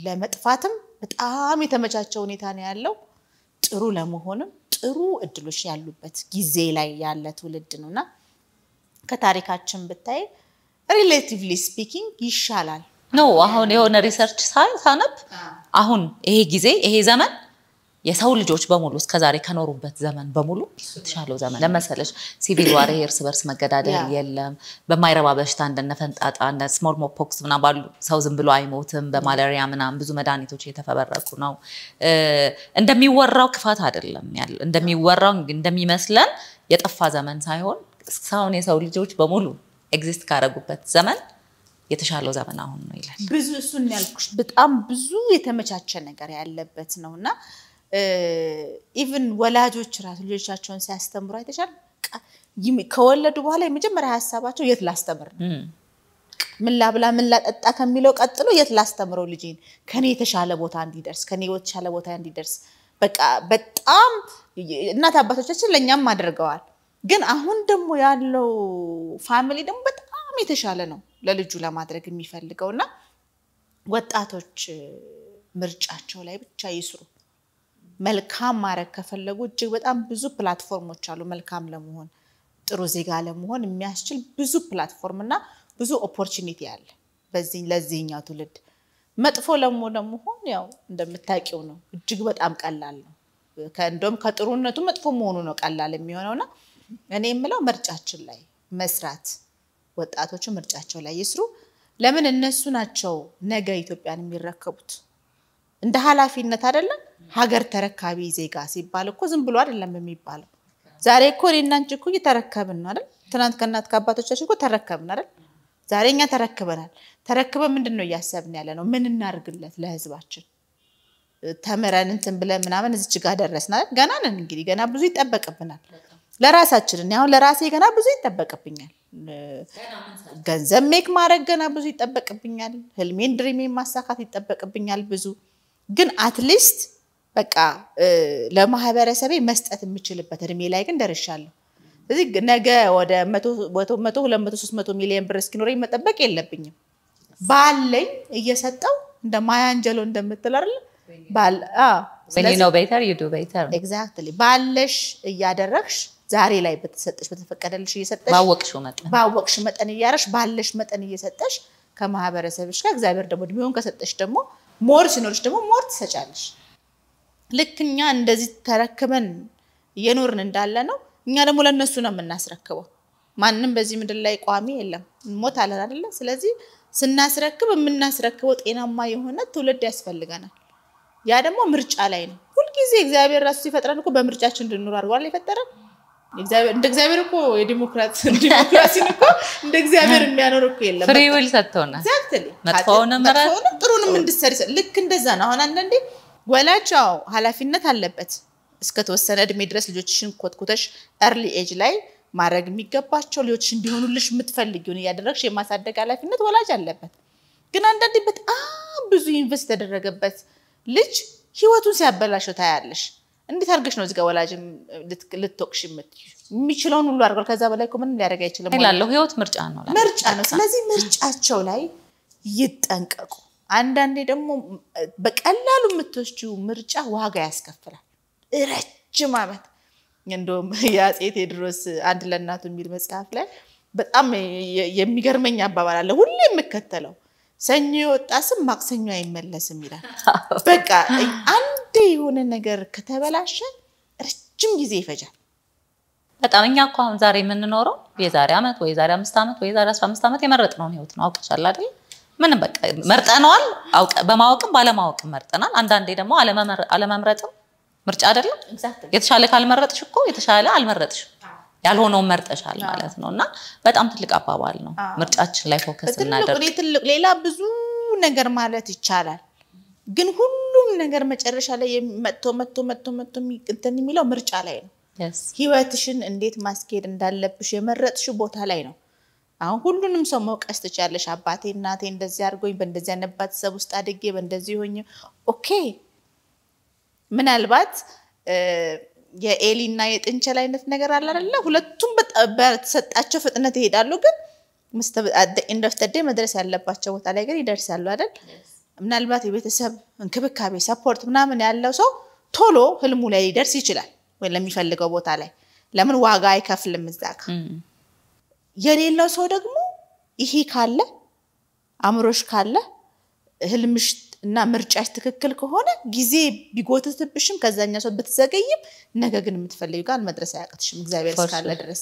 ለመጥፋትም በጣም የተመቻቸው ሁኔታ ነው ያለው። ጥሩ ለመሆንም ጥሩ እድሎች ያሉበት ጊዜ ላይ ያለ ትውልድ ነው እና ከታሪካችን ብታይ ሪሌቲቭሊ ስፒኪንግ ይሻላል ነው። አሁን የሆነ ሪሰርች ሳነብ አሁን ይሄ ጊዜ ይሄ ዘመን የሰው ልጆች በሙሉ እስከዛሬ ከኖሩበት ዘመን በሙሉ የተሻለው ዘመን ለመሰለሽ። ሲቪል ዋር እርስ በርስ መገዳደል የለም። በማይረባ በሽታ እንደነፈንጣጣ ፈንጣጣ ስሞል ስሞልሞፖክስ ምናምን ባሉ ሰው ዝም ብሎ አይሞትም። በማላሪያ ምናምን ብዙ መድኃኒቶች እየተፈበረኩ ነው። እንደሚወራው ክፋት አይደለም ያለ እንደሚወራው እንደሚመስለን የጠፋ ዘመን ሳይሆን እስካሁን የሰው ልጆች በሙሉ ኤግዚስት ካደረጉበት ዘመን የተሻለው ዘመን አሁን ነው ይላል። ብዙ እሱን ያልኩሽ በጣም ብዙ የተመቻቸ ነገር ያለበት ነው እና ኢቭን ወላጆች ራሱ ልጆቻቸውን ሲያስተምሩ አይተሻል። ከወለዱ በኋላ የመጀመሪያ ሀሳባቸው የት ላስተምር ነው፣ ምን ላብላ፣ ምን ላጠጣ ከሚለው ቀጥሎ የት ላስተምረው ልጄን ከኔ የተሻለ ቦታ እንዲደርስ፣ ከኔ የተሻለ ቦታ እንዲደርስ። በቃ በጣም እናት አባቶቻችን ለእኛም አድርገዋል። ግን አሁን ደግሞ ያለው ፋሚሊ ደግሞ በጣም የተሻለ ነው ለልጁ ለማድረግ የሚፈልገው እና ወጣቶች ምርጫቸው ላይ ብቻ ይስሩ። መልካም ማድረግ ከፈለጉ እጅግ በጣም ብዙ ፕላትፎርሞች አሉ። መልካም ለመሆን ጥሩ ዜጋ ለመሆን የሚያስችል ብዙ ፕላትፎርም እና ብዙ ኦፖርቹኒቲ አለ በዚህ ለዚህኛው ትውልድ። መጥፎ ለሞ ለመሆን ያው እንደምታውቂው ነው፣ እጅግ በጣም ቀላል ነው። እንደውም ከጥሩነቱ መጥፎ መሆኑ ነው ቀላል የሚሆነውና እኔ የምለው ምርጫችን ላይ መስራት ወጣቶቹ ምርጫቸው ላይ ይስሩ። ለምን እነሱ ናቸው ነገ ኢትዮጵያን የሚረከቡት እንደ ኃላፊነት አይደለም ሀገር ተረካቢ ዜጋ ሲባል እኮ ዝም ብሎ አይደለም የሚባለው። ዛሬ እኮ እኔና አንቺ እኮ እየተረከብን ነው አይደል? ትናንት ከእናት ከአባቶቻችን እኮ ተረከብን አይደል? ዛሬ እኛ ተረክበናል። ተረክበን ምንድን ነው እያሰብን ያለ ነው? ምን እናርግለት ለህዝባችን? ተምረን እንትን ብለን ምናምን እዚች ጋር ደረስን ገና ነን እንግዲህ፣ ገና ብዙ ይጠበቅብናል። ለራሳችን እኔ አሁን ለራሴ ገና ብዙ ይጠበቅብኛል። ገንዘብ ሜክ ማድረግ ገና ብዙ ይጠበቅብኛል። ህልሜን ድሪሜን ማሳካት ይጠበቅብኛል ብዙ ግን አትሊስት በቃ ለማህበረሰቤ መስጠት የምችልበት እድሜ ላይ ግን ደርሻለሁ። ስለዚህ ነገ ወደ መቶ ሁለት መቶ ሶስት መቶ ሚሊዮን ብር እስኪኖረኝ መጠበቅ የለብኝም። ባለኝ እየሰጠው እንደ ማያንጀሎ እንደምትል ባለሽ እያደረግሽ ዛሬ ላይ በተሰጠሽ በተፈቀደልሽ እየሰጠሽ ባወቅሽ መጠን እያረሽ ባለሽ መጠን እየሰጠሽ ከማህበረሰብሽ ጋር እግዚአብሔር ደግሞ እድሜውን ከሰጠሽ ደግሞ ሞር ሲኖርሽ ደግሞ ሞር ትሰጫለሽ። ልክ እኛ እንደዚህ ተረክበን እየኖርን እንዳለ ነው፣ እኛ ደግሞ ለእነሱ ነው የምናስረክበው። ማንም በዚህ ምድር ላይ ቋሚ የለም፣ እንሞታለን አይደለ? ስለዚህ ስናስረክብ የምናስረክበው ጤናማ የሆነ ትውልድ ያስፈልገናል። ያ ደግሞ ምርጫ ላይ ነው። ሁልጊዜ እግዚአብሔር ራሱ ሲፈጥረን እኮ በምርጫችን እንድንኖር አድርጓል የፈጠረን። እንደ እግዚአብሔር እኮ የዲሞክራሲን (laughs) እኮ እንደ እግዚአብሔር የሚያኖር እኮ የለም። ፍሪ ዊል ሰጥተውናል። መጥፎውንም ጥሩንም እንድትሰሪ ልክ እንደዛ ነው። አሁን አንዳንዴ ወላጃው ኃላፊነት አለበት። እስከተወሰነ እድሜ ድረስ ልጆችሽን ኮትኩተሽ ርሊ ኤጅ ላይ ማድረግ የሚገባቸው ልጆች እንዲሆኑልሽ የምትፈልጊውን እያደረግሽ የማሳደግ ኃላፊነት ወላጅ አለበት። ግን አንዳንዴ በጣም ብዙ ኢንቨስት የተደረገበት ልጅ ህይወቱን ሲያበላሸው ታያለሽ። እንዴት አድርገሽ ነው እዚጋ ወላጅ ልትወቅሽ የምትይው? የሚችለውን ሁሉ አድርጓል። ከዛ በላይ ምን ሊያደርግ አይችልም። ላለው ህይወት ምርጫ ነው ምርጫ ነው። ስለዚህ ምርጫቸው ላይ ይጠንቀቁ። አንዳንዴ ደግሞ በቀላሉ የምትወስጂው ምርጫ ዋጋ ያስከፍላል። ረጅም ዓመት እንደውም የአፄ ቴዎድሮስ አንድ ለእናቱ የሚል መጽሐፍ ላይ በጣም የሚገርመኝ አባባል አለ። ሁሌ የምከተለው ሰኞ የወጣ ስም ማክሰኞ አይመለስም ይላል። በቃ አንድ የሆነ ነገር ከተበላሸ ረጅም ጊዜ ይፈጃል። በጣም እኛ እኮ አሁን ዛሬ የምንኖረው የዛሬ ዓመት ወይ የዛሬ አምስት ዓመት ወይ የዛሬ አስራ አምስት ዓመት የመረጥነውን ህይወት ነው። አውቀሻል አይደል? ምንም በቃ መርጠነዋል። በማወቅም ባለማወቅም መርጠናል። አንዳንዴ ደግሞ አለመምረጥም ምርጫ አይደለም። የተሻለ ካልመረጥሽ እኮ የተሻለ አልመረጥሽም ያልሆነውን መርጠሻል ማለት ነው። እና በጣም ትልቅ አባባል ነው። ምርጫችን ላይ ፎከስ እናደርግ። ሌላ ብዙ ነገር ማለት ይቻላል፣ ግን ሁሉም ነገር መጨረሻ ላይ መጥቶ መጥቶ መጥቶ መጥቶ እንትን የሚለው ምርጫ ላይ ነው። ህይወትሽን እንዴት ማስኬድ እንዳለብሽ የመረጥሽ ቦታ ላይ ነው። አሁን ሁሉንም ሰው መውቀስ ትቻለሽ። አባቴ እናቴ እንደዚህ አድርጎኝ በእንደዚህ አይነት ቤተሰብ ውስጥ አድጌ በእንደዚህ ሆኜ ኦኬ። ምናልባት የኤሊና የጥንቸል አይነት ነገር አለ አይደለ? ሁለቱም በተሰጣቸው ፍጥነት ይሄዳሉ፣ ግን ኢንድ መድረስ ያለባቸው ቦታ ላይ ግን ይደርሳሉ አይደል? ምናልባት የቤተሰብ እንክብካቤ ሰፖርት ምናምን ያለው ሰው ቶሎ ህልሙ ላይ ሊደርስ ይችላል ወይ ለሚፈልገው ቦታ ላይ ለምን ዋጋ አይከፍልም እዛ የሌለው ሰው ደግሞ ይሄ ካለ አእምሮሽ ካለ ህልምሽ እና ምርጫሽ ትክክል ከሆነ ጊዜ ቢጎትትብሽም ከዛኛ ሰው ብትዘገይም ነገ ግን የምትፈልጊው ጋር መድረስ አያቅትሽም እግዚአብሔር እስካለ ድረስ።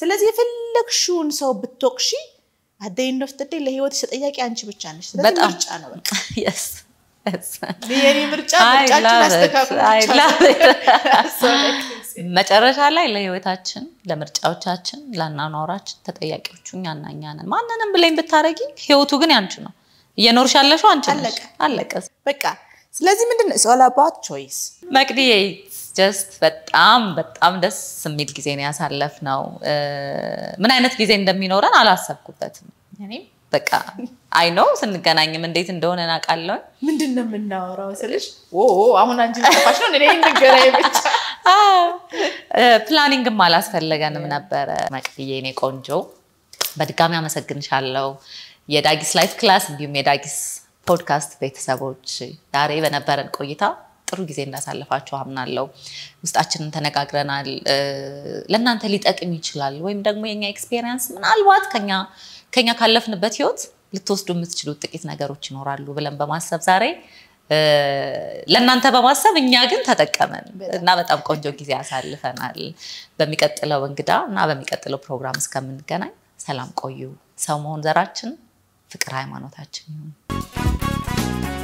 ስለዚህ የፈለግሽውን ሰው ብትወቅሺ አደይንድ ኦፍ ጥዴ ለህይወትሽ ተጠያቂ አንቺ ብቻ ነሽ። ስለዚህ ምርጫ ነው በቃ (laughs) የኔ ምርጫ ምርጫችን አስተካክሉ (laughs) (laughs) መጨረሻ ላይ ለህይወታችን፣ ለምርጫዎቻችን፣ ለአናኗራችን ተጠያቂዎቹ እኛና እኛ ነን። ማንንም ብለኝ ብታረጊ ህይወቱ ግን ያንቺ ነው። እየኖርሽ ያለሽው አንቺ ነሽ። አለቀ በቃ። ስለዚህ ምንድን ነው ኦል አባውት ቾይስ። መቅዲዬ ጀስት በጣም በጣም ደስ የሚል ጊዜ ነው ያሳለፍነው። ምን አይነት ጊዜ እንደሚኖረን አላሰብኩበትም። በቃ አይ ነው ስንገናኝም እንዴት እንደሆነ እናውቃለን። ምንድን ነው የምናወራው ስልሽ አሁን አንቺ ጠፋሽ ነው እኔ እንገናኝ ብቻ ፕላኒንግም አላስፈለገንም ነበረ። መቅድዬ እኔ ቆንጆ በድጋሚ አመሰግንሻለሁ። የዳጊስ ላይፍ ክላስ እንዲሁም የዳጊስ ፖድካስት ቤተሰቦች ዛሬ በነበረን ቆይታ ጥሩ ጊዜ እንዳሳለፋችሁ አምናለሁ። ውስጣችንን ተነጋግረናል። ለእናንተ ሊጠቅም ይችላል ወይም ደግሞ የኛ ኤክስፔሪንስ ምናልባት ከኛ ከኛ ካለፍንበት ህይወት ልትወስዱ የምትችሉት ጥቂት ነገሮች ይኖራሉ ብለን በማሰብ ዛሬ ለእናንተ በማሰብ እኛ ግን ተጠቀመን እና በጣም ቆንጆ ጊዜ አሳልፈናል። በሚቀጥለው እንግዳ እና በሚቀጥለው ፕሮግራም እስከምንገናኝ ሰላም ቆዩ። ሰው መሆን ዘራችን፣ ፍቅር ሃይማኖታችን ይሁን።